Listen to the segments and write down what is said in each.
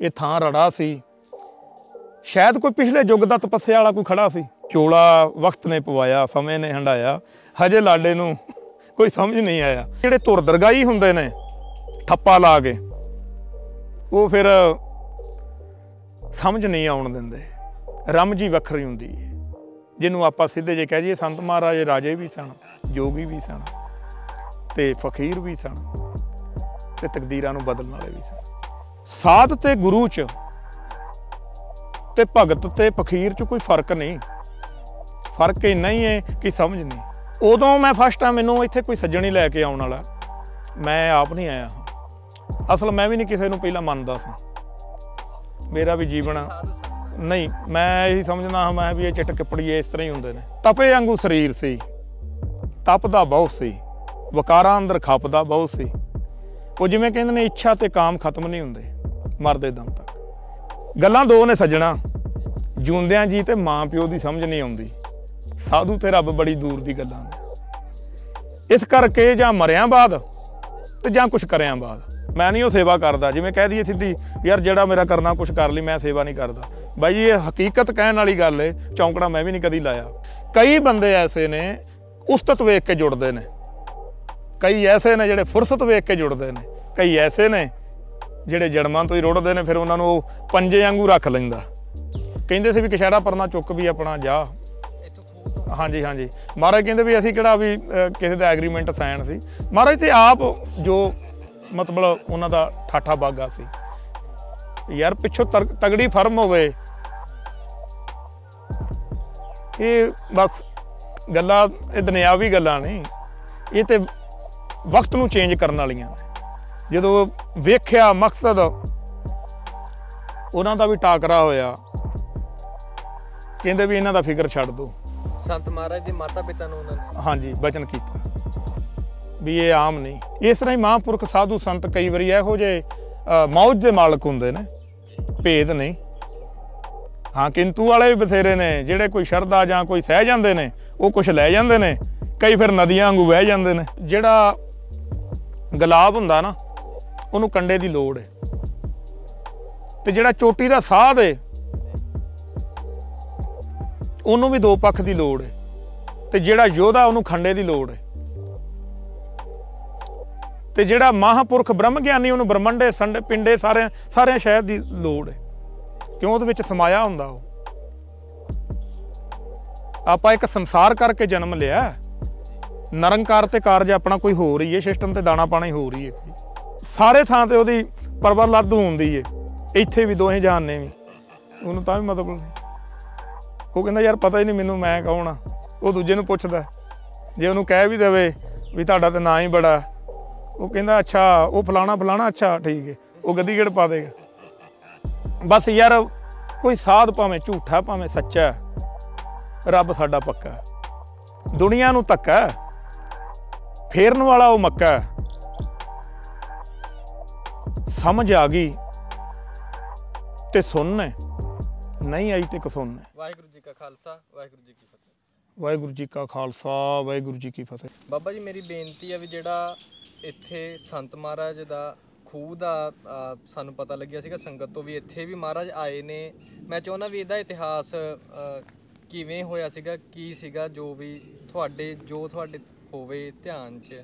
ਇਹ ਥਾਂ ਰੜਾ ਸੀ ਸ਼ਾਇਦ ਕੋਈ ਪਿਛਲੇ ਯੁੱਗ ਦਾ ਤਪੱਸਿਆ ਵਾਲਾ ਕੋਈ ਖੜਾ ਸੀ ਚੋਲਾ ਵਕਤ ਨੇ ਪਵਾਇਆ ਸਮੇਂ ਨੇ ਹੰਡਾਇਆ ਹਜੇ ਲਾਡੇ ਨੂੰ ਕੋਈ ਸਮਝ ਨਹੀਂ ਆਇਆ ਜਿਹੜੇ ਤੁਰ ਦਰਗਾਈ ਹੁੰਦੇ ਨੇ ਠੱਪਾ ਲਾ ਕੇ ਉਹ ਫਿਰ ਸਮਝ ਨਹੀਂ ਆਉਣ ਦਿੰਦੇ ਰਮਜੀ ਵੱਖਰੀ ਹੁੰਦੀ ਹੈ ਜਿਹਨੂੰ ਆਪਾਂ ਸਿੱਧੇ ਜੇ ਕਹਿ ਜੀਏ ਸੰਤ ਮਹਾਰਾਜ ਰਾਜੇ ਵੀ ਸਨ ਜੋਗੀ ਵੀ ਸਨ ਤੇ ਫਕੀਰ ਵੀ ਸਨ ਤੇ ਤਕਦੀਰਾਂ ਨੂੰ ਬਦਲਣ ਵਾਲੇ ਵੀ ਸਨ ਸਾਧ ਤੇ ਗੁਰੂ ਚ ਤੇ ਭਗਤ ਤੇ ਫਕੀਰ ਚ ਕੋਈ ਫਰਕ ਨਹੀਂ ਫਰਕ ਇੰਨਾ ਹੀ ਹੈ ਕਿ ਸਮਝ ਨਹੀਂ ਉਦੋਂ ਮੈਂ ਫਸਟ ਟਾਈਮ ਮੈਨੂੰ ਇੱਥੇ ਕੋਈ ਸੱਜਣੀ ਲੈ ਕੇ ਆਉਣ ਵਾਲਾ ਮੈਂ ਆਪ ਨਹੀਂ ਆਇਆ ਅਸਲ ਮੈਂ ਵੀ ਨਹੀਂ ਕਿਸੇ ਨੂੰ ਪਹਿਲਾਂ ਮੰਨਦਾ ਸੀ ਮੇਰਾ ਵੀ ਜੀਵਨ ਨਹੀਂ ਮੈਂ ਇਹੀ ਸਮਝਦਾ ਹਾਂ ਮੈਂ ਵੀ ਇਹ ਚਿੱਟ ਕਿਪੜੀਏ ਇਸ ਤਰ੍ਹਾਂ ਹੀ ਹੁੰਦੇ ਨੇ ਤਪੇ ਵਾਂਗੂ ਸਰੀਰ ਸੀ ਤਪਦਾ ਬਹੁਤ ਸੀ ਵਕਾਰਾਂ ਅੰਦਰ ਖਪਦਾ ਬਹੁਤ ਸੀ ਉਹ ਜਿਵੇਂ ਕਹਿੰਦੇ ਨੇ ਇੱਛਾ ਤੇ ਕਾਮ ਖਤਮ ਨਹੀਂ ਹੁੰਦੇ ਮਰਦੇ ਦਮ ਤੱਕ ਗੱਲਾਂ ਦੋ ਨੇ ਸੱਜਣਾ ਜੂੰਦਿਆਂ ਜੀ ਤੇ ਮਾਂ ਪਿਓ ਦੀ ਸਮਝ ਨਹੀਂ ਆਉਂਦੀ ਸਾਧੂ ਤੇ ਰੱਬ ਬੜੀ ਦੂਰ ਦੀ ਗੱਲਾਂ ਨੇ ਇਸ ਕਰਕੇ ਜਾਂ ਮਰਿਆਂ ਬਾਅਦ ਤੇ ਜਾਂ ਕੁਝ ਕਰਿਆਂ ਬਾਅਦ ਮੈਂ ਨਹੀਂ ਉਹ ਸੇਵਾ ਕਰਦਾ ਜਿਵੇਂ ਕਹਿ ਦਈਏ ਸਿੱਧੀ ਯਾਰ ਜਿਹੜਾ ਮੇਰਾ ਕਰਨਾ ਕੁਝ ਕਰ ਲਈ ਮੈਂ ਸੇਵਾ ਨਹੀਂ ਕਰਦਾ ਬਾਈ ਜੀ ਇਹ ਹਕੀਕਤ ਕਹਿਣ ਵਾਲੀ ਗੱਲ ਏ ਚੌਂਕੜਾ ਮੈਂ ਵੀ ਨਹੀਂ ਕਦੀ ਲਾਇਆ ਕਈ ਬੰਦੇ ਐਸੇ ਨੇ ਉਸਤਤ ਵੇਖ ਕੇ ਜੁੜਦੇ ਨੇ ਕਈ ਐਸੇ ਨੇ ਜਿਹੜੇ ਫੁਰਸਤ ਵੇਖ ਕੇ ਜੁੜਦੇ ਨੇ ਕਈ ਐਸੇ ਨੇ ਜਿਹੜੇ ਜੜਮਾਂ ਤੋਂ ਹੀ ਰੋੜਦੇ ਨੇ ਫਿਰ ਉਹਨਾਂ ਨੂੰ ਉਹ ਪੰਜੇ ਵਾਂਗੂ ਰੱਖ ਲੈਂਦਾ ਕਹਿੰਦੇ ਸੀ ਵੀ ਕਿਸ਼ਾਰਾ ਪਰਨਾ ਚੁੱਕ ਵੀ ਆਪਣਾ ਜਾ ਹਾਂਜੀ ਹਾਂਜੀ ਮਹਾਰਾਜ ਕਹਿੰਦੇ ਵੀ ਅਸੀਂ ਕਿਹੜਾ ਵੀ ਕਿਸੇ ਦਾ ਐਗਰੀਮੈਂਟ ਸਾਈਨ ਸੀ ਮਹਾਰਾਜ ਤੇ ਆਪ ਜੋ ਮਤਲਬ ਉਹਨਾਂ ਦਾ ਠਾਠਾ ਬਾਗਾ ਸੀ ਯਾਰ ਪਿੱਛੋਂ ਤਗੜੀ ਫਰਮ ਹੋਵੇ ਇਹ ਬਸ ਗੱਲਾਂ ਇਹ ਦੁਨਿਆਵੀ ਗੱਲਾਂ ਨਹੀਂ ਇਹ ਤੇ ਵਕਤ ਨੂੰ ਚੇਂਜ ਕਰਨ ਵਾਲੀਆਂ ਨੇ ਜਦੋਂ ਵੇਖਿਆ ਮਕਸਦ ਉਹਨਾਂ ਦਾ ਵੀ ਟਾਕਰਾ ਹੋਇਆ ਕਹਿੰਦੇ ਵੀ ਇਹਨਾਂ ਦਾ ਫਿਕਰ ਛੱਡ ਦੋ ਸੰਤ ਮਹਾਰਾਜ ਦੇ ਮਾਤਾ ਪਿਤਾ ਨੂੰ ਉਹਨਾਂ ਨੇ ਹਾਂਜੀ ਬਚਨ ਕੀਤਾ ਵੀ ਇਹ ਆਮ ਨਹੀਂ ਇਸ ਤਰ੍ਹਾਂ ਹੀ ਮਹਾਂਪੁਰਖ ਸਾਧੂ ਸੰਤ ਕਈ ਵਾਰੀ ਇਹੋ ਜੇ ਮੌਜ ਦੇ ਮਾਲਕ ਹੁੰਦੇ ਨੇ ਭੇਦ ਨਹੀਂ ਹਾਂ ਕਿੰਤੂ ਵਾਲੇ ਵੀ ਬਥੇਰੇ ਨੇ ਜਿਹੜੇ ਕੋਈ ਸ਼ਰਧਾ ਜਾਂ ਕੋਈ ਸਹਿ ਜਾਂਦੇ ਨੇ ਉਹ ਕੁਝ ਲੈ ਜਾਂਦੇ ਨੇ ਕਈ ਫਿਰ ਨਦੀਆਂ ਵਾਂਗੂ ਵਹਿ ਜਾਂਦੇ ਨੇ ਜਿਹੜਾ ਗੁਲਾਬ ਹੁੰਦਾ ਨਾ ਉਹਨੂੰ ਕੰਡੇ ਦੀ ਲੋੜ ਹੈ ਤੇ ਜਿਹੜਾ ਚੋਟੀ ਦਾ ਸਾਧ ਹੈ ਉਹਨੂੰ ਵੀ ਦੋ ਪੱਖ ਦੀ ਲੋੜ ਹੈ ਤੇ ਜਿਹੜਾ ਯੋਧਾ ਉਹਨੂੰ ਖੰਡੇ ਦੀ ਲੋੜ ਹੈ ਤੇ ਜਿਹੜਾ ਮਹਾਪੁਰਖ ਬ੍ਰਹਮ ਗਿਆਨੀ ਉਹਨੂੰ ਬ੍ਰਹਮੰਡੇ ਸੰਡੇ ਪਿੰਡੇ ਸਾਰੇ ਸਾਰਿਆਂ ਸ਼ਹਿਰ ਦੀ ਲੋੜ ਹੈ ਕਿਉਂ ਉਹਦੇ ਵਿੱਚ ਸਮਾਇਆ ਹੁੰਦਾ ਉਹ ਆਪਾਂ ਇੱਕ ਸੰਸਾਰ ਕਰਕੇ ਜਨਮ ਲਿਆ ਨਰੰਕਾਰ ਤੇ ਕਾਰਜ ਆਪਣਾ ਕੋਈ ਹੋ ਰਹੀ ਹੈ ਸਿਸਟਮ ਤੇ ਦਾਣਾ ਪਾਣਾ ਹੀ ਹੋ ਰਹੀ ਹੈ ਸਾਰੇ ਥਾਂ ਤੇ ਉਹਦੀ ਪਰਵਰ ਲੱਦ ਹੁੰਦੀ ਏ ਇੱਥੇ ਵੀ ਦੋਹੇ ਜਾਨ ਨੇ ਵੀ ਉਹਨੂੰ ਤਾਂ ਵੀ ਮਤਲਬ ਉਹ ਕਹਿੰਦਾ ਯਾਰ ਪਤਾ ਹੀ ਨਹੀਂ ਮੈਨੂੰ ਮੈਂ ਕੌਣ ਆ ਉਹ ਦੂਜੇ ਨੂੰ ਪੁੱਛਦਾ ਜੇ ਉਹਨੂੰ ਕਹਿ ਵੀ ਦੇਵੇ ਵੀ ਤੁਹਾਡਾ ਤਾਂ ਨਾਂ ਹੀ ਬੜਾ ਉਹ ਕਹਿੰਦਾ ਅੱਛਾ ਉਹ ਫਲਾਣਾ ਫਲਾਣਾ ਅੱਛਾ ਠੀਕ ਹੈ ਉਹ ਗੱਦੀ ਗੇੜ ਪਾ ਦੇਗਾ ਬਸ ਯਾਰ ਕੋਈ ਸਾਧ ਭਾਵੇਂ ਝੂਠਾ ਭਾਵੇਂ ਸੱਚਾ ਰੱਬ ਸਾਡਾ ਪੱਕਾ ਦੁਨੀਆ ਨੂੰ ਧੱਕਾ ਫੇਰਨ ਵਾਲਾ ਉਹ ਮੱਕਾ ਸਮਝ ਆ ਗਈ ਤੇ ਸੁਣਨਾ ਨਹੀਂ ਆਈ ਤੇ ਕਸੁਣਨਾ ਵਾਹਿਗੁਰੂ ਜੀ ਕਾ ਖਾਲਸਾ ਵਾਹਿਗੁਰੂ ਜੀ ਕੀ ਫਤਿਹ ਵਾਹਿਗੁਰੂ ਜੀ ਕਾ ਖਾਲਸਾ ਵਾਹਿਗੁਰੂ ਜੀ ਕੀ ਫਤਿਹ ਬਾਬਾ ਜੀ ਮੇਰੀ ਬੇਨਤੀ ਆ ਵੀ ਜਿਹੜਾ ਇੱਥੇ ਸੰਤ ਮਹਾਰਾਜ ਦਾ ਖੂਹ ਦਾ ਸਾਨੂੰ ਪਤਾ ਲੱਗਿਆ ਸੀਗਾ ਸੰਗਤ ਤੋਂ ਵੀ ਇੱਥੇ ਵੀ ਮਹਾਰਾਜ ਆਏ ਨੇ ਮੈਂ ਚਾਹੁੰਦਾ ਵੀ ਇਹਦਾ ਇਤਿਹਾਸ ਕਿਵੇਂ ਹੋਇਆ ਸੀਗਾ ਕੀ ਸੀਗਾ ਜੋ ਵੀ ਤੁਹਾਡੇ ਜੋ ਤੁਹਾਡੇ ਹੋਵੇ ਧਿਆਨ 'ਚ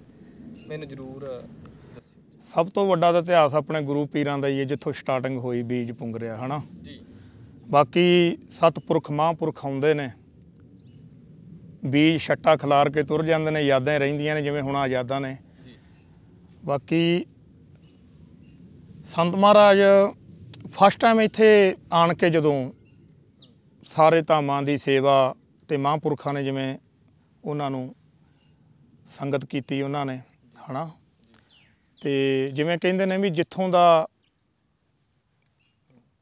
ਮੈਨੂੰ ਜ਼ਰੂਰ ਸਭ ਤੋਂ ਵੱਡਾ ਤਾਂ ਇਤਿਹਾਸ ਆਪਣੇ ਗੁਰੂ ਪੀਰਾਂ ਦਾ ਹੀ ਹੈ ਜਿੱਥੋਂ ਸਟਾਰਟਿੰਗ ਹੋਈ ਬੀਜ ਪੁੰਗ ਰਿਹਾ ਹਨਾ ਜੀ ਬਾਕੀ ਸਤਪੁਰਖ ਮਹਾਂਪੁਰਖ ਆਉਂਦੇ ਨੇ ਬੀਜ ਛੱਟਾ ਖਿਲਾਰ ਕੇ ਤੁਰ ਜਾਂਦੇ ਨੇ ਯਾਦਾਂ ਰਹਿੰਦੀਆਂ ਨੇ ਜਿਵੇਂ ਹੁਣ ਆਜ਼ਾਦਾਂ ਨੇ ਜੀ ਬਾਕੀ ਸੰਤ ਮਹਾਰਾਜ ਫਸਟ ਟਾਈਮ ਇੱਥੇ ਆਣ ਕੇ ਜਦੋਂ ਸਾਰੇ ਧਾਮਾਂ ਦੀ ਸੇਵਾ ਤੇ ਮਹਾਂਪੁਰਖਾਂ ਨੇ ਜਿਵੇਂ ਉਹਨਾਂ ਨੂੰ ਸੰਗਤ ਕੀਤੀ ਉਹਨਾਂ ਨੇ ਹਨਾ ਤੇ ਜਿਵੇਂ ਕਹਿੰਦੇ ਨੇ ਵੀ ਜਿੱਥੋਂ ਦਾ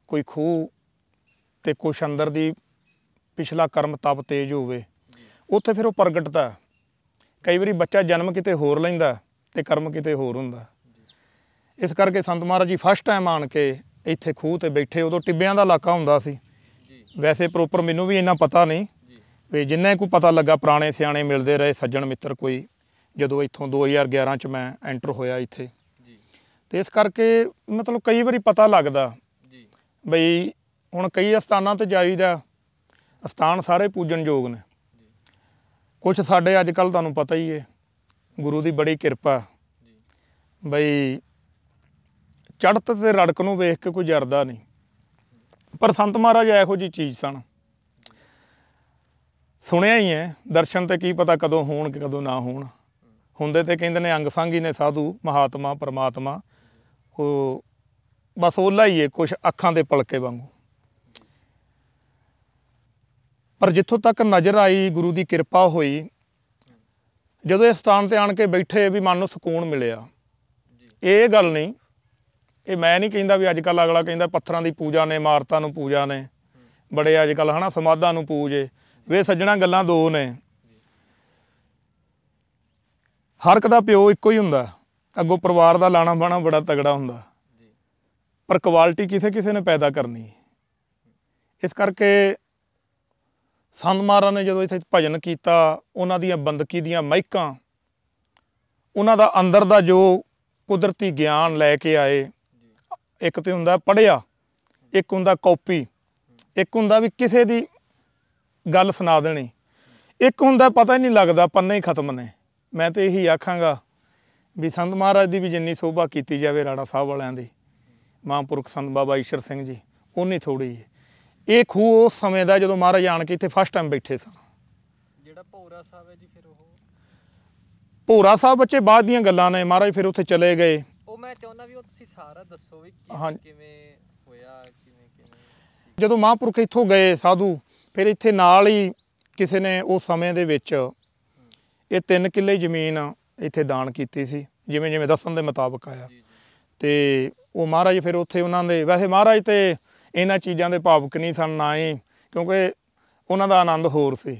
ਕੋਈ ਖੂਹ ਤੇ ਕੁਛ ਅੰਦਰ ਦੀ ਪਿਛਲਾ ਕਰਮ ਤਪ ਤੇਜ ਹੋਵੇ ਉੱਥੇ ਫਿਰ ਉਹ ਪ੍ਰਗਟਦਾ ਕਈ ਵਾਰੀ ਬੱਚਾ ਜਨਮ ਕਿਤੇ ਹੋਰ ਲੈਂਦਾ ਤੇ ਕਰਮ ਕਿਤੇ ਹੋਰ ਹੁੰਦਾ ਇਸ ਕਰਕੇ ਸੰਤ ਮਹਾਰਾਜ ਜੀ ਫਸਟ ਟਾਈਮ ਆਣ ਕੇ ਇੱਥੇ ਖੂਹ ਤੇ ਬੈਠੇ ਉਦੋਂ ਟਿੱਬਿਆਂ ਦਾ ਇਲਾਕਾ ਹੁੰਦਾ ਸੀ ਵੈਸੇ ਪ੍ਰੋਪਰ ਮੈਨੂੰ ਵੀ ਇੰਨਾ ਪਤਾ ਨਹੀਂ ਵੀ ਜਿੰਨੇ ਕੋਈ ਪਤਾ ਲੱਗਾ ਪੁਰਾਣੇ ਸਿਆਣੇ ਮਿਲਦੇ ਰਹੇ ਸੱਜਣ ਮਿੱਤਰ ਕੋਈ ਜਦੋਂ ਇੱਥੋਂ 2011 ਚ ਮੈਂ ਐਂਟਰ ਹੋਇਆ ਇੱਥੇ ਜੀ ਤੇ ਇਸ ਕਰਕੇ ਮਤਲਬ ਕਈ ਵਾਰੀ ਪਤਾ ਲੱਗਦਾ ਜੀ ਬਈ ਹੁਣ ਕਈ ਅਸਥਾਨਾਂ ਤੇ ਜਾਈਦਾ ਅਸਥਾਨ ਸਾਰੇ ਯੋਗ ਨੇ ਕੁਝ ਸਾਡੇ ਅੱਜ ਕੱਲ ਤੁਹਾਨੂੰ ਪਤਾ ਹੀ ਏ ਗੁਰੂ ਦੀ ਬੜੀ ਕਿਰਪਾ ਜੀ ਬਈ ਚੜਤ ਤੇ ਰੜਕ ਨੂੰ ਵੇਖ ਕੇ ਕੋਈ ਜਰਦਾ ਨਹੀਂ ਪਰ ਸੰਤ ਮਹਾਰਾਜ ਇਹੋ ਜੀ ਚੀਜ਼ ਸਨ ਸੁਣਿਆ ਹੀ ਹੈ ਦਰਸ਼ਨ ਤੇ ਕੀ ਪਤਾ ਕਦੋਂ ਹੋਣ ਕਿ ਕਦੋਂ ਨਾ ਹੋਣ ਹੁੰਦੇ ਤੇ ਕਹਿੰਦੇ ਨੇ ਅੰਗ ਸੰਗ ਹੀ ਨੇ ਸਾਧੂ ਮਹਾਤਮਾ ਪਰਮਾਤਮਾ ਉਹ ਬਸ ਉਹਲਾ ਹੀ ਏ ਕੁਝ ਅੱਖਾਂ ਦੇ ਪਲਕੇ ਵਾਂਗੂ ਪਰ ਜਿੱਥੋਂ ਤੱਕ ਨਜ਼ਰ ਆਈ ਗੁਰੂ ਦੀ ਕਿਰਪਾ ਹੋਈ ਜਦੋਂ ਇਸ ਸਥਾਨ ਤੇ ਆਣ ਕੇ ਬੈਠੇ ਵੀ ਮਨ ਨੂੰ ਸਕੂਨ ਮਿਲਿਆ ਇਹ ਗੱਲ ਨਹੀਂ ਇਹ ਮੈਂ ਨਹੀਂ ਕਹਿੰਦਾ ਵੀ ਅੱਜ ਕੱਲ ਅਗਲਾ ਕਹਿੰਦਾ ਪੱਥਰਾਂ ਦੀ ਪੂਜਾ ਨੇ ਇਮਾਰਤਾਂ ਨੂੰ ਪੂਜਾ ਨੇ ਬੜੇ ਅੱਜ ਕੱਲ ਹਨਾ ਸਮਾਧਾਂ ਨੂੰ ਪੂਜੇ ਵੇ ਸੱਜਣਾ ਗੱਲਾਂ ਦੋ ਨੇ ਹਰ ਇੱਕ ਦਾ ਪਿਓ ਇੱਕੋ ਹੀ ਹੁੰਦਾ ਅੱਗੋਂ ਪਰਿਵਾਰ ਦਾ ਲਾਣਾ ਬਾਣਾ ਬੜਾ ਤਗੜਾ ਹੁੰਦਾ ਜੀ ਪਰ ਕੁਆਲਿਟੀ ਕਿਸੇ ਕਿਸੇ ਨੇ ਪੈਦਾ ਕਰਨੀ ਇਸ ਕਰਕੇ ਸੰਤ ਮਹਾਰਾ ਨੇ ਜਦੋਂ ਇੱਥੇ ਭਜਨ ਕੀਤਾ ਉਹਨਾਂ ਦੀਆਂ ਬੰਦਕੀ ਦੀਆਂ ਮਹਿਕਾਂ ਉਹਨਾਂ ਦਾ ਅੰਦਰ ਦਾ ਜੋ ਕੁਦਰਤੀ ਗਿਆਨ ਲੈ ਕੇ ਆਏ ਇੱਕ ਤੇ ਹੁੰਦਾ ਪੜਿਆ ਇੱਕ ਹੁੰਦਾ ਕਾਪੀ ਇੱਕ ਹੁੰਦਾ ਵੀ ਕਿਸੇ ਦੀ ਗੱਲ ਸੁਣਾ ਦੇਣੀ ਇੱਕ ਹੁੰਦਾ ਪਤਾ ਹੀ ਨਹੀਂ ਲੱਗਦਾ ਪੰਨੇ ਹੀ ਖਤਮ ਨੇ ਮੈਂ ਤੇ ਇਹੀ ਆਖਾਂਗਾ ਵੀ ਸੰਤ ਮਹਾਰਾਜ ਦੀ ਵੀ ਜਿੰਨੀ ਸੋਭਾ ਕੀਤੀ ਜਾਵੇ ਰਾਣਾ ਸਾਹਿਬ ਵਾਲਿਆਂ ਦੀ ਮਹਾਂਪੁਰਖ ਸੰਤ ਬਾਬਾ ਈਸ਼ਰ ਸਿੰਘ ਜੀ ਉਹਨੇ ਥੋੜੀ ਇਹ ਖੂ ਉਸ ਸਮੇਂ ਦਾ ਜਦੋਂ ਮਹਾਰਾਜ ਆਣ ਕੇ ਇੱਥੇ ਫਸਟ ਟਾਈਮ ਬੈਠੇ ਸਨ ਜਿਹੜਾ ਭੋਰਾ ਸਾਹਿਬ ਹੈ ਜੀ ਫਿਰ ਉਹ ਭੋਰਾ ਸਾਹਿਬ ਬੱਚੇ ਬਾਅਦ ਦੀਆਂ ਗੱਲਾਂ ਨੇ ਮਹਾਰਾਜ ਫਿਰ ਉੱਥੇ ਚਲੇ ਗਏ ਉਹ ਮੈਂ ਚਾਹੁੰਦਾ ਵੀ ਉਹ ਤੁਸੀਂ ਸਾਰਾ ਦੱਸੋ ਵੀ ਕਿਵੇਂ ਹੋਇਆ ਕਿਵੇਂ ਕਿਵੇਂ ਜਦੋਂ ਮਹਾਂਪੁਰਖ ਇੱਥੋਂ ਗਏ ਸਾਧੂ ਫਿਰ ਇੱਥੇ ਨਾਲ ਹੀ ਕਿਸੇ ਨੇ ਉਸ ਸਮੇਂ ਦੇ ਵਿੱਚ ਇਹ 3 ਕਿੱਲੇ ਜ਼ਮੀਨ ਇੱਥੇ ਦਾਨ ਕੀਤੀ ਸੀ ਜਿਵੇਂ ਜਿਵੇਂ ਦੱਸਣ ਦੇ ਮੁਤਾਬਕ ਆਇਆ ਤੇ ਉਹ ਮਹਾਰਾਜ ਫਿਰ ਉੱਥੇ ਉਹਨਾਂ ਦੇ ਵੈਸੇ ਮਹਾਰਾਜ ਤੇ ਇਹਨਾਂ ਚੀਜ਼ਾਂ ਦੇ ਭਾਵਕ ਨਹੀਂ ਸਨ ਨਾ ਹੀ ਕਿਉਂਕਿ ਉਹਨਾਂ ਦਾ ਆਨੰਦ ਹੋਰ ਸੀ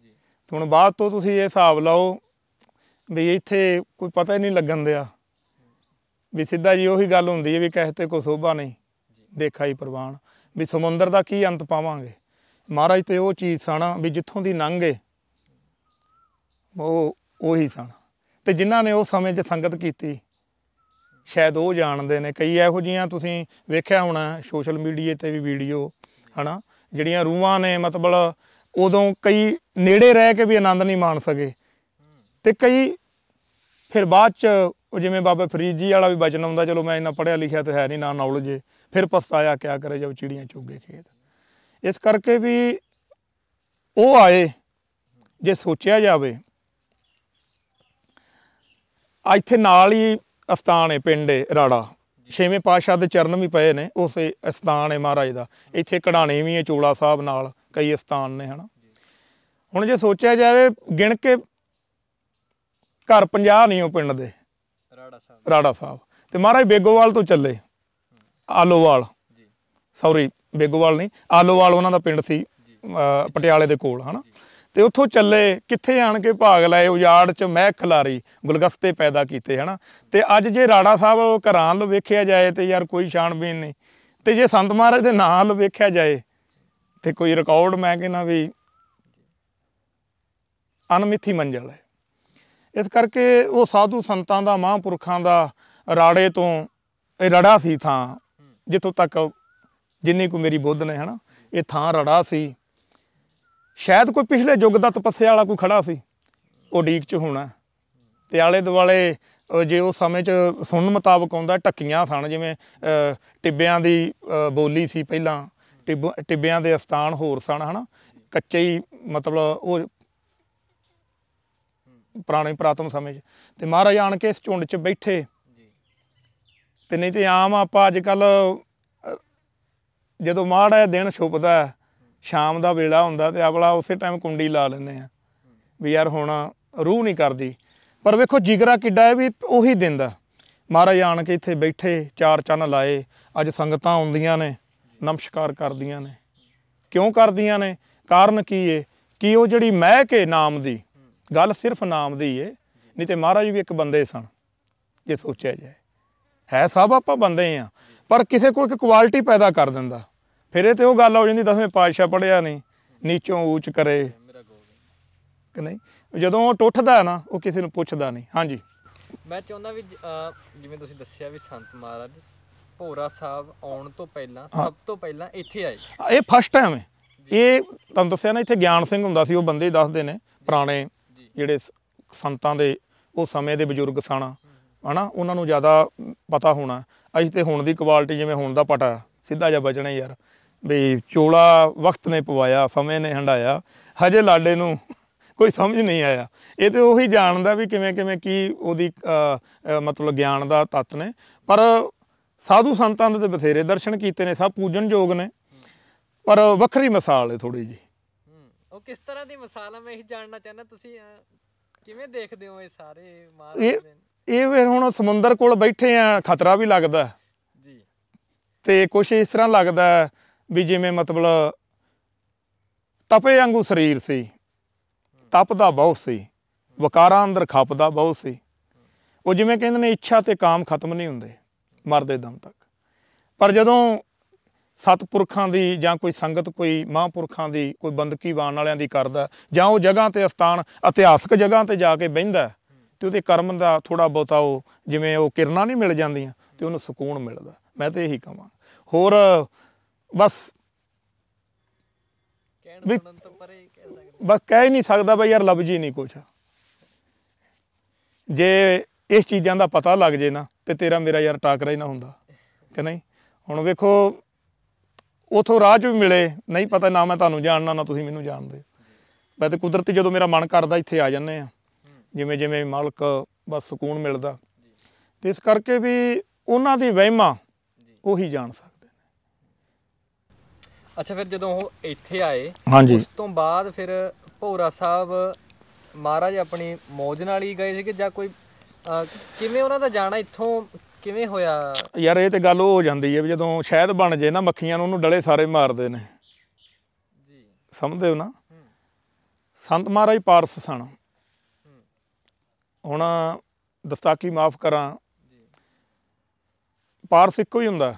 ਜੀ ਹੁਣ ਬਾਅਦ ਤੋਂ ਤੁਸੀਂ ਇਹ ਹਿਸਾਬ ਲਾਓ ਵੀ ਇੱਥੇ ਕੋਈ ਪਤਾ ਹੀ ਨਹੀਂ ਲੱਗਣ ਦਿਆ ਵੀ ਸਿੱਧਾ ਜੀ ਉਹੀ ਗੱਲ ਹੁੰਦੀ ਹੈ ਵੀ ਕਹਤੇ ਕੋ ਸੋਭਾ ਨਹੀਂ ਦੇਖਾ ਹੀ ਪ੍ਰਵਾਨ ਵੀ ਸਮੁੰਦਰ ਦਾ ਕੀ ਅੰਤ ਪਾਵਾਂਗੇ ਮਹਾਰਾਜ ਤੇ ਉਹ ਚੀਜ਼ ਸਣ ਵੀ ਜਿੱਥੋਂ ਦੀ ਲੰਘੇ ਉਹ ਉਹੀ ਸਨ ਤੇ ਜਿਨ੍ਹਾਂ ਨੇ ਉਹ ਸਮੇਂ 'ਚ ਸੰਗਤ ਕੀਤੀ ਸ਼ਾਇਦ ਉਹ ਜਾਣਦੇ ਨੇ ਕਈ ਇਹੋ ਜਿਹੀਆਂ ਤੁਸੀਂ ਵੇਖਿਆ ਹੋਣਾ ਸੋਸ਼ਲ ਮੀਡੀਆ ਤੇ ਵੀ ਵੀਡੀਓ ਹਨਾ ਜਿਹੜੀਆਂ ਰੂਹਾਂ ਨੇ ਮਤਲਬ ਉਦੋਂ ਕਈ ਨੇੜੇ ਰਹਿ ਕੇ ਵੀ ਆਨੰਦ ਨਹੀਂ ਮਾਣ ਸਕੇ ਤੇ ਕਈ ਫਿਰ ਬਾਅਦ 'ਚ ਉਹ ਜਿਵੇਂ ਬਾਬਾ ਫਰੀਦ ਜੀ ਵਾਲਾ ਵੀ ਬਚਨ ਆਉਂਦਾ ਚਲੋ ਮੈਂ ਇੰਨਾ ਪੜਿਆ ਲਿਖਿਆ ਤੇ ਹੈ ਨਹੀਂ ਨਾ ਨੌਲੇਜ ਫਿਰ ਪਸਤਾਇਆ ਕਿਆ ਕਰੇ ਜਦ ਚਿੜੀਆਂ ਚੁੱਗੇ ਖੇਤ ਇਸ ਕਰਕੇ ਵੀ ਉਹ ਆਏ ਜੇ ਸੋਚਿਆ ਜਾਵੇ ਇੱਥੇ ਨਾਲ ਹੀ ਅਸਥਾਨ ਹੈ ਪਿੰਡ ਹੈ ਰਾੜਾ ਛੇਵੇਂ ਪਾਤਸ਼ਾਹ ਦੇ ਚਰਨ ਵੀ ਪਏ ਨੇ ਉਸੇ ਅਸਥਾਨ ਹੈ ਮਹਾਰਾਜ ਦਾ ਇੱਥੇ ਕਢਾਣੇ ਵੀ ਹੈ ਚੋਲਾ ਸਾਹਿਬ ਨਾਲ ਕਈ ਅਸਥਾਨ ਨੇ ਹਨਾ ਹੁਣ ਜੇ ਸੋਚਿਆ ਜਾਵੇ ਗਿਣ ਕੇ ਘਰ 50 ਨਹੀਂ ਉਹ ਪਿੰਡ ਦੇ ਰਾੜਾ ਸਾਹਿਬ ਰਾੜਾ ਸਾਹਿਬ ਤੇ ਮਹਾਰਾਜ ਬੇਗੋਵਾਲ ਤੋਂ ਚੱਲੇ ਆਲੋਵਾਲ ਜੀ ਸੌਰੀ ਬੇਗੋਵਾਲ ਨਹੀਂ ਆਲੋਵਾਲ ਉਹਨਾਂ ਦਾ ਪਿੰਡ ਸੀ ਪਟਿਆਲੇ ਦੇ ਕੋਲ ਹਨਾ ਤੇ ਉੱਥੋਂ ਚੱਲੇ ਕਿੱਥੇ ਆਣ ਕੇ ਭਾਗ ਲਾਏ ਉਜਾੜ ਚ ਮਹਿ ਖਲਾਰੀ ਗੁਲਗਸਤੇ ਪੈਦਾ ਕੀਤੇ ਹਨਾ ਤੇ ਅੱਜ ਜੇ ਰਾੜਾ ਸਾਹਿਬ ਘਰਾਂ ਲੋ ਵੇਖਿਆ ਜਾਏ ਤੇ ਯਾਰ ਕੋਈ ਛਾਣਬੀਨ ਨਹੀਂ ਤੇ ਜੇ ਸੰਤ ਮਹਾਰਾਜ ਦੇ ਨਾਂ ਲੋ ਵੇਖਿਆ ਜਾਏ ਤੇ ਕੋਈ ਰਿਕਾਰਡ ਮੈਂ ਕਹਿੰਦਾ ਵੀ ਅਨਮਿੱਥੀ ਮੰਜ਼ਲ ਹੈ ਇਸ ਕਰਕੇ ਉਹ ਸਾਧੂ ਸੰਤਾਂ ਦਾ ਮਹਾਂਪੁਰਖਾਂ ਦਾ ਰਾੜੇ ਤੋਂ ਇਹ ਰੜਾ ਸੀ ਥਾਂ ਜਿੱਥੋਂ ਤੱਕ ਜਿੰਨੀ ਕੋ ਮੇਰੀ ਬੁੱਧ ਨੇ ਹਨਾ ਇਹ ਥਾਂ ਰੜਾ ਸੀ ਸ਼ਾਇਦ ਕੋਈ ਪਿਛਲੇ ਯੁੱਗ ਦਾ ਤਪੱਸਿਆ ਵਾਲਾ ਕੋਈ ਖੜਾ ਸੀ ਉਹ ਡੀਕ 'ਚ ਹੋਣਾ ਤੇ ਆਲੇ ਦੁਆਲੇ ਜੇ ਉਹ ਸਮੇਂ 'ਚ ਸੁਣਨ ਮੁਤਾਬਕ ਆਉਂਦਾ ਟੱਕੀਆਂ ਸਨ ਜਿਵੇਂ ਟਿੱਬਿਆਂ ਦੀ ਬੋਲੀ ਸੀ ਪਹਿਲਾਂ ਟਿੱਬਿਆਂ ਦੇ ਅਸਥਾਨ ਹੋਰ ਸਨ ਹਨਾ ਕੱਚੇ ਹੀ ਮਤਲਬ ਉਹ ਪੁਰਾਣੇ ਪ੍ਰਾਤਮ ਸਮੇਂ 'ਚ ਤੇ ਮਹਾਰਾਜ ਆਣ ਕੇ ਇਸ ਝੁੰਡ 'ਚ ਬੈਠੇ ਤੇ ਨਹੀਂ ਤੇ ਆਮ ਆਪਾਂ ਅੱਜ ਕੱਲ ਜਦੋਂ ਮਾੜਾ ਦਿਨ ਛੁਪਦਾ ਸ਼ਾਮ ਦਾ ਵੇਲਾ ਹੁੰਦਾ ਤੇ ਆਪਲਾ ਉਸੇ ਟਾਈਮ ਕੁੰਡੀ ਲਾ ਲੈਨੇ ਆ ਵੀ ਯਾਰ ਹੁਣ ਰੂਹ ਨਹੀਂ ਕਰਦੀ ਪਰ ਵੇਖੋ ਜਿਗਰਾ ਕਿੱਡਾ ਹੈ ਵੀ ਉਹੀ ਦਿੰਦਾ ਮਹਾਰਾਜ ਆਣ ਕੇ ਇੱਥੇ ਬੈਠੇ ਚਾਰ ਚੰਨ ਲਾਏ ਅੱਜ ਸੰਗਤਾਂ ਆਉਂਦੀਆਂ ਨੇ ਨਮਸਕਾਰ ਕਰਦੀਆਂ ਨੇ ਕਿਉਂ ਕਰਦੀਆਂ ਨੇ ਕਾਰਨ ਕੀ ਏ ਕਿ ਉਹ ਜਿਹੜੀ ਮਹਿਕ ਏ ਨਾਮ ਦੀ ਗੱਲ ਸਿਰਫ ਨਾਮ ਦੀ ਏ ਨਹੀਂ ਤੇ ਮਹਾਰਾਜ ਵੀ ਇੱਕ ਬੰਦੇ ਸਨ ਜੇ ਸੋਚਿਆ ਜਾਏ ਹੈ ਸਭ ਆਪਾਂ ਬੰਦੇ ਆ ਪਰ ਕਿਸੇ ਕੋਲ ਇੱਕ ਕੁਆਲਿਟੀ ਪੈਦਾ ਕਰ ਦਿੰਦਾ ਫਿਰ ਇਹ ਤੇ ਉਹ ਗੱਲ ਹੋ ਜਾਂਦੀ ਦਸਵੇਂ ਪਾਤਸ਼ਾਹ ਪੜਿਆ ਨਹੀਂ ਨੀਚੋਂ ਉੱਚ ਕਰੇ ਕਿ ਨਹੀਂ ਜਦੋਂ ਉਹ ਟੁੱਟਦਾ ਨਾ ਉਹ ਕਿਸੇ ਨੂੰ ਪੁੱਛਦਾ ਨਹੀਂ ਹਾਂਜੀ ਮੈਂ ਚਾਹੁੰਦਾ ਵੀ ਜਿਵੇਂ ਤੁਸੀਂ ਦੱਸਿਆ ਵੀ ਸੰਤ ਮਹਾਰਾਜ ਭੋਰਾ ਸਾਹਿਬ ਆਉਣ ਤੋਂ ਪਹਿਲਾਂ ਸਭ ਤੋਂ ਪਹਿਲਾਂ ਇੱਥੇ ਆਏ ਇਹ ਫਸਟ ਟਾਈਮ ਹੈ ਇਹ ਤੁਹਾਨੂੰ ਦੱਸਿਆ ਨਾ ਇੱਥੇ ਗਿਆਨ ਸਿੰਘ ਹੁੰਦਾ ਸੀ ਉਹ ਬੰਦੇ ਦੱਸਦੇ ਨੇ ਪੁਰਾਣੇ ਜਿਹੜੇ ਸੰਤਾਂ ਦੇ ਉਹ ਸਮੇਂ ਦੇ ਬਜ਼ੁਰਗ ਸਨ ਹਨਾ ਉਹਨਾਂ ਨੂੰ ਜ਼ਿਆਦਾ ਪਤਾ ਹੋਣਾ ਅਸੀਂ ਤੇ ਹੁਣ ਦੀ ਕੁਆਲਿਟੀ ਜਿਵੇਂ ਹੁਣ ਦਾ ਪਟਾ ਸਿੱਧਾ ਜਿਹਾ ਬਚਣਾ ਯਾਰ ਵੀ ਚੋਲਾ ਵਕਤ ਨੇ ਪਵਾਇਆ ਸਮੇਂ ਨੇ ਹੰਡਾਇਆ ਹਜੇ ਲਾਡੇ ਨੂੰ ਕੋਈ ਸਮਝ ਨਹੀਂ ਆਇਆ ਇਹ ਤੇ ਉਹੀ ਜਾਣਦਾ ਵੀ ਕਿਵੇਂ ਕਿਵੇਂ ਕੀ ਉਹਦੀ ਮਤਲਬ ਗਿਆਨ ਦਾ ਤਤ ਨੇ ਪਰ ਸਾਧੂ ਸੰਤਾਂ ਦੇ ਤੇ ਬਥੇਰੇ ਦਰਸ਼ਨ ਕੀਤੇ ਨੇ ਸਭ ਪੂਜਨ ਯੋਗ ਨੇ ਪਰ ਵੱਖਰੀ ਮਿਸਾਲ ਹੈ ਥੋੜੀ ਜੀ ਉਹ ਕਿਸ ਤਰ੍ਹਾਂ ਦੀ ਮਿਸਾਲ ਹੈ ਮੈਂ ਇਹ ਜਾਣਨਾ ਚਾਹਨਾ ਤੁਸੀਂ ਕਿਵੇਂ ਦੇਖਦੇ ਹੋ ਇਹ ਸਾਰੇ ਮਾਰਦੇ ਇਹ ਫਿਰ ਹੁਣ ਸਮੁੰਦਰ ਕੋਲ ਬੈਠੇ ਆ ਖਤਰਾ ਵੀ ਲੱਗਦਾ ਜੀ ਤੇ ਕੁਝ ਇਸ ਤਰ੍ਹਾਂ ਲੱਗਦਾ ਵੀ ਜਿਵੇਂ ਮਤਲਬ ਤਪੇ ਵਾਂਗੂ ਸਰੀਰ ਸੀ ਤਪਦਾ ਬਹੁਤ ਸੀ ਵਕਾਰਾਂ ਅੰਦਰ ਖਪਦਾ ਬਹੁਤ ਸੀ ਉਹ ਜਿਵੇਂ ਕਹਿੰਦੇ ਨੇ ਇੱਛਾ ਤੇ ਕਾਮ ਖਤਮ ਨਹੀਂ ਹੁੰਦੇ ਮਰਦੇ ਦਮ ਤੱਕ ਪਰ ਜਦੋਂ ਸਤਪੁਰਖਾਂ ਦੀ ਜਾਂ ਕੋਈ ਸੰਗਤ ਕੋਈ ਮਹਾਂਪੁਰਖਾਂ ਦੀ ਕੋਈ ਬੰਦਕੀ ਬਾਣ ਵਾਲਿਆਂ ਦੀ ਕਰਦਾ ਜਾਂ ਉਹ ਜਗ੍ਹਾ ਤੇ ਸਥਾਨ ਇਤਿਹਾਸਕ ਜਗ੍ਹਾ ਤੇ ਜਾ ਕੇ ਬਹਿੰਦਾ ਤੇ ਉਹਦੇ ਕਰਮ ਦਾ ਥੋੜਾ ਬਹੁਤਾ ਉਹ ਜਿਵੇਂ ਉਹ ਕਿਰਨਾਂ ਨਹੀਂ ਮਿਲ ਜਾਂਦੀਆਂ ਤੇ ਉਹਨੂੰ ਸਕੂਨ ਮਿਲਦਾ ਮੈਂ ਤੇ ਇਹੀ ਕਹਾਂ ਹੋਰ ਬਸ ਕਹਿਣ ਤੋਂ ਪਰੇ ਕਹਿ ਸਕਦੇ ਬਸ ਕਹਿ ਨਹੀਂ ਸਕਦਾ ਬਈ ਯਾਰ ਲੱਭ ਜੀ ਨਹੀਂ ਕੁਛ ਜੇ ਇਸ ਚੀਜ਼ਾਂ ਦਾ ਪਤਾ ਲੱਗ ਜੇ ਨਾ ਤੇ ਤੇਰਾ ਮੇਰਾ ਯਾਰ ਟਾਕਰਾ ਹੀ ਨਾ ਹੁੰਦਾ ਕਿ ਨਹੀਂ ਹੁਣ ਵੇਖੋ ਉਥੋਂ ਰਾਹ 'ਚ ਵੀ ਮਿਲੇ ਨਹੀਂ ਪਤਾ ਨਾ ਮੈਂ ਤੁਹਾਨੂੰ ਜਾਣਨਾ ਨਾ ਤੁਸੀਂ ਮੈਨੂੰ ਜਾਣਦੇ ਮੈਂ ਤੇ ਕੁਦਰਤੀ ਜਦੋਂ ਮੇਰਾ ਮਨ ਕਰਦਾ ਇੱਥੇ ਆ ਜਾਂਦੇ ਆ ਜਿਵੇਂ ਜਿਵੇਂ ਮਾਲਕ ਬਸ ਸਕੂਨ ਮਿਲਦਾ ਤੇ ਇਸ ਕਰਕੇ ਵੀ ਉਹਨਾਂ ਦੀ ਵਹਿਮਾ ਉਹੀ ਜਾਣਦਾ ਅੱਛਾ ਫਿਰ ਜਦੋਂ ਉਹ ਇੱਥੇ ਆਏ ਉਸ ਤੋਂ ਬਾਅਦ ਫਿਰ ਭੋਰਾ ਸਾਹਿਬ ਮਹਾਰਾਜ ਆਪਣੀ ਮੌਜ ਨਾਲ ਹੀ ਗਏ ਸੀ ਕਿ ਜਾਂ ਕੋਈ ਕਿਵੇਂ ਉਹਨਾਂ ਦਾ ਜਾਣਾ ਇੱਥੋਂ ਕਿਵੇਂ ਹੋਇਆ ਯਾਰ ਇਹ ਤੇ ਗੱਲ ਉਹ ਹੋ ਜਾਂਦੀ ਹੈ ਵੀ ਜਦੋਂ ਸ਼ਹਿਦ ਬਣ ਜੇ ਨਾ ਮੱਖੀਆਂ ਨੂੰ ਉਹਨੂੰ ਡਲੇ ਸਾਰੇ ਮਾਰਦੇ ਨੇ ਜੀ ਸਮਝਦੇ ਹੋ ਨਾ ਸੰਤ ਮਹਾਰਾਜ ਪਾਰਸ ਸਨ ਹੁਣ ਦਸਤਾਕੀ ਮਾਫ ਕਰਾਂ ਜੀ ਪਾਰਸ ਇੱਕੋ ਹੀ ਹੁੰਦਾ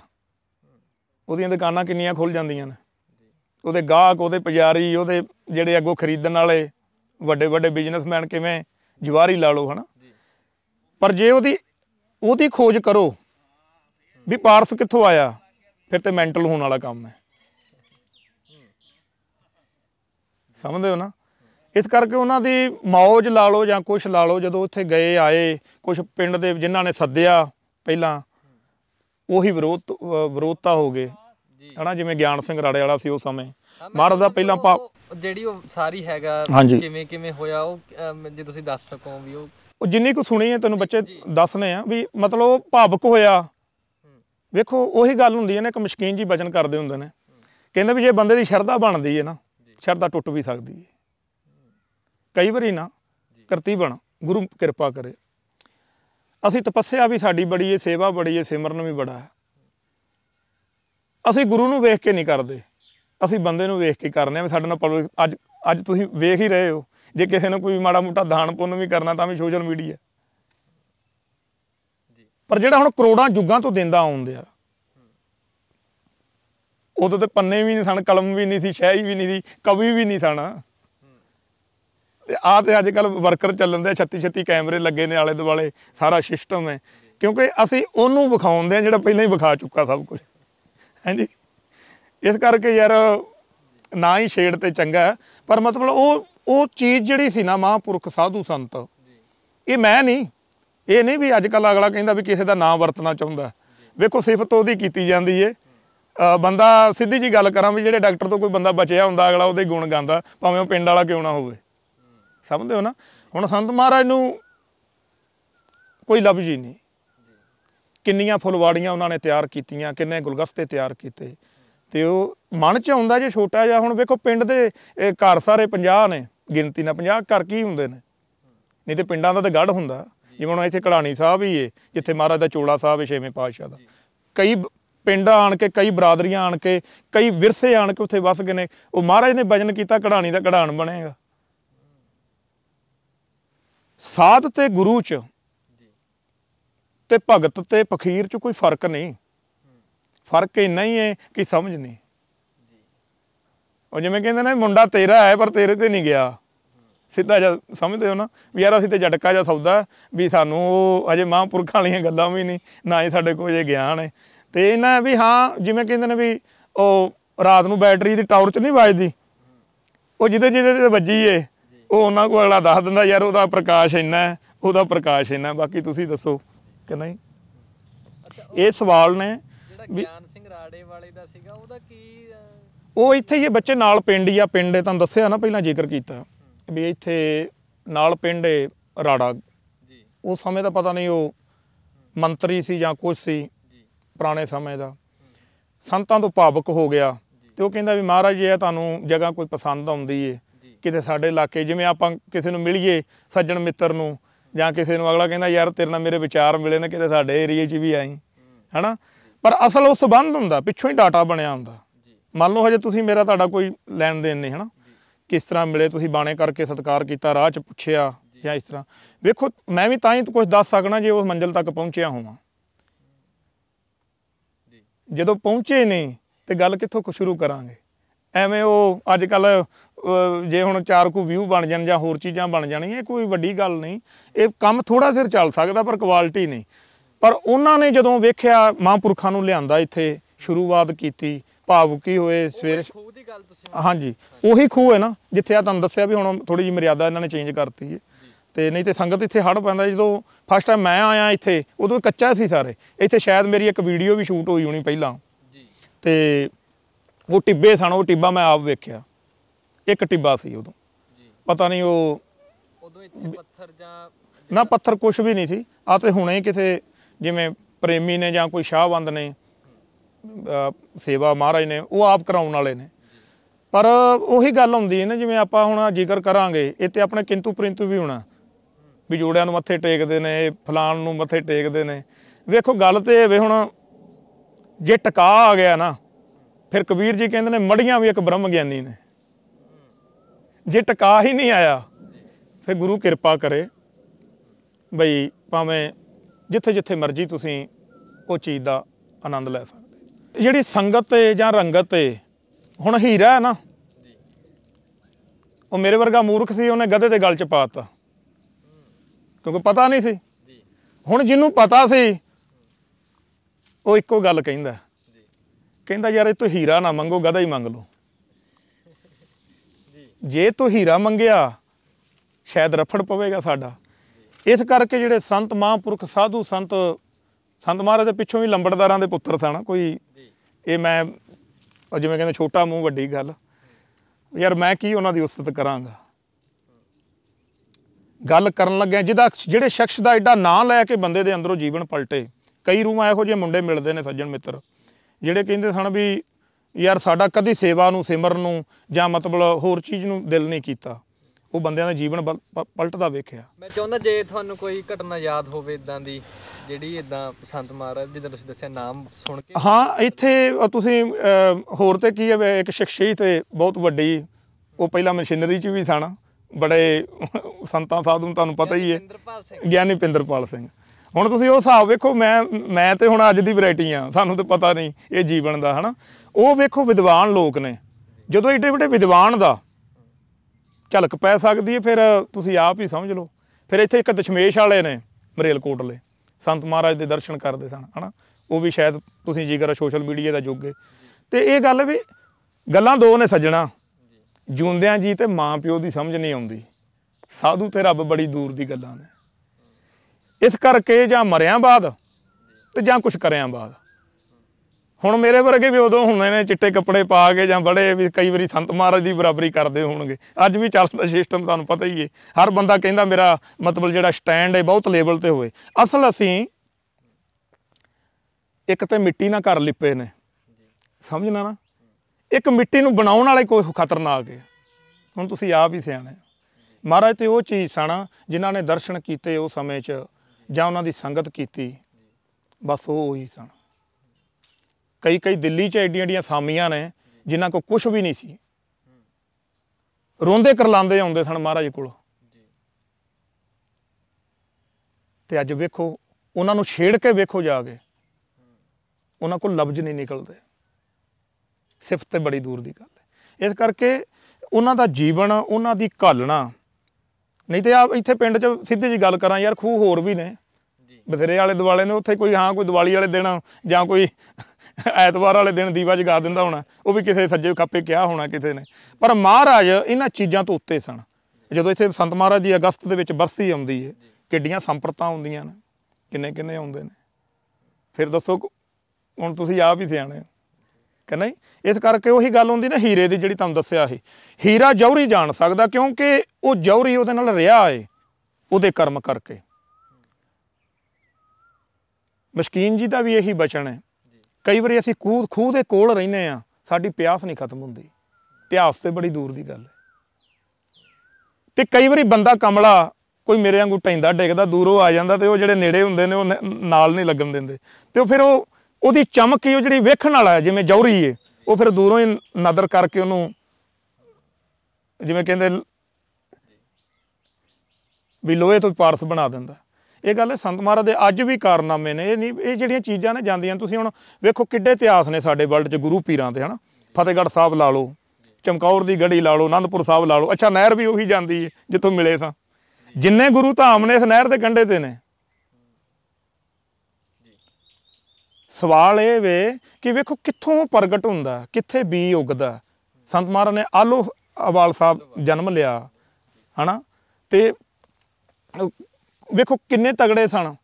ਉਹਦੀਆਂ ਦੁਕਾਨਾਂ ਕਿੰਨੀਆਂ ਖੁੱਲ ਜਾਂਦੀਆਂ ਨੇ ਉਹਦੇ ਗਾਹਕ ਉਹਦੇ ਪੁਜਾਰੀ ਉਹਦੇ ਜਿਹੜੇ ਅੱਗੋਂ ਖਰੀਦਣ ਵਾਲੇ ਵੱਡੇ ਵੱਡੇ ਬਿਜ਼ਨਸਮੈਨ ਕਿਵੇਂ ਜਵਾਰੀ ਲਾ ਲਓ ਹਨਾ ਪਰ ਜੇ ਉਹਦੀ ਉਹਦੀ ਖੋਜ ਕਰੋ ਵੀ ਪਾਰਸ ਕਿੱਥੋਂ ਆਇਆ ਫਿਰ ਤੇ ਮੈਂਟਲ ਹੋਣ ਵਾਲਾ ਕੰਮ ਹੈ ਸਮਝਦੇ ਹੋ ਨਾ ਇਸ ਕਰਕੇ ਉਹਨਾਂ ਦੀ ਮੌਜ ਲਾ ਲਓ ਜਾਂ ਕੁਝ ਲਾ ਲਓ ਜਦੋਂ ਉੱਥੇ ਗਏ ਆਏ ਕੁਝ ਪਿੰਡ ਦੇ ਜਿਨ੍ਹਾਂ ਨੇ ਸੱਦਿਆ ਪਹਿਲਾਂ ਉਹੀ ਵਿਰੋਧ ਵਿਰੋਧਤਾ ਹੋ ਗਏ ਹਣਾ ਜਿਵੇਂ ਗਿਆਨ ਸਿੰਘ ਰਾੜੇ ਵਾਲਾ ਸੀ ਉਸ ਸਮੇਂ ਮਹਾਰਾਜ ਦਾ ਪਹਿਲਾਂ ਪਾ ਜਿਹੜੀ ਉਹ ਸਾਰੀ ਹੈਗਾ ਕਿਵੇਂ ਕਿਵੇਂ ਹੋਇਆ ਉਹ ਜੇ ਤੁਸੀਂ ਦੱਸ ਸਕੋ ਵੀ ਉਹ ਉਹ ਜਿੰਨੀ ਕੁ ਸੁਣੀ ਹੈ ਤੈਨੂੰ ਬੱਚੇ ਦੱਸਨੇ ਆ ਵੀ ਮਤਲਬ ਉਹ ਭਾਵਕ ਹੋਇਆ ਵੇਖੋ ਉਹੀ ਗੱਲ ਹੁੰਦੀ ਹੈ ਨਾ ਇੱਕ ਮਸ਼ਕੀਨ ਜੀ ਵਜਨ ਕਰਦੇ ਹੁੰਦੇ ਨੇ ਕਹਿੰਦੇ ਵੀ ਜੇ ਬੰਦੇ ਦੀ ਸ਼ਰਧਾ ਬਣਦੀ ਹੈ ਨਾ ਸ਼ਰਧਾ ਟੁੱਟ ਵੀ ਸਕਦੀ ਹੈ ਕਈ ਵਾਰੀ ਨਾ ਕਰਤੀ ਬਣ ਗੁਰੂ ਕਿਰਪਾ ਕਰੇ ਅਸੀਂ ਤਪੱਸਿਆ ਵੀ ਸਾਡੀ ਬੜੀ ਹੈ ਸੇਵਾ ਬੜੀ ਹੈ ਸਿਮਰਨ ਵੀ ਬੜਾ ਹੈ ਅਸੀਂ ਗੁਰੂ ਨੂੰ ਵੇਖ ਕੇ ਨਹੀਂ ਕਰਦੇ ਅਸੀਂ ਬੰਦੇ ਨੂੰ ਵੇਖ ਕੇ ਕਰਨੇ ਆ ਵੀ ਸਾਡੇ ਨਾਲ ਪਬਲਿਕ ਅੱਜ ਅੱਜ ਤੁਸੀਂ ਵੇਖ ਹੀ ਰਹੇ ਹੋ ਜੇ ਕਿਸੇ ਨੂੰ ਕੋਈ ਮਾੜਾ ਮੋਟਾ ਦਾਨ ਪੁੰਨ ਵੀ ਕਰਨਾ ਤਾਂ ਵੀ ਸੋਸ਼ਲ ਮੀਡੀਆ ਪਰ ਜਿਹੜਾ ਹੁਣ ਕਰੋੜਾਂ ਜੁਗਾਂ ਤੋਂ ਦਿੰਦਾ ਆਉਂਦਿਆ ਉਦੋਂ ਤੇ ਪੰਨੇ ਵੀ ਨਹੀਂ ਸਨ ਕਲਮ ਵੀ ਨਹੀਂ ਸੀ ਸ਼ਾਇਰੀ ਵੀ ਨਹੀਂ ਸੀ ਕਵੀ ਵੀ ਨਹੀਂ ਸਨ ਤੇ ਆ ਤੇ ਅੱਜ ਕੱਲ ਵਰਕਰ ਚੱਲਣਦੇ ਆ 36 36 ਕੈਮਰੇ ਲੱਗੇ ਨੇ ਆਲੇ ਦੁਆਲੇ ਸਾਰਾ ਸਿਸਟਮ ਹੈ ਕਿਉਂਕਿ ਅਸੀਂ ਉਹਨੂੰ ਵਿਖਾਉਂਦੇ ਆ ਜਿਹੜਾ ਪਹਿਲਾਂ ਹੀ ਵਿਖਾ ਚੁੱਕਾ ਸਭ ਕੁਝ ਹਾਂਜੀ ਇਸ ਕਰਕੇ ਯਾਰ ਨਾ ਹੀ ਛੇੜ ਤੇ ਚੰਗਾ ਪਰ ਮਤਲਬ ਉਹ ਉਹ ਚੀਜ਼ ਜਿਹੜੀ ਸੀ ਨਾ ਮਹਾਂਪੁਰਖ ਸਾਧੂ ਸੰਤ ਇਹ ਮੈਂ ਨਹੀਂ ਇਹ ਨਹੀਂ ਵੀ ਅੱਜ ਕੱਲ ਅਗਲਾ ਕਹਿੰਦਾ ਵੀ ਕਿਸੇ ਦਾ ਨਾਮ ਵਰਤਣਾ ਚਾਹੁੰਦਾ ਵੇਖੋ ਸਿਫਤ ਉਹਦੀ ਕੀਤੀ ਜਾਂਦੀ ਏ ਬੰਦਾ ਸਿੱਧੀ ਜੀ ਗੱਲ ਕਰਾਂ ਵੀ ਜਿਹੜੇ ਡਾਕਟਰ ਤੋਂ ਕੋਈ ਬੰਦਾ ਬਚਿਆ ਹੁੰਦਾ ਅਗਲਾ ਉਹਦੇ ਗੁਣ ਗਾਉਂਦਾ ਭਾਵੇਂ ਉਹ ਪਿੰਡ ਵਾਲਾ ਕਿਉਂ ਨਾ ਹੋਵੇ ਸਮਝਦੇ ਹੋ ਨਾ ਹੁਣ ਸੰਤ ਮਹਾਰਾਜ ਨੂੰ ਕੋਈ ਲਬਜੀ ਨਹੀਂ ਕਿੰਨੀਆਂ ਫੁਲਵਾੜੀਆਂ ਉਹਨਾਂ ਨੇ ਤਿਆਰ ਕੀਤੀਆਂ ਕਿੰਨੇ ਗੁਲਗਸਤੇ ਤਿਆਰ ਕੀਤੇ ਤੇ ਉਹ ਮਨ ਚ ਆਉਂਦਾ ਜੇ ਛੋਟਾ ਜਿਹਾ ਹੁਣ ਵੇਖੋ ਪਿੰਡ ਦੇ ਘਰ ਸਾਰੇ 50 ਨੇ ਗਿਣਤੀ ਨਾਲ 50 ਘਰ ਕੀ ਹੁੰਦੇ ਨੇ ਨਹੀਂ ਤੇ ਪਿੰਡਾਂ ਦਾ ਤਾਂ ਗੜ ਹੁੰਦਾ ਜਿਵੇਂ ਹੁਣ ਇੱਥੇ ਕੜਾਣੀ ਸਾਹਿਬ ਹੀ ਏ ਜਿੱਥੇ ਮਹਾਰਾਜ ਦਾ ਚੋਲਾ ਸਾਹਿਬ ਏ ਛੇਵੇਂ ਪਾਤਸ਼ਾਹ ਦਾ ਕਈ ਪਿੰਡਾਂ ਆਣ ਕੇ ਕਈ ਬਰਾਦਰੀਆਂ ਆਣ ਕੇ ਕਈ ਵਿਰਸੇ ਆਣ ਕੇ ਉੱਥੇ ਵਸ ਗਏ ਨੇ ਉਹ ਮਹਾਰਾਜ ਨੇ ਵਜਨ ਕੀਤਾ ਕੜਾਣੀ ਦਾ ਕੜਾਣ ਬਣੇਗਾ ਸਾਧ ਤੇ ਗੁਰੂ ਚ ਤੇ ਭਗਤ ਤੇ ਫਕੀਰ 'ਚ ਕੋਈ ਫਰਕ ਨਹੀਂ ਫਰਕ ਇੰਨਾ ਹੀ ਹੈ ਕਿ ਸਮਝ ਨਹੀਂ ਉਹ ਜਿਵੇਂ ਕਹਿੰਦੇ ਨੇ ਮੁੰਡਾ ਤੇਰਾ ਹੈ ਪਰ ਤੇਰੇ ਤੇ ਨਹੀਂ ਗਿਆ ਸਿੱਧਾ ਜਿਹਾ ਸਮਝਦੇ ਹੋ ਨਾ ਵੀ ਯਾਰ ਅਸੀਂ ਤੇ ਜਟਕਾ ਜਿਹਾ ਸੌਦਾ ਵੀ ਸਾਨੂੰ ਉਹ ਅਜੇ ਮਹਾਂਪੁਰਖਾਂ ਵਾਲੀਆਂ ਗੱਲਾਂ ਵੀ ਨਹੀਂ ਨਾ ਹੀ ਸਾਡੇ ਕੋਲ ਇਹ ਗਿਆਨ ਹੈ ਤੇ ਇਹਨਾਂ ਵੀ ਹਾਂ ਜਿਵੇਂ ਕਹਿੰਦੇ ਨੇ ਵੀ ਉਹ ਰਾਤ ਨੂੰ ਬੈਟਰੀ ਦੀ ਟਾਵਰ 'ਚ ਨਹੀਂ ਵੱਜਦੀ ਉਹ ਜਿੱਦੇ ਜਿੱਦੇ ਤੇ ਵੱਜੀ ਏ ਉਹ ਉਹਨਾਂ ਕੋਲ ਅਗਲਾ ਦੱਸ ਦਿੰਦਾ ਯਾਰ ਉਹਦਾ ਪ੍ਰਕਾਸ਼ ਇੰਨਾ ਉਹਦਾ ਪ੍ਰਕਾਸ਼ ਇੰਨਾ ਬਾਕੀ ਤੁਸੀਂ ਦੱਸੋ ਕਿ ਨਹੀਂ ਇਹ ਸਵਾਲ ਨੇ ਗਿਆਨ ਸਿੰਘ ਰਾੜੇ ਵਾਲੇ ਦਾ ਸੀਗਾ ਉਹਦਾ ਕੀ ਉਹ ਇੱਥੇ ਇਹ ਬੱਚੇ ਨਾਲ ਪਿੰਡ ਜਾਂ ਪਿੰਡ ਇਹ ਤੁਹਾਨੂੰ ਦੱਸਿਆ ਨਾ ਪਹਿਲਾਂ ਜ਼ਿਕਰ ਕੀਤਾ ਵੀ ਇੱਥੇ ਨਾਲ ਪਿੰਡ ਰਾੜਾ ਜੀ ਉਸ ਸਮੇਂ ਦਾ ਪਤਾ ਨਹੀਂ ਉਹ ਮੰਤਰੀ ਸੀ ਜਾਂ ਕੁਝ ਸੀ ਜੀ ਪੁਰਾਣੇ ਸਮੇਂ ਦਾ ਸੰਤਾਂ ਤੋਂ ਭਾਵਕ ਹੋ ਗਿਆ ਤੇ ਉਹ ਕਹਿੰਦਾ ਵੀ ਮਹਾਰਾਜ ਜੀ ਇਹ ਤੁਹਾਨੂੰ ਜਗ੍ਹਾ ਕੋਈ ਪਸੰਦ ਆਉਂਦੀ ਏ ਕਿਤੇ ਸਾਡੇ ਇਲਾਕੇ ਜਿਵੇਂ ਆਪਾਂ ਕਿਸੇ ਨੂੰ ਮਿਲੀਏ ਸੱਜਣ ਮਿੱਤਰ ਨੂੰ ਜਾਂ ਕਿਸੇ ਨੂੰ ਅਗਲਾ ਕਹਿੰਦਾ ਯਾਰ ਤੇਰੇ ਨਾਲ ਮੇਰੇ ਵਿਚਾਰ ਮਿਲੇ ਨੇ ਕਿਤੇ ਸਾਡੇ ਏਰੀਆ 'ਚ ਵੀ ਆਈ ਹੈਨਾ ਪਰ ਅਸਲ ਉਹ ਸਬੰਧ ਹੁੰਦਾ ਪਿੱਛੋਂ ਹੀ ਡਾਟਾ ਬਣਿਆ ਹੁੰਦਾ ਮੰਨ ਲਓ ਹਜੇ ਤੁਸੀਂ ਮੇਰਾ ਤੁਹਾਡਾ ਕੋਈ ਲੈਣ ਦੇਣ ਨਹੀਂ ਹੈਨਾ ਕਿਸ ਤਰ੍ਹਾਂ ਮਿਲੇ ਤੁਸੀਂ ਬਾਣੇ ਕਰਕੇ ਸਤਕਾਰ ਕੀਤਾ ਰਾਹ 'ਚ ਪੁੱਛਿਆ ਜਾਂ ਇਸ ਤਰ੍ਹਾਂ ਵੇਖੋ ਮੈਂ ਵੀ ਤਾਂ ਹੀ ਕੁਝ ਦੱਸ ਸਕਣਾ ਜੇ ਉਸ ਮੰਜ਼ਲ ਤੱਕ ਪਹੁੰਚਿਆ ਹੋਵਾਂ ਜਦੋਂ ਪਹੁੰਚੇ ਨਹੀਂ ਤੇ ਗੱਲ ਕਿੱਥੋਂ ਸ਼ੁਰੂ ਕਰਾਂਗੇ ਐਵੇਂ ਉਹ ਅੱਜ ਕੱਲ ਜੇ ਹੁਣ ਚਾਰ ਕੋ ਵਿਊ ਬਣ ਜਾਣ ਜਾਂ ਹੋਰ ਚੀਜ਼ਾਂ ਬਣ ਜਾਣੀਆਂ ਕੋਈ ਵੱਡੀ ਗੱਲ ਨਹੀਂ ਇਹ ਕੰਮ ਥੋੜਾ ਸਿਰ ਚੱਲ ਸਕਦਾ ਪਰ ਕੁਆਲਿਟੀ ਨਹੀਂ ਪਰ ਉਹਨਾਂ ਨੇ ਜਦੋਂ ਵੇਖਿਆ ਮਹਾਂਪੁਰਖਾਂ ਨੂੰ ਲਿਆਂਦਾ ਇੱਥੇ ਸ਼ੁਰੂਆਤ ਕੀਤੀ ਭਾਵੁਕੀ ਹੋਏ ਸਵੇਰ ਹਾਂਜੀ ਉਹੀ ਖੂਹ ਹੈ ਨਾ ਜਿੱਥੇ ਆ ਤੁਹਾਨੂੰ ਦੱਸਿਆ ਵੀ ਹੁਣ ਥੋੜੀ ਜੀ ਮਰਿਆਦਾ ਇਹਨਾਂ ਨੇ ਚੇਂਜ ਕਰਤੀ ਹੈ ਤੇ ਨਹੀਂ ਤੇ ਸੰਗਤ ਇੱਥੇ ਹੜ ਪੈਂਦਾ ਜਦੋਂ ਫਸਟ ਟਾਈਮ ਮੈਂ ਆਇਆ ਇੱਥੇ ਉਦੋਂ ਕੱਚਾ ਸੀ ਸਾਰੇ ਇੱਥੇ ਸ਼ਾਇਦ ਮੇਰੀ ਇੱਕ ਵੀਡੀਓ ਵੀ ਸ਼ੂਟ ਹੋਈ ਹੋਣੀ ਪਹਿਲਾਂ ਜੀ ਤੇ ਉਹ ਟਿੱਬੇ ਸਨ ਉਹ ਟਿੱਬਾ ਮੈਂ ਆਪ ਵੇਖਿਆ ਇੱਕ ਟਿੱਬਾ ਸੀ ਉਦੋਂ ਪਤਾ ਨਹੀਂ ਉਹ ਉਦੋਂ ਇੱਥੇ ਪੱਥਰ ਜਾਂ ਨਾ ਪੱਥਰ ਕੁਝ ਵੀ ਨਹੀਂ ਸੀ ਆ ਤੇ ਹੁਣੇ ਕਿਸੇ ਜਿਵੇਂ ਪ੍ਰੇਮੀ ਨੇ ਜਾਂ ਕੋਈ ਸ਼ਾਹਵੰਦ ਨੇ ਸੇਵਾ ਮਹਾਰਾਜ ਨੇ ਉਹ ਆਪ ਕਰਾਉਣ ਵਾਲੇ ਨੇ ਪਰ ਉਹੀ ਗੱਲ ਹੁੰਦੀ ਹੈ ਨਾ ਜਿਵੇਂ ਆਪਾਂ ਹੁਣ ਜ਼ਿਕਰ ਕਰਾਂਗੇ ਇਹ ਤੇ ਆਪਣੇ ਕਿੰਤੂ ਪ੍ਰਿੰਤੂ ਵੀ ਹੋਣਾ ਵੀ ਜੋੜਿਆਂ ਨੂੰ ਮੱਥੇ ਟੇਕਦੇ ਨੇ ਫਲਾਣ ਨੂੰ ਮੱਥੇ ਟੇਕਦੇ ਨੇ ਵੇਖੋ ਗੱਲ ਤੇ ਵੇ ਹੁਣ ਜੇ ਟਿਕਾ ਆ ਗਿਆ ਨਾ ਫਿਰ ਕਬੀਰ ਜੀ ਕਹਿੰਦੇ ਨੇ ਮੜੀਆਂ ਵੀ ਇੱਕ ਬ੍ਰਹਮ ਗਿਆਨੀ ਨੇ ਜੇ ਟਿਕਾ ਹੀ ਨਹੀਂ ਆਇਆ ਫਿਰ ਗੁਰੂ ਕਿਰਪਾ ਕਰੇ ਬਈ ਭਾਵੇਂ ਜਿੱਥੇ ਜਿੱਥੇ ਮਰਜ਼ੀ ਤੁਸੀਂ ਉਹ ਚੀਜ਼ ਦਾ ਆਨੰਦ ਲੈ ਸਕਦੇ ਜਿਹੜੀ ਸੰਗਤ ਤੇ ਜਾਂ ਰੰਗਤ ਤੇ ਹੁਣ ਹੀਰਾ ਹੈ ਨਾ ਉਹ ਮੇਰੇ ਵਰਗਾ ਮੂਰਖ ਸੀ ਉਹਨੇ ਗਧੇ ਦੇ ਗਲ 'ਚ ਪਾਤਾ ਕਿਉਂਕਿ ਪਤਾ ਨਹੀਂ ਸੀ ਹੁਣ ਜਿਹਨੂੰ ਪਤਾ ਸੀ ਉਹ ਇੱਕੋ ਗੱਲ ਕਹਿੰਦਾ ਕਹਿੰਦਾ ਯਾਰ ਇਹ ਤੋਂ ਹੀਰਾ ਨਾ ਮੰਗੋ ਗਧਾ ਹੀ ਮੰਗ ਲਓ ਜੇ ਤੂੰ ਹੀਰਾ ਮੰਗਿਆ ਸ਼ਾਇਦ ਰਫੜ ਪਵੇਗਾ ਸਾਡਾ ਇਸ ਕਰਕੇ ਜਿਹੜੇ ਸੰਤ ਮਹਾਂਪੁਰਖ ਸਾਧੂ ਸੰਤ ਸੰਤ ਮਹਾਰਾਜ ਦੇ ਪਿੱਛੋਂ ਵੀ ਲੰਬੜਦਾਰਾਂ ਦੇ ਪੁੱਤਰ ਸਨ ਕੋਈ ਇਹ ਮੈਂ ਜਿਵੇਂ ਕਹਿੰਦੇ ਛੋਟਾ ਮੂੰਹ ਵੱਡੀ ਗੱਲ ਯਾਰ ਮੈਂ ਕੀ ਉਹਨਾਂ ਦੀ ਉਸਤਤ ਕਰਾਂਗਾ ਗੱਲ ਕਰਨ ਲੱਗਿਆ ਜਿਹਦਾ ਜਿਹੜੇ ਸ਼ਖਸ ਦਾ ਐਡਾ ਨਾਂ ਲੈ ਕੇ ਬੰਦੇ ਦੇ ਅੰਦਰੋਂ ਜੀਵਨ ਪਲਟੇ ਕਈ ਰੂਹਾਂ ਇਹੋ ਜਿਹੇ ਮੁੰਡੇ ਮਿਲਦੇ ਨੇ ਸੱਜਣ ਮਿੱਤਰ ਜਿਹੜੇ ਕਹਿੰਦੇ ਸਨ ਵੀ ਯਾਰ ਸਾਡਾ ਕਦੀ ਸੇਵਾ ਨੂੰ ਸਿਮਰਨ ਨੂੰ ਜਾਂ ਮਤਲਬ ਹੋਰ ਚੀਜ਼ ਨੂੰ ਦਿਲ ਨਹੀਂ ਕੀਤਾ ਉਹ ਬੰਦਿਆਂ ਦਾ ਜੀਵਨ ਪਲਟਦਾ ਵੇਖਿਆ ਮੈਂ ਚਾਹੁੰਦਾ ਜੇ ਤੁਹਾਨੂੰ ਕੋਈ ਘਟਨਾ ਯਾਦ ਹੋਵੇ ਇਦਾਂ ਦੀ ਜਿਹੜੀ ਇਦਾਂ ਸੰਤ ਮਹਾਰਾਜ ਜਿੱਦਾਂ ਤੁਸੀਂ ਦੱਸਿਆ ਨਾਮ ਸੁਣ ਕੇ ਹਾਂ ਇੱਥੇ ਤੁਸੀਂ ਹੋਰ ਤੇ ਕੀ ਹੈ ਇੱਕ ਸ਼ਖਸੀਅਤ ਬਹੁਤ ਵੱਡੀ ਉਹ ਪਹਿਲਾਂ ਮਸ਼ੀਨਰੀ 'ਚ ਵੀ ਸਨ ਬੜੇ ਸੰਤਾਂ ਸਾਧੂ ਤੁਹਾਨੂੰ ਪਤਾ ਹੀ ਹੈ ਗਿਆਨੀ ਪਿੰਦਰਪਾਲ ਸਿੰਘ ਹੁਣ ਤੁਸੀਂ ਉਹ ਹਿਸਾਬ ਵੇਖੋ ਮੈਂ ਮੈਂ ਤੇ ਹੁਣ ਅੱਜ ਦੀ ਵੈਰਾਈਟੀ ਆ ਸਾਨੂੰ ਤੇ ਪਤਾ ਨਹੀਂ ਇਹ ਜੀਵਨ ਦਾ ਹਨਾ ਉਹ ਵੇਖੋ ਵਿਦਵਾਨ ਲੋਕ ਨੇ ਜਦੋਂ ਏਡੇ ਵੱਡੇ ਵਿਦਵਾਨ ਦਾ ਝਲਕ ਪੈ ਸਕਦੀ ਹੈ ਫਿਰ ਤੁਸੀਂ ਆਪ ਹੀ ਸਮਝ ਲਓ ਫਿਰ ਇੱਥੇ ਇੱਕ ਦਸ਼ਮੇਸ਼ ਵਾਲੇ ਨੇ ਮਰੇਲਕੋਟਲੇ ਸੰਤ ਮਹਾਰਾਜ ਦੇ ਦਰਸ਼ਨ ਕਰਦੇ ਸਨ ਹਨਾ ਉਹ ਵੀ ਸ਼ਾਇਦ ਤੁਸੀਂ ਜੀਕਰ ਸੋਸ਼ਲ ਮੀਡੀਆ ਦਾ ਯੁੱਗ ਹੈ ਤੇ ਇਹ ਗੱਲ ਵੀ ਗੱਲਾਂ ਦੋ ਨੇ ਸੱਜਣਾ ਜੂੰਦਿਆਂ ਜੀ ਤੇ ਮਾਂ ਪਿਓ ਦੀ ਸਮਝ ਨਹੀਂ ਆਉਂਦੀ ਸਾਧੂ ਤੇ ਰੱਬ ਬੜੀ ਦੂਰ ਦੀ ਗੱਲਾਂ ਨੇ ਇਸ ਕਰਕੇ ਜਾਂ ਮਰਿਆਂ ਬਾਅਦ ਤੇ ਜਾਂ ਕੁਝ ਕਰਿਆਂ ਬਾਅਦ ਹੁਣ ਮੇਰੇ ਵਰਗੇ ਵੀ ਉਦੋਂ ਹੁੰਦੇ ਨੇ ਚਿੱਟੇ ਕੱਪੜੇ ਪਾ ਕੇ ਜਾਂ ਬੜੇ ਵੀ ਕਈ ਵਾਰੀ ਸੰਤ ਮਹਾਰਾਜ ਦੀ ਬਰਾਬਰੀ ਕਰਦੇ ਹੋਣਗੇ ਅੱਜ ਵੀ ਚੱਲਦਾ ਸਿਸਟਮ ਤੁਹਾਨੂੰ ਪਤਾ ਹੀ ਏ ਹਰ ਬੰਦਾ ਕਹਿੰਦਾ ਮੇਰਾ ਮਤਲਬ ਜਿਹੜਾ ਸਟੈਂਡ ਏ ਬਹੁਤ ਲੈਵਲ ਤੇ ਹੋਵੇ ਅਸਲ ਅਸੀਂ ਇੱਕ ਤੇ ਮਿੱਟੀ ਨਾਲ ਘਰ ਲਿਪੇ ਨੇ ਸਮਝਣਾ ਨਾ ਇੱਕ ਮਿੱਟੀ ਨੂੰ ਬਣਾਉਣ ਵਾਲੇ ਕੋਈ ਖਤਰਨਾਕ ਏ ਹੁਣ ਤੁਸੀਂ ਆਪ ਹੀ ਸਿਆਣੇ ਮਹਾਰਾਜ ਤੇ ਉਹ ਚੀਜ਼ ਸਣਾ ਜਿਨ੍ਹਾਂ ਨੇ ਦਰਸ਼ਨ ਕੀਤੇ ਉਹ ਸਮੇਂ 'ਚ ਜਾਂ ਉਹਨਾਂ ਦੀ ਸੰਗਤ ਕੀਤੀ ਬਸ ਉਹ ਉਹੀ ਸਨ ਕਈ ਕਈ ਦਿੱਲੀ 'ਚ ਐਡੀਆਂ ਐਡੀਆਂ ਸਾਮੀਆਂ ਨੇ ਜਿਨ੍ਹਾਂ ਕੋ ਕੁਝ ਵੀ ਨਹੀਂ ਸੀ ਰੋਂਦੇ ਲਾਂਦੇ ਆਉਂਦੇ ਸਨ ਮਹਾਰਾਜ ਕੋਲ ਤੇ ਅੱਜ ਵੇਖੋ ਉਹਨਾਂ ਨੂੰ ਛੇੜ ਕੇ ਵੇਖੋ ਜਾ ਕੇ ਉਹਨਾਂ ਕੋਲ ਲਬਜ ਨਹੀਂ ਨਿਕਲਦੇ ਸਿਫਤ ਤੇ ਬੜੀ ਦੂਰ ਦੀ ਗੱਲ ਹੈ ਇਸ ਕਰਕੇ ਉਹਨਾਂ ਦਾ ਜੀਵਨ ਉਹਨਾਂ ਦੀ ਘਾਲਣਾ ਨਹੀਂ ਤੇ ਆ ਇੱਥੇ ਪਿੰਡ 'ਚ ਸਿੱਧੀ ਜੀ ਗੱਲ ਕਰਾਂ ਯਾਰ ਖੂਹ ਹੋਰ ਵੀ ਨੇ ਜੀ ਬਥੇਰੇ ਵਾਲੇ ਦਿਵਾਲੇ ਨੇ ਉੱਥੇ ਕੋਈ ਹਾਂ ਕੋਈ ਦਿਵਾਲੀ ਵਾਲੇ ਦਿਨ ਜਾਂ ਕੋਈ ਐਤਵਾਰ ਵਾਲੇ ਦਿਨ ਦੀਵਾ ਜਗਾ ਦਿੰਦਾ ਹੋਣਾ ਉਹ ਵੀ ਕਿਸੇ ਸੱਜੇ ਖਾਪੇ ਕਿਹਾ ਹੋਣਾ ਕਿਸੇ ਨੇ ਪਰ ਮਹਾਰਾਜ ਇਹਨਾਂ ਚੀਜ਼ਾਂ ਤੋਂ ਉੱਤੇ ਸਨ ਜਦੋਂ ਇੱਥੇ ਸੰਤ ਮਹਾਰਾਜ ਜੀ ਅਗਸਤ ਦੇ ਵਿੱਚ ਬਰਸੀ ਆਉਂਦੀ ਹੈ ਕਿੱਡੀਆਂ ਸੰਪਰਤਾਂ ਹੁੰਦੀਆਂ ਨੇ ਕਿੰਨੇ ਕਿੰਨੇ ਆਉਂਦੇ ਨੇ ਫਿਰ ਦੱਸੋ ਹੁਣ ਤੁਸੀਂ ਆਪ ਹੀ ਸਿਆਣੇ ਹੋ ਕਿ ਨਹੀਂ ਇਸ ਕਰਕੇ ਉਹੀ ਗੱਲ ਹੁੰਦੀ ਨਾ ਹੀਰੇ ਦੀ ਜਿਹੜੀ ਤੁਹਾਨੂੰ ਦੱਸਿਆ ਇਹ ਹੀਰਾ ਜੌਹਰੀ ਜਾਣ ਸਕਦਾ ਕਿਉਂਕਿ ਉਹ ਜੌਹਰੀ ਉਹਦੇ ਨਾਲ ਰਿਹਾ ਏ ਉਹਦੇ ਕਰਮ ਕਰਕੇ ਮਸਕੀਨ ਜੀ ਦਾ ਵੀ ਇਹੀ ਬਚਨ ਹੈ ਕਈ ਵਾਰੀ ਅਸੀਂ ਖੂਦ ਖੂਹ ਦੇ ਕੋਲ ਰਹਿੰਦੇ ਆ ਸਾਡੀ ਪਿਆਸ ਨਹੀਂ ਖਤਮ ਹੁੰਦੀ ਇਤਿਹਾਸ ਤੇ ਬੜੀ ਦੂਰ ਦੀ ਗੱਲ ਹੈ ਤੇ ਕਈ ਵਾਰੀ ਬੰਦਾ ਕਮਲਾ ਕੋਈ ਮੇਰੇ ਵਾਂਗੂ ਟੈਂਦਾ ਡਿੱਗਦਾ ਦੂਰੋਂ ਆ ਜਾਂਦਾ ਤੇ ਉਹ ਜਿਹੜੇ ਨੇੜੇ ਹੁੰਦੇ ਨੇ ਉਹ ਨਾਲ ਨਹੀਂ ਲੱਗਣ ਦਿੰਦੇ ਤੇ ਉਹ ਫਿਰ ਉਹ ਉਹਦੀ ਚਮਕ ਹੀ ਉਹ ਜਿਹੜੀ ਵੇਖਣ ਵਾਲਾ ਹੈ ਜਿਵੇਂ ਜੌਹਰੀ ਏ ਉਹ ਫਿਰ ਦੂਰੋਂ ਹੀ ਨਦਰ ਕਰਕੇ ਉਹਨੂੰ ਜਿਵੇਂ ਕਹਿੰਦੇ ਵੀ ਲੋਹੇ ਤੋਂ ਪਾਰਸ ਬਣਾ ਦਿੰਦਾ ਇਹ ਗੱਲ ਸੰਤ ਮਹਾਰਾਜ ਦੇ ਅੱਜ ਵੀ ਕਾਰਨਾਮੇ ਨੇ ਇਹ ਨਹੀਂ ਇਹ ਜਿਹੜੀਆਂ ਚੀਜ਼ਾਂ ਨੇ ਜਾਂਦੀਆਂ ਤੁਸੀਂ ਹੁਣ ਵੇਖੋ ਕਿੱਡੇ ਇਤਿਹਾਸ ਨੇ ਸਾਡੇ ਵਰਲਡ 'ਚ ਗੁਰੂ ਪੀਰਾਂ ਦੇ ਹਨਾ ਫਤਿਹਗੜ੍ਹ ਸਾਹਿਬ ਲਾ ਲਓ ਚਮਕੌਰ ਦੀ ਗੜੀ ਲਾ ਲਓ ਆਨੰਦਪੁਰ ਸਾਹਿਬ ਲਾ ਲਓ ਅੱਛਾ ਨਹਿਰ ਵੀ ਉਹੀ ਜਾਂਦੀ ਹੈ ਜਿੱਥੋਂ ਮਿਲੇ ਤਾਂ ਜਿੰਨੇ ਗੁਰੂ ਧਾਮ ਨੇ ਇਸ ਨਹਿਰ ਦੇ ਕੰਢੇ ਤੇ ਨੇ ਸਵਾਲ ਇਹ ਵੇ ਕਿ ਵੇਖੋ ਕਿੱਥੋਂ ਪ੍ਰਗਟ ਹੁੰਦਾ ਕਿੱਥੇ ਬੀ ਉਗਦਾ ਸੰਤ ਮਹਾਰਾਜ ਨੇ ਆਲੋ ਅਵਾਲ ਸਾਹਿਬ ਜਨਮ ਲਿਆ ਹਨਾ ਤੇ ਵੇਖੋ ਕਿੰਨੇ ਤਗੜੇ ਸਨ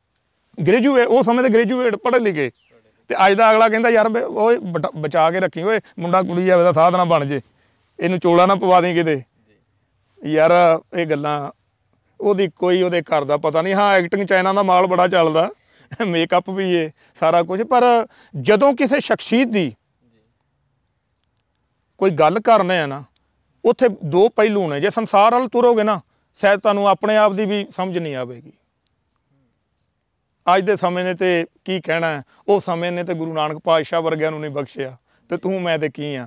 ਗ੍ਰੈਜੂਏਟ ਉਹ ਸਮੇਂ ਤੇ ਗ੍ਰੈਜੂਏਟ ਪੜ੍ਹ ਲਿਖੇ ਤੇ ਅੱਜ ਦਾ ਅਗਲਾ ਕਹਿੰਦਾ ਯਾਰ ਓਏ ਬਚਾ ਕੇ ਰੱਖੀ ਓਏ ਮੁੰਡਾ ਕੁੜੀ ਜਾਵੇ ਦਾ ਸਾਧਨਾ ਬਣ ਜੇ ਇਹਨੂੰ ਚੋਲਾ ਨਾ ਪਵਾ ਦੇ ਕਿਤੇ ਯਾਰ ਇਹ ਗੱਲਾਂ ਉਹਦੀ ਕੋਈ ਉਹਦੇ ਘਰ ਦਾ ਪਤਾ ਨਹੀਂ ਹਾਂ ਐਕਟਿੰਗ ਚਾਈਨਾ ਦਾ ਮਾਲ ਬੜਾ ਚੱਲਦਾ ਮੇਕਅਪ ਵੀ ਏ ਸਾਰਾ ਕੁਝ ਪਰ ਜਦੋਂ ਕਿਸੇ ਸ਼ਖਸੀਅਤ ਦੀ ਕੋਈ ਗੱਲ ਕਰਨੇ ਆ ਨਾ ਉੱਥੇ ਦੋ ਪਹਿਲੂ ਨੇ ਜੇ ਸੰਸਾਰ ਵੱਲ ਤੁਰੋਗੇ ਨਾ ਸ਼ਾਇਦ ਤੁਹਾਨੂੰ ਆਪਣੇ ਆਪ ਦੀ ਵੀ ਸਮਝ ਨਹੀਂ ਆਵੇਗੀ ਅੱਜ ਦੇ ਸਮੇਂ ਨੇ ਤੇ ਕੀ ਕਹਿਣਾ ਉਹ ਸਮੇਂ ਨੇ ਤੇ ਗੁਰੂ ਨਾਨਕ ਪਾਤਸ਼ਾਹ ਵਰਗਿਆਂ ਨੂੰ ਨਹੀਂ ਬਖਸ਼ਿਆ ਤੇ ਤੂੰ ਮੈਂ ਤੇ ਕੀ ਆ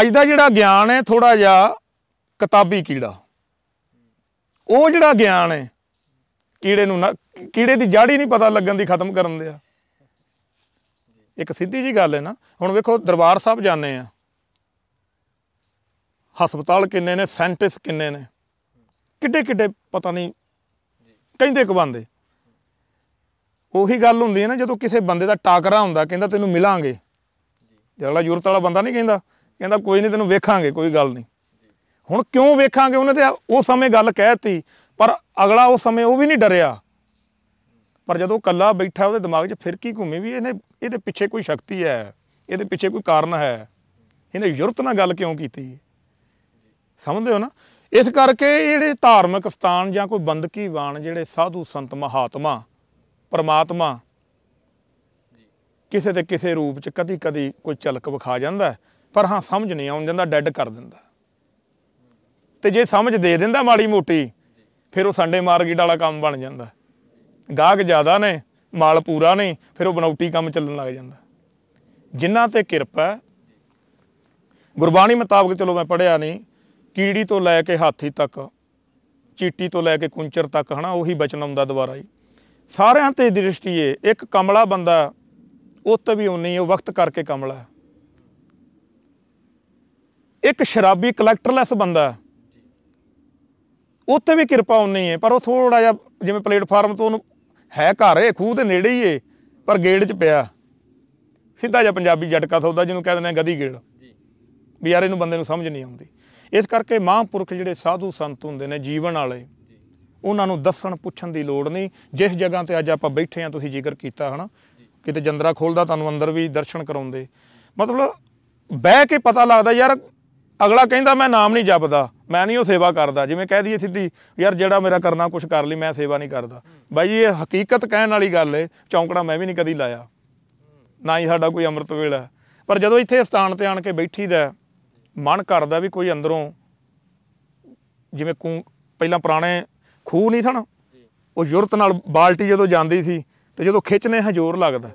ਅੱਜ ਦਾ ਜਿਹੜਾ ਗਿਆਨ ਹੈ ਥੋੜਾ ਜਿਹਾ ਕਿਤਾਬੀ ਕੀੜਾ ਉਹ ਜਿਹੜਾ ਗਿਆਨ ਹੈ ਕੀੜੇ ਨੂੰ ਨਾ ਕੀੜੇ ਦੀ ਜੜ ਹੀ ਨਹੀਂ ਪਤਾ ਲੱਗਣ ਦੀ ਖਤਮ ਕਰਨ ਦੇ ਆ ਇੱਕ ਸਿੱਧੀ ਜੀ ਗੱਲ ਹੈ ਨਾ ਹੁਣ ਵੇਖੋ ਦਰਬਾਰ ਸਾਹਿਬ ਜਾਣੇ ਆ ਹਸਪਤਾਲ ਕਿੰਨੇ ਨੇ ਸੈਂਟਿਸ ਕਿੰਨੇ ਨੇ ਕਿੱਡੇ ਕਿੱਡੇ ਪਤਾ ਨਹੀਂ ਕਹਿੰਦੇ ਬੰਦੇ ਉਹੀ ਗੱਲ ਹੁੰਦੀ ਹੈ ਨਾ ਜਦੋਂ ਕਿਸੇ ਬੰਦੇ ਦਾ ਟਾਕਰਾ ਹੁੰਦਾ ਕਹਿੰਦਾ ਤੈਨੂੰ ਮਿਲਾਂਗੇ ਜਿਹੜਾ ਯੂਰਤ ਵਾਲਾ ਬੰਦਾ ਨਹੀਂ ਕਹਿੰਦਾ ਕਹਿੰਦਾ ਕੋਈ ਨਹੀਂ ਤੈਨੂੰ ਵੇਖਾਂਗੇ ਕੋਈ ਗੱਲ ਨਹੀਂ ਹੁਣ ਕਿਉਂ ਵੇਖਾਂਗੇ ਉਹਨੇ ਤੇ ਉਸ ਸਮੇਂ ਗੱਲ ਕਹਿਤੀ ਪਰ ਅਗਲਾ ਉਸ ਸਮੇਂ ਉਹ ਵੀ ਨਹੀਂ ਡਰਿਆ ਪਰ ਜਦੋਂ ਕੱਲਾ ਬੈਠਾ ਉਹਦੇ ਦਿਮਾਗ 'ਚ ਫਿਰ ਕੀ ਘੁੰਮੀ ਵੀ ਇਹਨੇ ਇਹਦੇ ਪਿੱਛੇ ਕੋਈ ਸ਼ਕਤੀ ਹੈ ਇਹਦੇ ਪਿੱਛੇ ਕੋਈ ਕਾਰਨ ਹੈ ਇਹਨੇ ਯੁਰਤ ਨਾਲ ਗੱਲ ਕਿਉਂ ਕੀਤੀ ਸਮਝਦੇ ਹੋ ਨਾ ਇਸ ਕਰਕੇ ਜਿਹੜੇ ਧਾਰਮਿਕ ਸਥਾਨ ਜਾਂ ਕੋਈ ਬੰਦਕੀ ਬਾਣ ਜਿਹੜੇ ਸਾਧੂ ਸੰਤ ਮਹਾਤਮਾ ਪਰਮਾਤਮਾ ਕਿਸੇ ਤੇ ਕਿਸੇ ਰੂਪ 'ਚ ਕਦੀ ਕਦੀ ਕੋਈ ਚਲਕ ਵਿਖਾ ਜਾਂਦਾ ਪਰ ਹਾਂ ਸਮਝ ਨਹੀਂ ਆਉਂ ਜਾਂਦਾ ਡੈੱਡ ਕਰ ਦਿੰਦਾ ਤੇ ਜੇ ਸਮਝ ਦੇ ਦਿੰਦਾ ਮਾੜੀ ਮੋਟੀ ਫਿਰ ਉਹ ਸੰਡੇ ਮਾਰਕੀਟ ਵਾਲਾ ਕੰਮ ਬਣ ਜਾਂਦਾ ਗਾਹਕ ਜ਼ਿਆਦਾ ਨੇ ਮਾਲ ਪੂਰਾ ਨਹੀਂ ਫਿਰ ਉਹ ਬਨੌਟੀ ਕੰਮ ਚੱਲਣ ਲੱਗ ਜਾਂਦਾ ਜਿੰਨਾ ਤੇ ਕਿਰਪਾ ਗੁਰਬਾਣੀ ਮੁਤਾਬਕ ਚਲੋ ਮੈਂ ਪੜਿਆ ਨਹੀਂ ਕੀੜੀ ਤੋਂ ਲੈ ਕੇ ਹਾਥੀ ਤੱਕ ਚੀਟੀ ਤੋਂ ਲੈ ਕੇ ਕੁੰਚਰ ਤੱਕ ਹਨਾ ਉਹੀ ਬਚਨ ਆਉਂਦਾ ਦੁਬਾਰਾ ਹੀ ਸਾਰਿਆਂ ਤੇ ਦ੍ਰਿਸ਼ਟੀ ਏ ਇੱਕ ਕਮਲਾ ਬੰਦਾ ਉੱਤ ਵੀ ਉਨੀ ਉਹ ਵਕਤ ਕਰਕੇ ਕਮਲਾ ਇੱਕ ਸ਼ਰਾਬੀ ਕਲੈਕਟਰਲੈਸ ਬੰਦਾ ਉੱਥੇ ਵੀ ਕਿਰਪਾ ਹੁੰਨੀ ਹੈ ਪਰ ਉਹ ਥੋੜਾ ਜਿਹਾ ਜਿਵੇਂ ਪਲੇਟਫਾਰਮ ਤੋਂ ਉਹਨੂੰ ਹੈ ਘਰ ਇਹ ਖੂਹ ਦੇ ਨੇੜੇ ਹੀ ਏ ਪਰ ਗੇੜ 'ਚ ਪਿਆ ਸਿੱਧਾ ਜਿਹਾ ਪੰਜਾਬੀ ਜਟਕਾ ਸੌਦਾ ਜਿਹਨੂੰ ਕਹਿੰਦੇ ਨੇ ਗਦੀ ਗੇੜ ਜੀ ਵੀ ਯਾਰ ਇਹਨੂੰ ਬੰਦੇ ਨੂੰ ਸਮਝ ਨਹੀਂ ਆਉਂਦੀ ਇਸ ਕਰਕੇ ਮਹਾਂਪੁਰਖ ਜਿਹੜੇ ਸਾਧੂ ਸੰਤ ਹੁੰਦੇ ਨੇ ਜੀਵਨ ਵਾਲੇ ਉਹਨਾਂ ਨੂੰ ਦੱਸਣ ਪੁੱਛਣ ਦੀ ਲੋੜ ਨਹੀਂ ਜਿਸ ਜਗ੍ਹਾ ਤੇ ਅੱਜ ਆਪਾਂ ਬੈਠੇ ਆ ਤੁਸੀਂ ਜ਼ਿਕਰ ਕੀਤਾ ਹਨਾ ਕਿਤੇ ਜੰਦਰਾ ਖੋਲਦਾ ਤੁਹਾਨੂੰ ਅੰਦਰ ਵੀ ਦਰਸ਼ਨ ਕਰਾਉਂਦੇ ਮਤਲਬ ਬਹਿ ਕੇ ਪਤਾ ਲੱਗਦਾ ਯਾਰ ਅਗਲਾ ਕਹਿੰਦਾ ਮੈਂ ਨਾਮ ਨਹੀਂ ਜਪਦਾ ਮੈਂ ਨਹੀਂ ਉਹ ਸੇਵਾ ਕਰਦਾ ਜਿਵੇਂ ਕਹਿ ਦਈਏ ਸਿੱਧੀ ਯਾਰ ਜਿਹੜਾ ਮੇਰਾ ਕਰਨਾ ਕੁਝ ਕਰ ਲਈ ਮੈਂ ਸੇਵਾ ਨਹੀਂ ਕਰਦਾ ਬਾਈ ਇਹ ਹਕੀਕਤ ਕਹਿਣ ਵਾਲੀ ਗੱਲ ਏ ਚੌਂਕੜਾ ਮੈਂ ਵੀ ਨਹੀਂ ਕਦੀ ਲਾਇਆ ਨਾ ਹੀ ਸਾਡਾ ਕੋਈ ਅੰਮ੍ਰਿਤ ਵੇਲਾ ਪਰ ਜਦੋਂ ਇੱਥੇ ਸਥਾਨ ਤੇ ਆਣ ਕੇ ਬੈਠੀਦਾ ਮਨ ਕਰਦਾ ਵੀ ਕੋਈ ਅੰਦਰੋਂ ਜਿਵੇਂ ਕੂ ਪਹਿਲਾਂ ਪੁਰਾਣੇ ਖੂਹ ਨਹੀਂ ਸਣ ਉਹ ਯੁਰਤ ਨਾਲ ਬਾਲਟੀ ਜਦੋਂ ਜਾਂਦੀ ਸੀ ਤੇ ਜਦੋਂ ਖਿੱਚਨੇ ਹਜ਼ੂਰ ਲੱਗਦਾ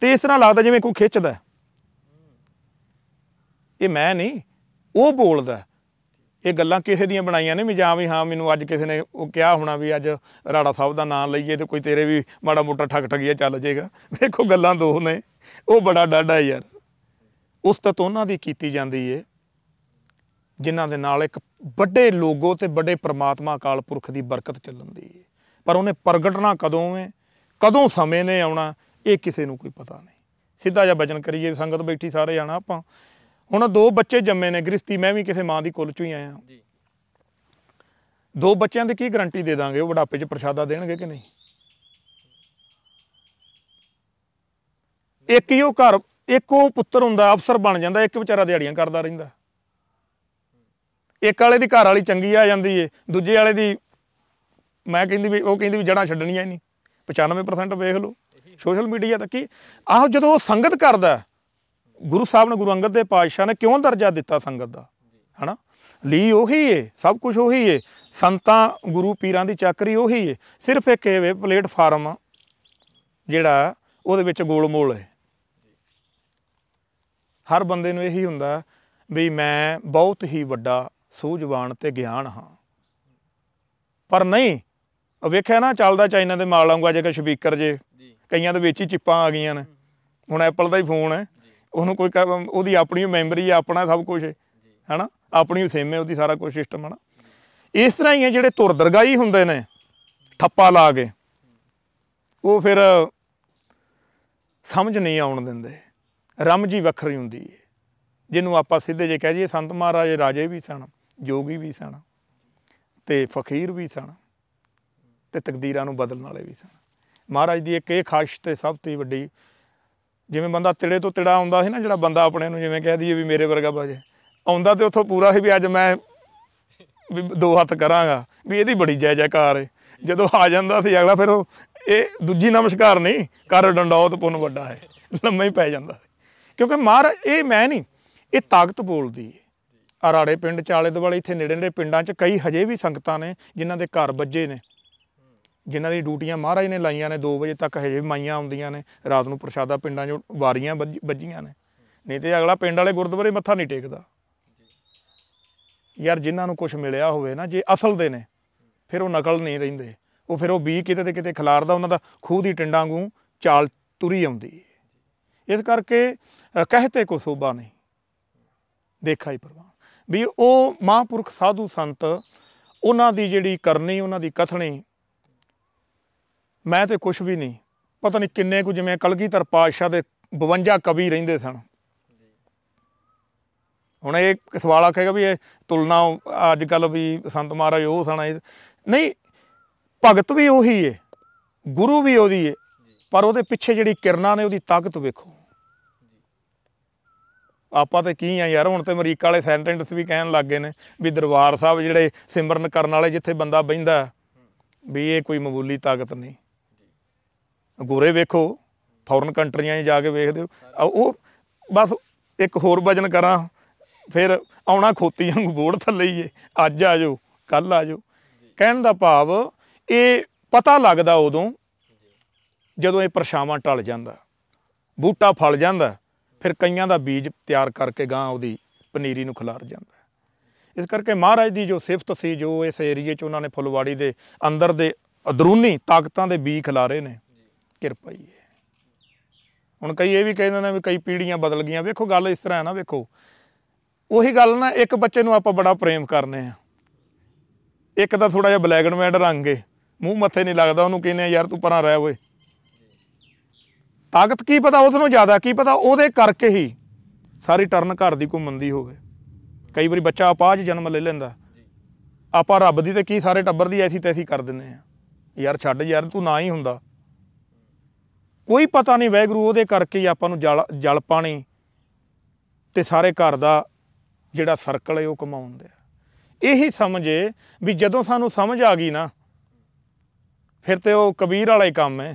ਤੇ ਇਸ ਤਰ੍ਹਾਂ ਲੱਗਦਾ ਜਿਵੇਂ ਕੋਈ ਖਿੱਚਦਾ ਇਹ ਮੈਂ ਨਹੀਂ ਉਹ ਬੋਲਦਾ ਇਹ ਗੱਲਾਂ ਕਿਸੇ ਦੀਆਂ ਬਣਾਈਆਂ ਨੇ ਮੈਂ ਜਾਂ ਵੀ ਹਾਂ ਮੈਨੂੰ ਅੱਜ ਕਿਸੇ ਨੇ ਉਹ ਕਿਹਾ ਹੋਣਾ ਵੀ ਅੱਜ ਰਾੜਾ ਸਾਹਿਬ ਦਾ ਨਾਮ ਲਈਏ ਤੇ ਕੋਈ ਤੇਰੇ ਵੀ ਮਾੜਾ ਮੋਟਾ ਠੱਕ ਠਗੀਆ ਚੱਲ ਜਾਏਗਾ ਵੇਖੋ ਗੱਲਾਂ ਦੋ ਨੇ ਉਹ ਬੜਾ ਡਾਡਾ ਯਾਰ ਉਸ ਤੋਂ ਉਹਨਾਂ ਦੀ ਕੀਤੀ ਜਾਂਦੀ ਏ ਜਿਨ੍ਹਾਂ ਦੇ ਨਾਲ ਇੱਕ ਵੱਡੇ ਲੋਗੋ ਤੇ ਵੱਡੇ ਪ੍ਰਮਾਤਮਾ ਅਕਾਲ ਪੁਰਖ ਦੀ ਬਰਕਤ ਚੱਲਦੀ ਏ ਪਰ ਉਹਨੇ ਪ੍ਰਗਟਣਾ ਕਦੋਂ ਏ ਕਦੋਂ ਸਮੇਂ ਨੇ ਆਉਣਾ ਇਹ ਕਿਸੇ ਨੂੰ ਕੋਈ ਪਤਾ ਨਹੀਂ ਸਿੱਧਾ ਜਿਹਾ ਵਜਨ ਕਰੀਏ ਸੰਗਤ ਬੈਠੀ ਸਾਰੇ ਜਾਣਾ ਆਪਾਂ ਉਹਨਾਂ ਦੋ ਬੱਚੇ ਜੰਮੇ ਨੇ ਗ੍ਰਸਤੀ ਮੈਂ ਵੀ ਕਿਸੇ ਮਾਂ ਦੀ ਕੁੱਲ ਚੋਂ ਹੀ ਆਇਆ ਜੀ ਦੋ ਬੱਚਿਆਂ ਦੀ ਕੀ ਗਾਰੰਟੀ ਦੇ ਦਾਂਗੇ ਉਹ ਬੁਢਾਪੇ 'ਚ ਪ੍ਰਸ਼ਾਦਾ ਦੇਣਗੇ ਕਿ ਨਹੀਂ ਇੱਕ ਹੀ ਉਹ ਘਰ ਇੱਕ ਉਹ ਪੁੱਤਰ ਹੁੰਦਾ ਅਫਸਰ ਬਣ ਜਾਂਦਾ ਇੱਕ ਵਿਚਾਰਾ ਦਿਹਾੜੀਆਂ ਕਰਦਾ ਰਹਿੰਦਾ ਇੱਕ ਵਾਲੇ ਦੀ ਘਰ ਵਾਲੀ ਚੰਗੀ ਆ ਜਾਂਦੀ ਏ ਦੂਜੇ ਵਾਲੇ ਦੀ ਮੈਂ ਕਹਿੰਦੀ ਵੀ ਉਹ ਕਹਿੰਦੀ ਵੀ ਜੜਾਂ ਛੱਡਣੀਆਂ ਹੀ ਨਹੀਂ 95% ਵੇਖ ਲਓ ਸੋਸ਼ਲ ਮੀਡੀਆ ਤਾਂ ਕੀ ਆਹ ਜਦੋਂ ਉਹ ਸੰਗਤ ਕਰਦਾ ਗੁਰੂ ਸਾਹਿਬ ਨੇ ਗੁਰੂ ਅੰਗਦ ਦੇ ਪਾਤਸ਼ਾਹ ਨੇ ਕਿਉਂ ਦਰਜਾ ਦਿੱਤਾ ਸੰਗਤ ਦਾ ਹਨਾ ਲਈ ਉਹੀ ਏ ਸਭ ਕੁਝ ਉਹੀ ਏ ਸੰਤਾਂ ਗੁਰੂ ਪੀਰਾਂ ਦੀ ਚੱਕਰੀ ਉਹੀ ਏ ਸਿਰਫ ਇੱਕ ਇਹ ਪਲੇਟਫਾਰਮ ਜਿਹੜਾ ਉਹਦੇ ਵਿੱਚ ਗੋਲਮੋਲ ਹੈ ਹਰ ਬੰਦੇ ਨੂੰ ਇਹੀ ਹੁੰਦਾ ਵੀ ਮੈਂ ਬਹੁਤ ਹੀ ਵੱਡਾ ਸੂਝਵਾਨ ਤੇ ਗਿਆਨ ਹਾਂ ਪਰ ਨਹੀਂ ਉਹ ਵੇਖਿਆ ਨਾ ਚੱਲਦਾ ਚਾਈਨਾ ਦੇ ਮਾਲ ਆਉਂਗਾ ਜੇ ਕਿ ਸਪੀਕਰ ਜੇ ਕਈਆਂ ਦੇ ਵਿੱਚ ਹੀ ਚਿੱਪਾਂ ਆ ਗਈਆਂ ਨੇ ਹੁਣ ਐਪਲ ਦਾ ਹੀ ਫੋਨ ਹੈ ਉਹਨੂੰ ਕੋਈ ਉਹਦੀ ਆਪਣੀ ਮੈਮਰੀ ਹੈ ਆਪਣਾ ਸਭ ਕੁਝ ਹੈ ਹਨਾ ਆਪਣੀ ਸੇਮ ਹੈ ਉਹਦੀ ਸਾਰਾ ਕੁਝ ਸਿਸਟਮ ਹਨਾ ਇਸ ਤਰ੍ਹਾਂ ਹੀ ਹੈ ਜਿਹੜੇ ਤੁਰ ਦਰਗਾਹੀ ਹੁੰਦੇ ਨੇ ਠੱਪਾ ਲਾ ਕੇ ਉਹ ਫਿਰ ਸਮਝ ਨਹੀਂ ਆਉਣ ਦਿੰਦੇ ਰਮਜੀ ਵੱਖਰੀ ਹੁੰਦੀ ਹੈ ਜਿਹਨੂੰ ਆਪਾਂ ਸਿੱਧੇ ਜੇ ਕਹਿ ਜੀਏ ਸੰਤ ਮਹਾਰਾਜ ਰਾਜੇ ਵੀ ਸਨ ਜੋਗੀ ਵੀ ਸਨ ਤੇ ਫਕੀਰ ਵੀ ਸਨ ਤੇ ਤਕਦੀਰਾਂ ਨੂੰ ਬਦਲਣ ਵਾਲੇ ਵੀ ਸਨ ਮਹਾਰਾਜ ਦੀ ਇੱਕ ਇਹ ਖਾਸ਼ ਤੇ ਸਭ ਤੋਂ ਵੱਡੀ ਜਿਵੇਂ ਬੰਦਾ ਤਿੜੇ ਤੋਂ ਤਿੜਾ ਆਉਂਦਾ ਸੀ ਨਾ ਜਿਹੜਾ ਬੰਦਾ ਆਪਣੇ ਨੂੰ ਜਿਵੇਂ ਕਹਿ ਦਈਏ ਵੀ ਮੇਰੇ ਵਰਗਾ ਬਾਜੇ ਆਉਂਦਾ ਤੇ ਉੱਥੋਂ ਪੂਰਾ ਸੀ ਵੀ ਅੱਜ ਮੈਂ ਵੀ ਦੋ ਹੱਥ ਕਰਾਂਗਾ ਵੀ ਇਹਦੀ ਬੜੀ ਜੈ ਜੈਕਾਰ ਹੈ ਜਦੋਂ ਆ ਜਾਂਦਾ ਸੀ ਅਗਲਾ ਫਿਰ ਉਹ ਇਹ ਦੂਜੀ ਨਮਸਕਾਰ ਨਹੀਂ ਕਰ ਡੰਡੌਤ ਪੁੰਨ ਵੱਡਾ ਹੈ ਲੰਮਾ ਹੀ ਪੈ ਜਾਂਦਾ ਕਿਉਂਕਿ ਮਾਰ ਇਹ ਮੈਂ ਨਹੀਂ ਇਹ ਤਾਕਤ ਬੋਲਦੀ ਹੈ ਅਰਾੜੇ ਪਿੰਡ ਚਾਲੇ ਵਾਲੇ ਇੱਥੇ ਨੇੜੇ ਨੇੜੇ ਪਿੰਡਾਂ 'ਚ ਕਈ ਹਜੇ ਵੀ ਸੰਗਤਾਂ ਨੇ ਜਿਨ੍ਹਾਂ ਦੇ ਘਰ ਵੱਜੇ ਨੇ ਜਿਨ੍ਹਾਂ ਦੀ ਡਿਊਟੀਆਂ ਮਹਾਰਾਜ ਨੇ ਲਾਈਆਂ ਨੇ 2 ਵਜੇ ਤੱਕ ਹਜੇ ਮਾਈਆਂ ਆਉਂਦੀਆਂ ਨੇ ਰਾਤ ਨੂੰ ਪ੍ਰਸ਼ਾਦਾ ਪਿੰਡਾਂ 'ਚ ਵਾਰੀਆਂ ਵੱਜੀਆਂ ਨੇ ਨਹੀਂ ਤੇ ਅਗਲਾ ਪਿੰਡ ਵਾਲੇ ਗੁਰਦੁਆਰੇ ਮੱਥਾ ਨਹੀਂ ਟੇਕਦਾ ਯਾਰ ਜਿਨ੍ਹਾਂ ਨੂੰ ਕੁਝ ਮਿਲਿਆ ਹੋਵੇ ਨਾ ਜੇ ਅਸਲ ਦੇ ਨੇ ਫਿਰ ਉਹ ਨਕਲ ਨਹੀਂ ਰਹਿੰਦੇ ਉਹ ਫਿਰ ਉਹ ਵੀ ਕਿਤੇ ਤੇ ਕਿਤੇ ਖਿਲਾਰਦਾ ਉਹਨਾਂ ਦਾ ਖੂਹ ਦੀ ਟਿੰਡਾਂ ਵਾਂਗੂ ਚਾਲ ਤੁਰੀ ਆਉਂਦੀ ਇਸ ਕਰਕੇ ਕਹਤੇ ਕੋ ਸੋਭਾ ਨਹੀਂ ਦੇਖਾ ਹੀ ਪਰਵਾਹ ਵੀ ਉਹ ਮਹਾਂਪੁਰਖ ਸਾਧੂ ਸੰਤ ਉਹਨਾਂ ਦੀ ਜਿਹੜੀ ਕਰਨੀ ਉਹਨਾਂ ਦੀ ਕਥਣੀ ਮੈਂ ਤੇ ਕੁਝ ਵੀ ਨਹੀਂ ਪਤਾ ਨਹੀਂ ਕਿੰਨੇ ਕੁ ਜਿਵੇਂ ਕਲਗੀਧਰ ਪਾਤਸ਼ਾਹ ਦੇ 52 ਕਵੀ ਰਹਿੰਦੇ ਸਨ ਹੁਣ ਇਹ ਸਵਾਲ ਆਖੇਗਾ ਵੀ ਇਹ ਤੁਲਨਾ ਅੱਜ ਕੱਲ ਵੀ ਸੰਤ ਮਹਾਰਾਜ ਉਹ ਸਨ ਨਹੀਂ ਭਗਤ ਵੀ ਉਹੀ ਏ ਗੁਰੂ ਵੀ ਉਹਦੀ ਏ ਪਰ ਉਹਦੇ ਪਿੱਛੇ ਜਿਹੜੀ ਕਿਰਨਾਂ ਨੇ ਉਹਦੀ ਤਾਕਤ ਵੇਖੋ ਆਪਾਂ ਤੇ ਕੀ ਆ ਯਾਰ ਹੁਣ ਤੇ ਅਮਰੀਕਾ ਵਾਲੇ ਸੈਂਟੈਂਸ ਵੀ ਕਹਿਣ ਲੱਗ ਗਏ ਨੇ ਵੀ ਦਰਬਾਰ ਸਾਹਿਬ ਜਿਹੜੇ ਸਿਮਰਨ ਕਰਨ ਵਾਲੇ ਜਿੱਥੇ ਬੰਦਾ ਬੈਂਦਾ ਵੀ ਇਹ ਕੋਈ ਮਾਮੂਲੀ ਤਾਕਤ ਨਹੀਂ ਗੋਰੇ ਵੇਖੋ ਫੋਰਨ ਕੰਟਰੀਆਂ 'ਚ ਜਾ ਕੇ ਵੇਖਦੇ ਹੋ ਉਹ ਬਸ ਇੱਕ ਹੋਰ ਵਜਨ ਕਰਾਂ ਫਿਰ ਆਉਣਾ ਖੋਤੀ ਵਾਂਗ ਬੋੜ ਥੱਲੇ ਹੀ ਏ ਅੱਜ ਆ ਜਾਓ ਕੱਲ ਆ ਜਾਓ ਕਹਿਣ ਦਾ ਭਾਵ ਇਹ ਪਤਾ ਲੱਗਦਾ ਉਦੋਂ ਜਦੋਂ ਇਹ ਪਰਛਾਵਾਂ ਟਲ ਜਾਂਦਾ ਬੂਟਾ ਫਲ ਜਾਂਦਾ ਫਿਰ ਕਈਆਂ ਦਾ ਬੀਜ ਤਿਆਰ ਕਰਕੇ ਗਾਂ ਉਹਦੀ ਪਨੀਰੀ ਨੂੰ ਖਿਲਾਰ ਜਾਂਦਾ ਇਸ ਕਰਕੇ ਮਹਾਰਾਜ ਦੀ ਜੋ ਸਿਫਤ ਸੀ ਜੋ ਇਸ ਏਰੀਏ 'ਚ ਉਹਨਾਂ ਨੇ ਫੁੱਲਵਾੜੀ ਦੇ ਅੰਦਰ ਦੇ ਅਦਰੂਨੀ ਤਾਕਤਾਂ ਦੇ ਬੀ ਖਿਲਾਰੇ ਨੇ ਕਿਰਪਾ ਹੀ ਹੈ ਹੁਣ ਕਈ ਇਹ ਵੀ ਕਹਿੰਦੇ ਨੇ ਵੀ ਕਈ ਪੀੜੀਆਂ ਬਦਲ ਗਈਆਂ ਵੇਖੋ ਗੱਲ ਇਸ ਤਰ੍ਹਾਂ ਹੈ ਨਾ ਵੇਖੋ ਉਹੀ ਗੱਲ ਨਾ ਇੱਕ ਬੱਚੇ ਨੂੰ ਆਪਾਂ ਬੜਾ ਪ੍ਰੇਮ ਕਰਨੇ ਆ ਇੱਕ ਤਾਂ ਥੋੜਾ ਜਿਹਾ ਬਲੈਕ ਐਂਡ ਵਾਈਟ ਰੰਗ ਏ ਮੂੰਹ ਮੱਥੇ ਨਹੀਂ ਲੱਗਦਾ ਉਹਨੂੰ ਕਹਿੰਦੇ ਯਾਰ ਤੂੰ ਪਰਾਂ ਰਹਿ ਓਏ ਤਾਕਤ ਕੀ ਪਤਾ ਉਹਦੇ ਨੂੰ ਜ਼ਿਆਦਾ ਕੀ ਪਤਾ ਉਹਦੇ ਕਰਕੇ ਹੀ ਸਾਰੀ ਟਰਨ ਘਰ ਦੀ ਕੋ ਮੰਦੀ ਹੋਵੇ ਕਈ ਵਾਰੀ ਬੱਚਾ ਆਪਾਜ ਜਨਮ ਲੈ ਲੈਂਦਾ ਆਪਾਂ ਰੱਬ ਦੀ ਤੇ ਕੀ ਸਾਰੇ ਟੱਬਰ ਦੀ ਐਸੀ ਤੈਸੀ ਕਰ ਦਿੰਨੇ ਆ ਯਾਰ ਛੱਡ ਯਾਰ ਤੂੰ ਨਾ ਹੀ ਹੁੰਦਾ ਕੋਈ ਪਤਾ ਨਹੀਂ ਵੈਗਰੂ ਉਹਦੇ ਕਰਕੇ ਹੀ ਆਪਾਂ ਨੂੰ ਜਲ ਜਲ ਪਾਣੀ ਤੇ ਸਾਰੇ ਘਰ ਦਾ ਜਿਹੜਾ ਸਰਕਲ ਹੈ ਉਹ ਕਮਾਉਂਦੇ ਆ ਇਹੀ ਸਮਝੇ ਵੀ ਜਦੋਂ ਸਾਨੂੰ ਸਮਝ ਆ ਗਈ ਨਾ ਫਿਰ ਤੇ ਉਹ ਕਬੀਰ ਵਾਲਾ ਹੀ ਕੰਮ ਹੈ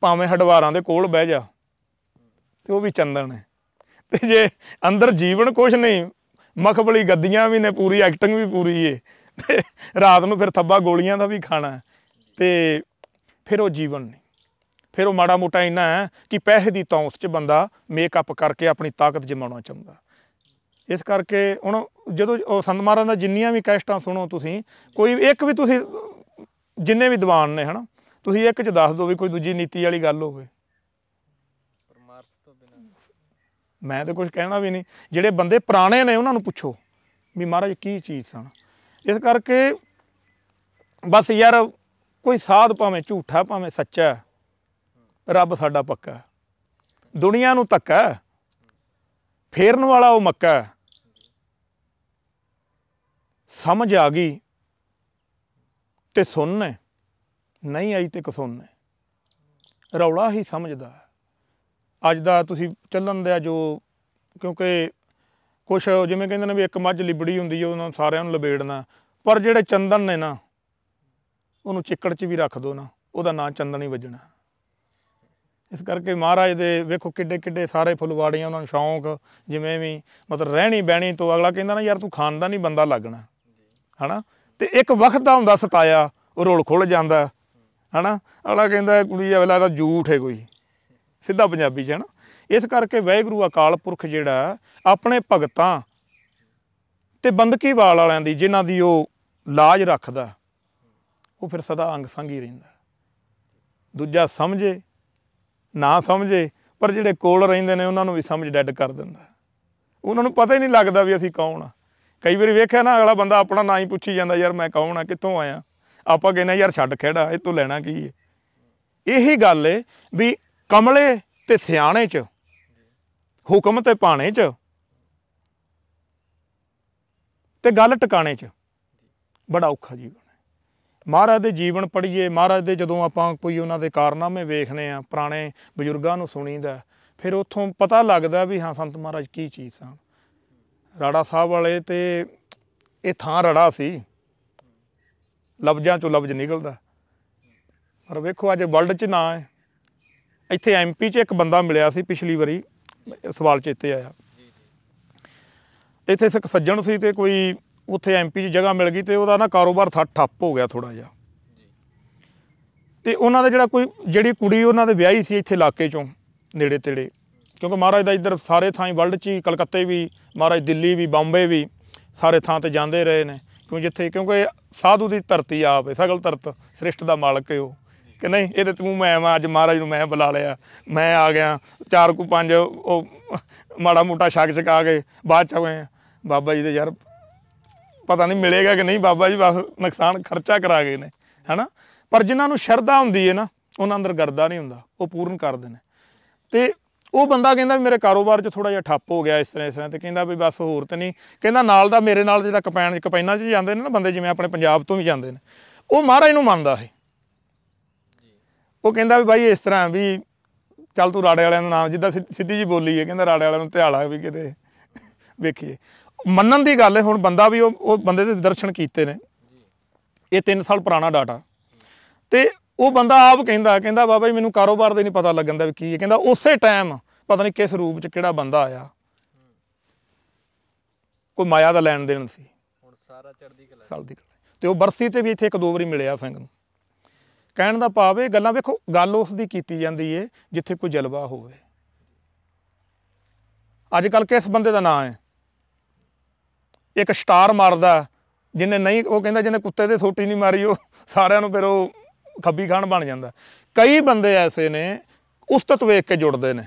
ਭਾਵੇਂ ਹਡਵਾਰਾਂ ਦੇ ਕੋਲ ਬਹਿ ਜਾ ਤੇ ਉਹ ਵੀ ਚੰਦਨ ਹੈ ਤੇ ਜੇ ਅੰਦਰ ਜੀਵਨ ਕੁਛ ਨਹੀਂ ਮਖਬਲੀ ਗੱਦੀਆਂ ਵੀ ਨੇ ਪੂਰੀ ਐਕਟਿੰਗ ਵੀ ਪੂਰੀ ਏ ਰਾਤ ਨੂੰ ਫਿਰ ਥੱਬਾ ਗੋਲੀਆਂ ਦਾ ਵੀ ਖਾਣਾ ਤੇ ਫਿਰ ਉਹ ਜੀਵਨ ਨਹੀਂ ਫਿਰ ਉਹ ਮਾੜਾ ਮੋਟਾ ਇੰਨਾ ਹੈ ਕਿ ਪੈਸੇ ਦੀ ਤੌਂਸ 'ਚ ਬੰਦਾ ਮੇਕਅਪ ਕਰਕੇ ਆਪਣੀ ਤਾਕਤ ਜਮਾਉਣਾ ਚਾਹੁੰਦਾ ਇਸ ਕਰਕੇ ਹੁਣ ਜਦੋਂ ਉਹ ਸੰਤ ਮਹਾਰਾਜ ਦਾ ਜਿੰਨੀਆਂ ਵੀ ਕੈਸਟਾਂ ਸੁਣੋ ਤੁਸੀਂ ਕੋਈ ਇੱਕ ਵੀ ਤੁਸੀਂ ਜਿੰਨੇ ਵੀ ਦੀਵਾਨ ਨੇ ਹਨਾ ਤੁਸੀਂ ਇੱਕ 'ਚ ਦੱਸ ਦਿਓ ਵੀ ਕੋਈ ਦੂਜੀ ਨੀਤੀ ਵਾਲੀ ਗੱਲ ਹੋਵੇ ਮੈਂ ਤਾਂ ਕੁਝ ਕਹਿਣਾ ਵੀ ਨਹੀਂ ਜਿਹੜੇ ਬੰਦੇ ਪੁਰਾਣੇ ਨੇ ਉਹਨਾਂ ਨੂੰ ਪੁੱਛੋ ਵੀ ਮਹਾਰਾਜ ਕੀ ਚੀਜ਼ ਸਨ ਇਸ ਕਰਕੇ ਬਸ ਯਾਰ ਕੋਈ ਸਾਧ ਭਾਵੇਂ ਝੂਠਾ ਭਾਵੇਂ ਸੱਚਾ ਰੱਬ ਸਾਡਾ ਪੱਕਾ ਦੁਨੀਆ ਨੂੰ ਧੱਕਾ ਫੇਰਨ ਵਾਲਾ ਉਹ ਮੱਕਾ ਸਮਝ ਆ ਗਈ ਤੇ ਸੁਣਨੇ ਨਹੀਂ ਆਈ ਤੇ ਕਸੁਣਨੇ ਰੌਲਾ ਹੀ ਸਮਝਦਾ ਅੱਜ ਦਾ ਤੁਸੀਂ ਚੱਲਣ ਦਾ ਜੋ ਕਿਉਂਕਿ ਕੁਝ ਜਿਵੇਂ ਕਹਿੰਦੇ ਨੇ ਵੀ ਇੱਕ ਮੱਝ ਲਿਬੜੀ ਹੁੰਦੀ ਹੈ ਉਹਨਾਂ ਸਾਰਿਆਂ ਨੂੰ ਲਬੇੜਨਾ ਪਰ ਜਿਹੜੇ ਚੰਦਨ ਨੇ ਨਾ ਉਹਨੂੰ ਚਿੱਕੜ 'ਚ ਵੀ ਰੱਖ ਦੋ ਨਾ ਉਹਦਾ ਨਾਂ ਚੰਦਨ ਹੀ ਵੱਜਣਾ ਇਸ ਕਰਕੇ ਮਹਾਰਾਜ ਦੇ ਵੇਖੋ ਕਿੱਡੇ ਕਿੱਡੇ ਸਾਰੇ ਫੁੱਲਵਾੜੀਆਂ ਉਹਨਾਂ ਨੂੰ ਸ਼ੌਂਕ ਜਿਵੇਂ ਵੀ ਮਤਲਬ ਰਹਿਣੀ ਬਹਿਣੀ ਤੋਂ ਅਗਲਾ ਕਹਿੰਦਾ ਨਾ ਯਾਰ ਤੂੰ ਖਾਨਦਾਨੀ ਬੰਦਾ ਲੱਗਣਾ ਹਨਾ ਤੇ ਇੱਕ ਵਕਤ ਦਾ ਹੁੰਦਾ ਸਤਾਇਆ ਉਹ ਰੋਲ ਖੁੱਲ ਜਾਂਦਾ ਹਨਾ ਅਗਲਾ ਕਹਿੰਦਾ ਕੁੜੀ ਅਗਲਾ ਦਾ ਝੂਠ ਹੈ ਕੋਈ ਸਿੱਧਾ ਪੰਜਾਬੀ ਚ ਹਨਾ ਇਸ ਕਰਕੇ ਵੈਗੁਰੂ ਅਕਾਲ ਪੁਰਖ ਜਿਹੜਾ ਆਪਣੇ ਭਗਤਾਂ ਤੇ ਬੰਦਕੀ ਵਾਲ ਵਾਲਿਆਂ ਦੀ ਜਿਨ੍ਹਾਂ ਦੀ ਉਹ ਲਾਜ ਰੱਖਦਾ ਉਹ ਫਿਰ ਸਦਾ ਅੰਗ ਸੰਗ ਹੀ ਰਹਿੰਦਾ ਦੂਜਾ ਸਮਝੇ ਨਾ ਸਮਝੇ ਪਰ ਜਿਹੜੇ ਕੋਲ ਰਹਿੰਦੇ ਨੇ ਉਹਨਾਂ ਨੂੰ ਵੀ ਸਮਝ ਡੈਡ ਕਰ ਦਿੰਦਾ ਉਹਨਾਂ ਨੂੰ ਪਤਾ ਹੀ ਨਹੀਂ ਲੱਗਦਾ ਵੀ ਅਸੀਂ ਕੌਣ ਆ ਕਈ ਵਾਰੀ ਵੇਖਿਆ ਨਾ ਅਗਲਾ ਬੰਦਾ ਆਪਣਾ ਨਾਂ ਹੀ ਪੁੱਛੀ ਜਾਂਦਾ ਯਾਰ ਮੈਂ ਕੌਣ ਆ ਕਿੱਥੋਂ ਆਇਆ ਆਪਾਂ ਕਹਿੰਦੇ ਯਾਰ ਛੱਡ ਖੇੜਾ ਇਹ ਤੋਂ ਲੈਣਾ ਕੀ ਹੈ ਇਹੀ ਗੱਲ ਏ ਵੀ ਕਮਲੇ ਤੇ ਸਿਆਣੇ ਚ ਹੁਕਮ ਤੇ ਪਾਣੇ ਚ ਤੇ ਗੱਲ ਟਿਕਾਣੇ ਚ ਬੜਾ ਔਖਾ ਜੀਵਨ ਮਹਾਰਾਜ ਦੇ ਜੀਵਨ ਪੜ੍ਹੀਏ ਮਹਾਰਾਜ ਦੇ ਜਦੋਂ ਆਪਾਂ ਕੋਈ ਉਹਨਾਂ ਦੇ ਕਾਰਨਾਮੇ ਵੇਖਨੇ ਆ ਪੁਰਾਣੇ ਬਜ਼ੁਰਗਾਂ ਨੂੰ ਸੁਣੀਦਾ ਫਿਰ ਉੱਥੋਂ ਪਤਾ ਲੱਗਦਾ ਵੀ ਹਾਂ ਸੰਤ ਮਹਾਰਾਜ ਕੀ ਚੀਜ਼ ਸਨ ਰਾੜਾ ਸਾਹਿਬ ਵਾਲੇ ਤੇ ਇਹ ਥਾਂ ਰੜਾ ਸੀ ਲਬਜਾਂ ਚੋਂ ਲਬਜ ਨਿਕਲਦਾ ਪਰ ਵੇਖੋ ਅੱਜ ਵਰਲਡ 'ਚ ਨਾ ਹੈ ਇੱਥੇ ਐਮਪੀ 'ਚ ਇੱਕ ਬੰਦਾ ਮਿਲਿਆ ਸੀ ਪਿਛਲੀ ਵਾਰੀ ਸਵਾਲ ਚੇਤੇ ਆਇਆ ਇੱਥੇ ਇੱਕ ਸੱਜਣ ਸੀ ਤੇ ਕੋਈ ਉੱਥੇ ਐਮਪੀ 'ਚ ਜਗ੍ਹਾ ਮਿਲ ਗਈ ਤੇ ਉਹਦਾ ਨਾ ਕਾਰੋਬਾਰ ਥਾ ਠੱਪ ਹੋ ਗਿਆ ਥੋੜਾ ਜਿਹਾ ਤੇ ਉਹਨਾਂ ਦਾ ਜਿਹੜਾ ਕੋਈ ਜਿਹੜੀ ਕੁੜੀ ਉਹਨਾਂ ਦੇ ਵਿਆਹੀ ਸੀ ਇੱਥੇ ਇਲਾਕੇ 'ਚੋਂ ਨੇੜੇ ਤੇੜੇ ਕਿਉਂਕਿ ਮਹਾਰਾਜ ਦਾ ਇੱਧਰ ਸਾਰੇ ਥਾਂ ਵਰਲਡ 'ਚ ਹੀ ਕਲਕੱਤੇ ਵੀ ਮਹਾਰਾਜ ਦਿੱਲੀ ਵੀ ਬੰਬੇ ਵੀ ਸਾਰੇ ਥਾਂ ਤੇ ਜਾਂਦੇ ਰਹੇ ਨੇ ਕਿਉਂ ਜਿੱਥੇ ਕਿਉਂਕਿ ਸਾਧੂ ਦੀ ਧਰਤੀ ਆਪ ਹੈ ਸਗਲ ਤਰਤ ਸ੍ਰਿਸ਼ਟ ਦਾ ਮਾਲਕ ਹੈ ਉਹ ਕਿ ਨਹੀਂ ਇਹਦੇ ਤੂੰ ਮੈਂ ਅੱਜ ਮਹਾਰਾਜ ਨੂੰ ਮੈਂ ਬੁਲਾ ਲਿਆ ਮੈਂ ਆ ਗਿਆ ਚਾਰ ਕੋ ਪੰਜ ਉਹ ਮਾੜਾ ਮੋਟਾ ਸ਼ੱਕ ਛਕਾ ਕੇ ਬਾਅਦ ਚ ਆਏ ਬਾਬਾ ਜੀ ਦੇ ਯਾਰ ਪਤਾ ਨਹੀਂ ਮਿਲੇਗਾ ਕਿ ਨਹੀਂ ਬਾਬਾ ਜੀ ਬਸ ਨੁਕਸਾਨ ਖਰਚਾ ਕਰਾ ਗਏ ਨੇ ਹਨਾ ਪਰ ਜਿਨ੍ਹਾਂ ਨੂੰ ਸ਼ਰਧਾ ਹੁੰਦੀ ਹੈ ਨਾ ਉਹਨਾਂ ਅੰਦਰ ਗਰਦਾ ਨਹੀਂ ਹੁੰਦਾ ਉਹ ਪੂਰਨ ਕਰਦੇ ਨੇ ਤੇ ਉਹ ਬੰਦਾ ਕਹਿੰਦਾ ਵੀ ਮੇਰੇ ਕਾਰੋਬਾਰ 'ਚ ਥੋੜਾ ਜਿਹਾ ਠੱਪ ਹੋ ਗਿਆ ਇਸ ਤਰ੍ਹਾਂ ਇਸ ਤਰ੍ਹਾਂ ਤੇ ਕਹਿੰਦਾ ਵੀ ਬਸ ਹੋਰ ਤੇ ਨਹੀਂ ਕਹਿੰਦਾ ਨਾਲ ਦਾ ਮੇਰੇ ਨਾਲ ਜਿਹੜਾ ਕਪੈਨ ਕਪੈਨਾਂ 'ਚ ਜਾਂਦੇ ਨੇ ਨਾ ਬੰਦੇ ਜਿਵੇਂ ਆਪਣੇ ਪੰਜਾਬ ਤੋਂ ਵੀ ਜਾਂਦੇ ਨੇ ਉਹ ਮਹਾਰਾਜ ਨੂੰ ਮੰਨਦਾ ਹੈ ਉਹ ਕਹਿੰਦਾ ਵੀ ਬਾਈ ਇਸ ਤਰ੍ਹਾਂ ਵੀ ਚੱਲ ਤੂੰ ਰਾੜੇ ਵਾਲਿਆਂ ਦਾ ਨਾਮ ਜਿੱਦਾਂ ਸਿੱਧੀ ਜੀ ਬੋਲੀ ਹੈ ਕਹਿੰਦਾ ਰਾੜੇ ਵਾਲਿਆਂ ਨੂੰ ਧਿਆਲਾ ਵੀ ਕਿਤੇ ਵੇਖੀਏ ਮੰਨਣ ਦੀ ਗੱਲ ਹੈ ਹੁਣ ਬੰਦਾ ਵੀ ਉਹ ਉਹ ਬੰਦੇ ਦੇ ਦਰਸ਼ਨ ਕੀਤੇ ਨੇ ਇਹ 3 ਸਾਲ ਪੁਰਾਣਾ ਡਾਟਾ ਤੇ ਉਹ ਬੰਦਾ ਆਪ ਕਹਿੰਦਾ ਕਹਿੰਦਾ ਬਾਬਾ ਜੀ ਮੈਨੂੰ ਕਾਰੋਬਾਰ ਦੇ ਨਹੀਂ ਪਤਾ ਲੱਗਣ ਦਾ ਵੀ ਕੀ ਹੈ ਕਹਿੰਦਾ ਉਸੇ ਟਾਈਮ ਪਤਾ ਨਹੀਂ ਕਿਸ ਰੂਪ ਚ ਕਿਹੜਾ ਬੰਦਾ ਆਇਆ ਕੋਈ ਮਾਇਆ ਦਾ ਲੈਣ ਦੇਣ ਸੀ ਹੁਣ ਸਾਰਾ ਚੜਦੀ ਕਲਾ ਚੜਦੀ ਕਲਾ ਤੇ ਉਹ ਬਰਸੀ ਤੇ ਵੀ ਇੱਥੇ ਇੱਕ ਦੋ ਵਾਰੀ ਮਿਲਿਆ ਸਿੰਘ ਨੂੰ ਕਹਿਣ ਦਾ ਭਾਵ ਇਹ ਗੱਲਾਂ ਵੇਖੋ ਗੱਲ ਉਸ ਦੀ ਕੀਤੀ ਜਾਂਦੀ ਏ ਜਿੱਥੇ ਕੋਈ ਜਲਵਾ ਹੋਵੇ ਅੱਜ ਕੱਲ ਕਿਸ ਬੰਦੇ ਦਾ ਨਾਂ ਹੈ ਇੱਕ ਸਟਾਰ ਮਾਰਦਾ ਜਿਹਨੇ ਨਹੀਂ ਉਹ ਕਹਿੰਦਾ ਜਿਹਨੇ ਕੁੱਤੇ ਦੇ ਥੋਟੀ ਨਹੀਂ ਮਾਰੀ ਉਹ ਸਾਰਿਆਂ ਨੂੰ ਫਿਰ ਉਹ ਖੱਬੀ ਖਾਨ ਬਣ ਜਾਂਦਾ ਕਈ ਬੰਦੇ ਐਸੇ ਨੇ ਉਸਤਤ ਵੇਖ ਕੇ ਜੁੜਦੇ ਨੇ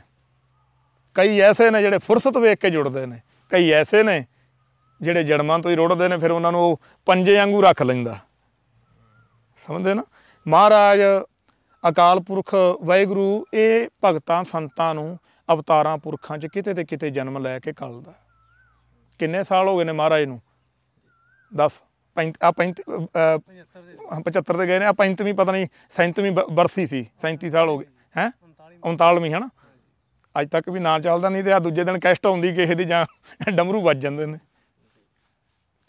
ਕਈ ਐਸੇ ਨੇ ਜਿਹੜੇ ਫੁਰਸਤ ਵੇਖ ਕੇ ਜੁੜਦੇ ਨੇ ਕਈ ਐਸੇ ਨੇ ਜਿਹੜੇ ਜੜਮਾਂ ਤੋਂ ਹੀ ਰੋੜਦੇ ਨੇ ਫਿਰ ਉਹਨਾਂ ਨੂੰ ਉਹ ਪੰਜੇ ਵਾਂਗੂ ਰੱਖ ਲੈਂਦਾ ਸਮਝਦੇ ਨਾ ਮਹਾਰਾਜ ਅਕਾਲ ਪੁਰਖ ਵਾਹਿਗੁਰੂ ਇਹ ਭਗਤਾਂ ਸੰਤਾਂ ਨੂੰ ਅਵਤਾਰਾਂ ਪੁਰਖਾਂ 'ਚ ਕਿਤੇ ਤੇ ਕਿਤੇ ਜਨਮ ਲੈ ਕੇ ਕੱਲਦਾ ਕਿੰਨੇ ਸਾਲ ਹੋ ਗਏ ਨੇ ਮਹਾਰਾਜ ਨੂੰ ਦੱਸ ਆ 75 75 ਤੇ ਗਏ ਨੇ ਆ 35ਵੀਂ ਪਤਾ ਨਹੀਂ 37ਵੀਂ ਬਰਸੀ ਸੀ 37 ਸਾਲ ਹੋ ਗਏ ਹੈ 39ਵੀਂ ਹਨਾ ਅੱਜ ਤੱਕ ਵੀ ਨਾਲ ਚੱਲਦਾ ਨਹੀਂ ਤੇ ਆ ਦੂਜੇ ਦਿਨ ਕੈਸਟ ਆਉਂਦੀ ਕਿਸੇ ਦੀ ਜਾਂ ਡਮਰੂ ਵੱਜ ਜਾਂਦੇ ਨੇ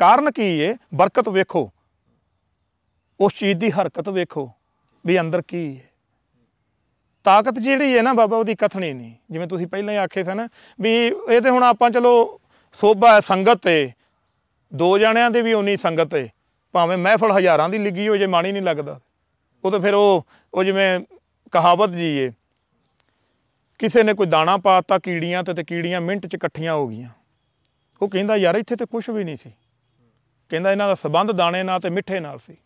ਕਾਰਨ ਕੀ ਏ ਬਰਕਤ ਵੇਖੋ ਉਸ ਚੀਜ਼ ਦੀ ਹਰਕਤ ਵੇਖੋ ਵੀ ਅੰਦਰ ਕੀ ਏ ਤਾਕਤ ਜਿਹੜੀ ਹੈ ਨਾ ਬਾਬਾ ਉਹਦੀ ਕਥਣੀ ਨਹੀਂ ਜਿਵੇਂ ਤੁਸੀਂ ਪਹਿਲਾਂ ਹੀ ਆਖੇ ਸਨ ਵੀ ਇਹ ਤੇ ਹੁਣ ਆਪਾਂ ਚਲੋ ਸੋਭਾ ਸੰਗਤ ਤੇ ਦੋ ਜਣਿਆਂ ਦੀ ਵੀ ਉਨੀ ਸੰਗਤ ਹੈ ਭਾਵੇਂ ਮਹਿਫਲ ਹਜ਼ਾਰਾਂ ਦੀ ਲੱਗੀ ਹੋ ਜੇ ਮਾਣੀ ਨਹੀਂ ਲੱਗਦਾ ਉਹ ਤਾਂ ਫਿਰ ਉਹ ਉਹ ਜਿਵੇਂ ਕਹਾਵਤ ਜੀ ਏ ਕਿਸੇ ਨੇ ਕੋਈ ਦਾਣਾ ਪਾਤਾ ਕੀੜੀਆਂ ਤੇ ਤੇ ਕੀੜੀਆਂ ਮਿੰਟ 'ਚ ਇਕੱਠੀਆਂ ਹੋ ਗਈਆਂ ਉਹ ਕਹਿੰਦਾ ਯਾਰ ਇੱਥੇ ਤੇ ਕੁਝ ਵੀ ਨਹੀਂ ਸੀ ਕਹਿੰਦਾ ਇਹਨਾਂ ਦਾ ਸਬੰਧ ਦਾਣੇ ਨਾਲ ਤੇ ਮਿੱਠੇ ਨਾਲ ਸੀ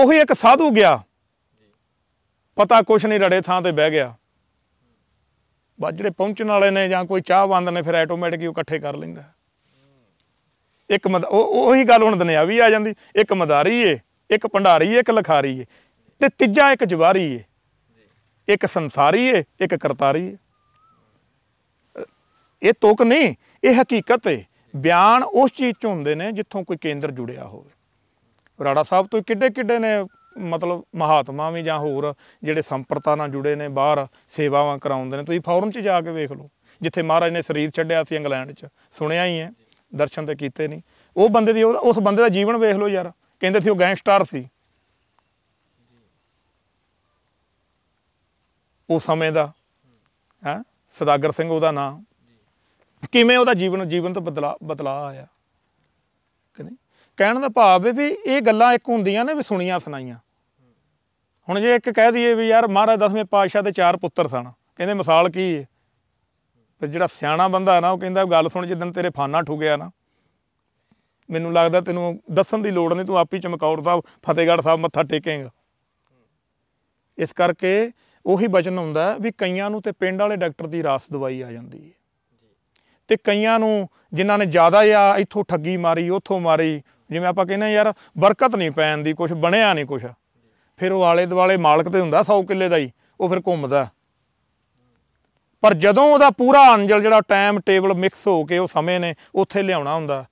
ਉਹੀ ਇੱਕ ਸਾਧੂ ਗਿਆ ਪਤਾ ਕੁਛ ਨਹੀਂ ਰੜੇ ਥਾਂ ਤੇ ਬਹਿ ਗਿਆ ਬਾ ਜਿਹੜੇ ਪਹੁੰਚਣ ਵਾਲੇ ਨੇ ਜਾਂ ਕੋਈ ਚਾਹ ਬੰਦ ਨੇ ਫਿਰ ਆਟੋਮੈਟਿਕ ਹੀ ਉਹ ਇਕੱਠੇ ਕਰ ਲੈਂਦਾ ਇੱਕ ਉਹ ਉਹੀ ਗੱਲ ਹੁਣ ਦੁਨਿਆਵੀ ਆ ਜਾਂਦੀ ਇੱਕ ਮਦਾਰੀ ਏ ਇੱਕ ਭੰਡਾਰੀ ਏ ਇੱਕ ਲਖਾਰੀ ਏ ਤੇ ਤੀਜਾ ਇੱਕ ਜਵਾਰੀ ਏ ਇੱਕ ਸੰਸਾਰੀ ਏ ਇੱਕ ਕਰਤਾਰੀ ਏ ਇਹ ਤੋਕ ਨਹੀਂ ਇਹ ਹਕੀਕਤ ਏ ਬਿਆਨ ਉਸ ਚੀਜ਼ ਚ ਹੁੰਦੇ ਨੇ ਜਿੱਥੋਂ ਕੋਈ ਕੇਂਦਰ ਜੁੜਿਆ ਹੋਵੇ ਰਾੜਾ ਸਾਹਿਬ ਤੋਂ ਕਿੱਡੇ ਕਿੱਡੇ ਨੇ ਮਤਲਬ ਮਹਾਤਮਾ ਵੀ ਜਾਂ ਹੋਰ ਜਿਹੜੇ ਸੰਪਰਤਾ ਨਾਲ ਜੁੜੇ ਨੇ ਬਾਹਰ ਸੇਵਾਵਾਂ ਕਰਾਉਂਦੇ ਨੇ ਤੁਸੀਂ ਫੋਰਮ 'ਚ ਜਾ ਕੇ ਵੇਖ ਲਓ ਜਿੱਥੇ ਮਹਾਰਾਜ ਨੇ ਸਰੀਰ ਛੱਡਿਆ ਸੀ ਇੰਗਲੈਂਡ 'ਚ ਸੁਣਿਆ ਹੀ ਹੈ ਦਰਸ਼ਨ ਤੇ ਕੀਤੇ ਨਹੀਂ ਉਹ ਬੰਦੇ ਦੀ ਉਸ ਬੰਦੇ ਦਾ ਜੀਵਨ ਵੇਖ ਲਓ ਯਾਰ ਕਹਿੰਦੇ ਸੀ ਉਹ ਗੈਂਗਸਟਰ ਸੀ ਉਹ ਸਮੇਂ ਦਾ ਹੈ ਸਦਾਗਰ ਸਿੰਘ ਉਹਦਾ ਨਾਮ ਕਿਵੇਂ ਉਹਦਾ ਜੀਵਨ ਜੀਵਨ ਤੋਂ ਬਦਲਾ ਬਦਲਾ ਆਇਆ ਕਹਿੰਦੇ ਕਹਿਣ ਦਾ ਭਾਵ ਹੈ ਵੀ ਇਹ ਗੱਲਾਂ ਇੱਕ ਹੁੰਦੀਆਂ ਨੇ ਵੀ ਸੁਣੀਆਂ ਸੁਣਾਈਆਂ ਹੁਣ ਜੇ ਇੱਕ ਕਹਿ ਦਈਏ ਵੀ ਯਾਰ ਮਹਾਰਾਜ ਦਸਵੇਂ ਪਾਤਸ਼ਾਹ ਦੇ ਚਾਰ ਪੁੱਤਰ ਸਨ ਕਹਿੰਦੇ ਮਿਸਾਲ ਕੀ ਹੈ ਫਿਰ ਜਿਹੜਾ ਸਿਆਣਾ ਬੰਦਾ ਹੈ ਨਾ ਉਹ ਕਹਿੰਦਾ ਗੱਲ ਸੁਣ ਜਿੱਦਨ ਤੇਰੇ ਫਾਨਾ ਠੁ ਗਿਆ ਨਾ ਮੈਨੂੰ ਲੱਗਦਾ ਤੈਨੂੰ ਦੱਸਣ ਦੀ ਲੋੜ ਨਹੀਂ ਤੂੰ ਆਪ ਹੀ ਚਮਕੌਰ ਸਾਹਿਬ ਫਤਿਹਗੜ੍ਹ ਸਾਹਿਬ ਮੱਥਾ ਟੇਕੇਂਗਾ ਇਸ ਕਰਕੇ ਉਹੀ ਬਚਨ ਹੁੰਦਾ ਵੀ ਕਈਆਂ ਨੂੰ ਤੇ ਪਿੰਡ ਵਾਲੇ ਡਾਕਟਰ ਦੀ ਰਾਸ ਦਵਾਈ ਆ ਜਾਂਦੀ ਹੈ ਤੇ ਕਈਆਂ ਨੂੰ ਜਿਨ੍ਹਾਂ ਨੇ ਜ਼ਿਆਦਾ ਆ ਇੱਥੋਂ ਠੱਗੀ ਮਾਰੀ ਉੱਥੋਂ ਮਾਰੀ ਜਿਵੇਂ ਆਪਾਂ ਕਹਿੰਦੇ ਯਾਰ ਬਰਕਤ ਨਹੀਂ ਪੈਣ ਦੀ ਕੁਝ ਬਣਿਆ ਨਹੀਂ ਕੁਝ ਫਿਰ ਉਹ ਆਲੇ ਦੁਆਲੇ ਮਾਲਕ ਤੇ ਹੁੰਦਾ 100 ਕਿੱਲੇ ਦਾ ਹੀ ਉਹ ਫਿਰ ਘੁੰਮਦਾ ਪਰ ਜਦੋਂ ਉਹਦਾ ਪੂਰਾ ਅੰਜਲ ਜਿਹੜਾ ਟਾਈਮ ਟੇਬਲ ਮਿਕਸ ਹੋ ਕੇ ਉਹ ਸਮੇਂ ਨੇ ਉੱਥੇ ਲਿਆਉਣਾ ਹੁੰਦਾ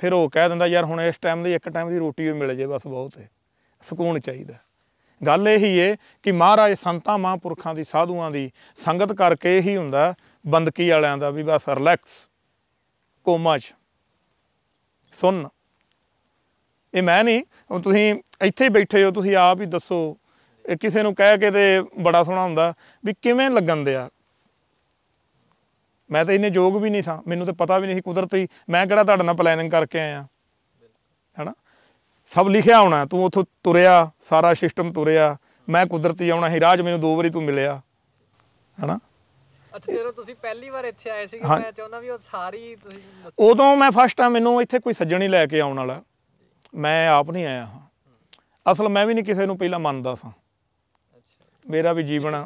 ਫਿਰ ਉਹ ਕਹਿ ਦਿੰਦਾ ਯਾਰ ਹੁਣ ਇਸ ਟਾਈਮ ਦੀ ਇੱਕ ਟਾਈਮ ਦੀ ਰੋਟੀ ਵੀ ਮਿਲ ਜੇ ਬਸ ਬਹੁਤ ਹੈ ਸਕੂਨ ਚਾਹੀਦਾ ਗੱਲ ਇਹੀ ਏ ਕਿ ਮਹਾਰਾਜ ਸੰਤਾਂ ਮਹਾਂਪੁਰਖਾਂ ਦੀ ਸਾਧੂਆਂ ਦੀ ਸੰਗਤ ਕਰਕੇ ਹੀ ਹੁੰਦਾ ਬੰਦਕੀ ਵਾਲਿਆਂ ਦਾ ਵੀ ਬਸ ਰਿਲੈਕਸ ਕੋਮਾ 'ਚ ਸੁਣ ਇਹ ਮੈਂ ਨਹੀਂ ਹੁਣ ਤੁਸੀਂ ਇੱਥੇ ਬੈਠੇ ਹੋ ਤੁਸੀਂ ਆਪ ਹੀ ਦੱਸੋ ਇਹ ਕਿਸੇ ਨੂੰ ਕਹਿ ਕੇ ਤੇ ਬੜਾ ਸੋਹਣਾ ਹੁੰਦਾ ਵੀ ਕਿਵੇਂ ਲੱਗਣ ਦਿਆ ਮੈਂ ਤਾਂ ਇਹਨੇ ਯੋਗ ਵੀ ਨਹੀਂ ਸਾਂ ਮੈਨੂੰ ਤਾਂ ਪਤਾ ਵੀ ਨਹੀਂ ਸੀ ਕੁਦਰਤੀ ਮੈਂ ਕਿਹੜਾ ਤੁਹਾਡੇ ਨਾਲ ਪਲੈਨਿੰਗ ਕਰਕੇ ਆਇਆ ਹੈਨਾ ਸਭ ਲਿਖਿਆ ਹੋਣਾ ਤੂੰ ਉੱਥੋਂ ਤੁਰਿਆ ਸਾਰਾ ਸਿਸਟਮ ਤੁਰਿਆ ਮੈਂ ਕੁਦਰਤੀ ਆਉਣਾ ਸੀ ਰਾਜ ਮੈਨੂੰ ਦੋ ਵਾਰੀ ਤੂੰ ਮਿਲਿਆ ਹੈਨਾ ਅੱਛਾ ਜਦੋਂ ਤੁਸੀਂ ਪਹਿਲੀ ਵਾਰ ਇੱਥੇ ਆਏ ਸੀ ਮੈਂ ਚਾਹੁੰਦਾ ਵੀ ਉਹ ਸਾਰੀ ਤੁਸੀਂ ਉਦੋਂ ਮੈਂ ਫਸਟ ਟਾਈਮ ਮੈਨੂੰ ਇੱਥੇ ਕੋਈ ਸੱਜਣ ਹੀ ਲੈ ਕੇ ਆਉਣ ਵਾਲਾ ਮੈਂ ਆਪ ਨਹੀਂ ਆਇਆ ਹਾਂ ਅਸਲ ਮੈਂ ਵੀ ਨਹੀਂ ਕਿਸੇ ਨੂੰ ਪਹਿਲਾਂ ਮੰਨਦਾ ਸਾਂ ਮੇਰਾ ਵੀ ਜੀਵਨ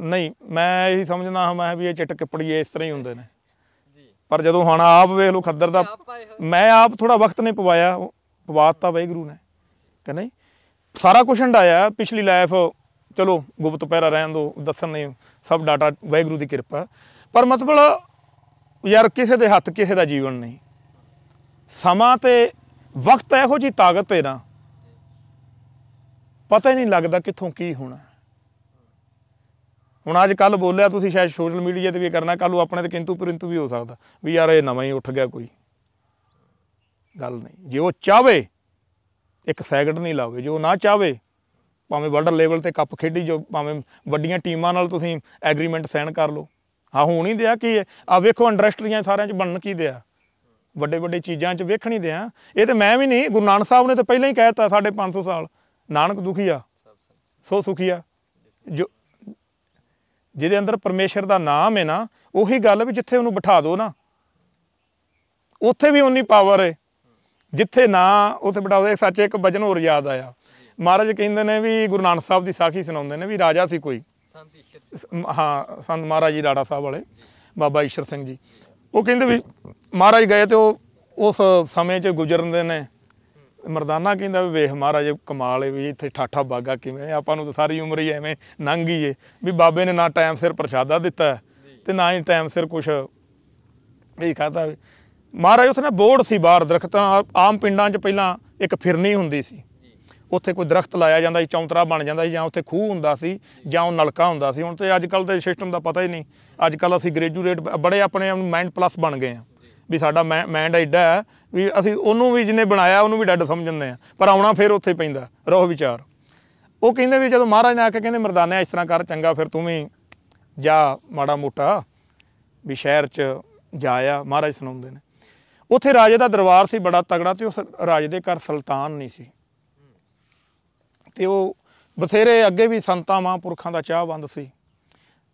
ਨਹੀਂ ਮੈਂ ਇਹੀ ਸਮਝਣਾ ਹਾਂ ਮੈਂ ਵੀ ਇਹ ਚਿੱਟ ਕਿਪੜੀਏ ਇਸ ਤਰ੍ਹਾਂ ਹੀ ਹੁੰਦੇ ਨੇ ਪਰ ਜਦੋਂ ਹੁਣ ਆਪ ਵੇਖ ਲਓ ਖੱਦਰ ਦਾ ਮੈਂ ਆਪ ਥੋੜਾ ਵਕਤ ਨੇ ਪਵਾਇਆ ਪਵਾਤਾ ਵੈਗਰੂ ਨੇ ਨਹੀਂ ਸਾਰਾ ਕੁਝ ਹੰਡਾਇਆ ਪਿਛਲੀ ਲਾਈਫ ਚਲੋ ਗੁਪਤ ਪੈਰਾ ਰਹਿਣ ਦੋ ਦੱਸਣ ਨਹੀਂ ਸਭ ਡਾਟਾ ਵੈਗਰੂ ਦੀ ਕਿਰਪਾ ਪਰ ਮਤਲਬ ਯਾਰ ਕਿਸੇ ਦੇ ਹੱਥ ਕਿਸੇ ਦਾ ਜੀਵਨ ਨਹੀਂ ਸਮਾਂ ਤੇ ਵਕਤ ਇਹੋ ਜੀ ਤਾਕਤ ਹੈ ਨਾ ਪਤਾ ਹੀ ਨਹੀਂ ਲੱਗਦਾ ਕਿੱਥੋਂ ਕੀ ਹੋਣਾ ਹੁਣ ਅੱਜ ਕੱਲ ਬੋਲਿਆ ਤੁਸੀਂ ਸ਼ਾਇਦ ਸੋਸ਼ਲ ਮੀਡੀਆ ਤੇ ਵੀ ਕਰਨਾ ਕੱਲੂ ਆਪਣੇ ਤੇ ਕਿੰਤੂ ਪਰੰਤੂ ਵੀ ਹੋ ਸਕਦਾ ਵੀ ਯਾਰ ਇਹ ਨਵਾਂ ਹੀ ਉੱਠ ਗਿਆ ਕੋਈ ਗੱਲ ਨਹੀਂ ਜੇ ਉਹ ਚਾਵੇ ਇੱਕ ਸੈਕਿੰਡ ਨਹੀਂ ਲਾਵੇ ਜੇ ਉਹ ਨਾ ਚਾਵੇ ਭਾਵੇਂ ਵਰਲਡ ਲੈਵਲ ਤੇ ਕੱਪ ਖੇਡੀ ਜੋ ਭਾਵੇਂ ਵੱਡੀਆਂ ਟੀਮਾਂ ਨਾਲ ਤੁਸੀਂ ਐਗਰੀਮੈਂਟ ਸਾਈਨ ਕਰ ਲਓ ਹਾਂ ਹੁਣ ਹੀ ਦਿਆ ਕੀ ਆ ਵੇਖੋ ਇੰਡਸਟਰੀਆਂ ਸਾਰਿਆਂ ਚ ਬਣਨ ਕੀ ਦਿਆ ਵੱਡੇ ਵੱਡੇ ਚੀਜ਼ਾਂ 'ਚ ਵੇਖਣ ਹੀ ਆ ਇਹ ਤੇ ਮੈਂ ਵੀ ਨਹੀਂ ਗੁਰੂ ਨਾਨਕ ਸਾਹਿਬ ਨੇ ਤਾਂ ਪਹਿਲਾਂ ਹੀ ਕਹਿਤਾ ਸਾਡੇ 500 ਸਾਲ ਨਾਨਕ ਦੁਖੀ ਆ ਸੋ ਆ ਜੋ ਜਿਹਦੇ ਅੰਦਰ ਪਰਮੇਸ਼ਰ ਦਾ ਨਾਮ ਹੈ ਨਾ ਉਹੀ ਗੱਲ ਵੀ ਜਿੱਥੇ ਉਹਨੂੰ ਬਿਠਾ ਦੋ ਨਾ ਉੱਥੇ ਵੀ ਉਨੀ ਪਾਵਰ ਹੈ ਜਿੱਥੇ ਨਾ ਉੱਥੇ ਬਿਠਾਉਂਦੇ ਸੱਚ ਇੱਕ ਵਜਨ ਹੋਰ ਯਾਦ ਆਇਆ ਮਹਾਰਾਜ ਕਹਿੰਦੇ ਨੇ ਵੀ ਗੁਰੂ ਨਾਨਕ ਸਾਹਿਬ ਦੀ ਸਾਖੀ ਸੁਣਾਉਂਦੇ ਨੇ ਵੀ ਰਾਜਾ ਸੀ ਕੋਈ ਹਾਂ ਸੰਤ ਮਹਾਰਾਜ ਜੀ ਰਾੜਾ ਸਾਹਿਬ ਵਾਲੇ ਬਾਬਾ ਈਸ਼ਰ ਸਿੰਘ ਜੀ ਉਹ ਕਹਿੰਦੇ ਵੀ ਮਹਾਰਾਜ ਗਏ ਤੇ ਉਹ ਉਸ ਸਮੇਂ 'ਚ ਗੁਜ਼ਰਦੇ ਨੇ ਮਰਦਾਨਾ ਕਹਿੰਦਾ ਵੀ ਵੇਖ ਮਹਾਰਾਜ ਕਮਾਲ ਹੈ ਵੀ ਇੱਥੇ ਠਾਠਾ ਬਾਗਾ ਕਿਵੇਂ ਆਪਾਂ ਨੂੰ ਤਾਂ ਸਾਰੀ ਉਮਰ ਹੀ ਐਵੇਂ ਲੰਘ ਗਈ ਏ ਵੀ ਬਾਬੇ ਨੇ ਨਾ ਟਾਈਮ ਸਿਰ ਪ੍ਰਸ਼ਾਦਾ ਦਿੱਤਾ ਤੇ ਨਾ ਹੀ ਟਾਈਮ ਸਿਰ ਕੁਝ ਇਹ ਕਹਤਾ ਮਹਾਰਾਜ ਉਸਨੇ ਬੋਰਡ ਸੀ ਬਾਹਰ ਦਰਖਤਾਂ ਆਮ ਪਿੰਡਾਂ 'ਚ ਪਹਿਲਾਂ ਇੱਕ ਫਿਰਨੀ ਹੁੰਦੀ ਸੀ ਉੱਥੇ ਕੋਈ ਦਰਖਤ ਲਾਇਆ ਜਾਂਦਾ ਸੀ ਚੌਂਤਰਾ ਬਣ ਜਾਂਦਾ ਸੀ ਜਾਂ ਉੱਥੇ ਖੂਹ ਹੁੰਦਾ ਸੀ ਜਾਂ ਉਹ ਨਲਕਾ ਹੁੰਦਾ ਸੀ ਹੁਣ ਤੇ ਅੱਜ ਕੱਲ ਦੇ ਸਿਸਟਮ ਦਾ ਪਤਾ ਹੀ ਨਹੀਂ ਅੱਜ ਕੱਲ ਅਸੀਂ ਗ੍ਰੈਜੂਏਟ ਬੜੇ ਆਪਣੇ ਮਾਈਂਡ ਪਲੱਸ ਬਣ ਗਏ ਆ ਵੀ ਸਾਡਾ ਮਾਈਂਡ ਐਡਾ ਹੈ ਵੀ ਅਸੀਂ ਉਹਨੂੰ ਵੀ ਜਿਹਨੇ ਬਣਾਇਆ ਉਹਨੂੰ ਵੀ ਡੱਡ ਸਮਝ ਆ ਪਰ ਆਉਣਾ ਫਿਰ ਉੱਥੇ ਪੈਂਦਾ ਰੋਹ ਵਿਚਾਰ ਉਹ ਕਹਿੰਦੇ ਵੀ ਜਦੋਂ ਮਹਾਰਾਜ ਨੇ ਆ ਕੇ ਕਹਿੰਦੇ ਮਰਦਾਨਿਆ ਇਸ ਤਰ੍ਹਾਂ ਕਰ ਚੰਗਾ ਫਿਰ ਤੂੰ ਵੀ ਜਾ ਮਾੜਾ ਮੋਟਾ ਵੀ ਸ਼ਹਿਰ 'ਚ ਜਾਇਆ ਮਹਾਰਾਜ ਸੁਣਾਉਂਦੇ ਨੇ ਉੱਥੇ ਰਾਜੇ ਦਾ ਦਰਬਾਰ ਸੀ ਬੜਾ ਤਗੜਾ ਤੇ ਉਸ ਰਾਜੇ ਦੇ ਘਰ ਸੁਲਤਾਨ ਨਹੀਂ ਸੀ ਤੇ ਉਹ ਬਥੇਰੇ ਅੱਗੇ ਵੀ ਸੰਤਾਂ ਮਹਾਂਪੁਰਖਾਂ ਦਾ ਚਾਹਵੰਦ ਸੀ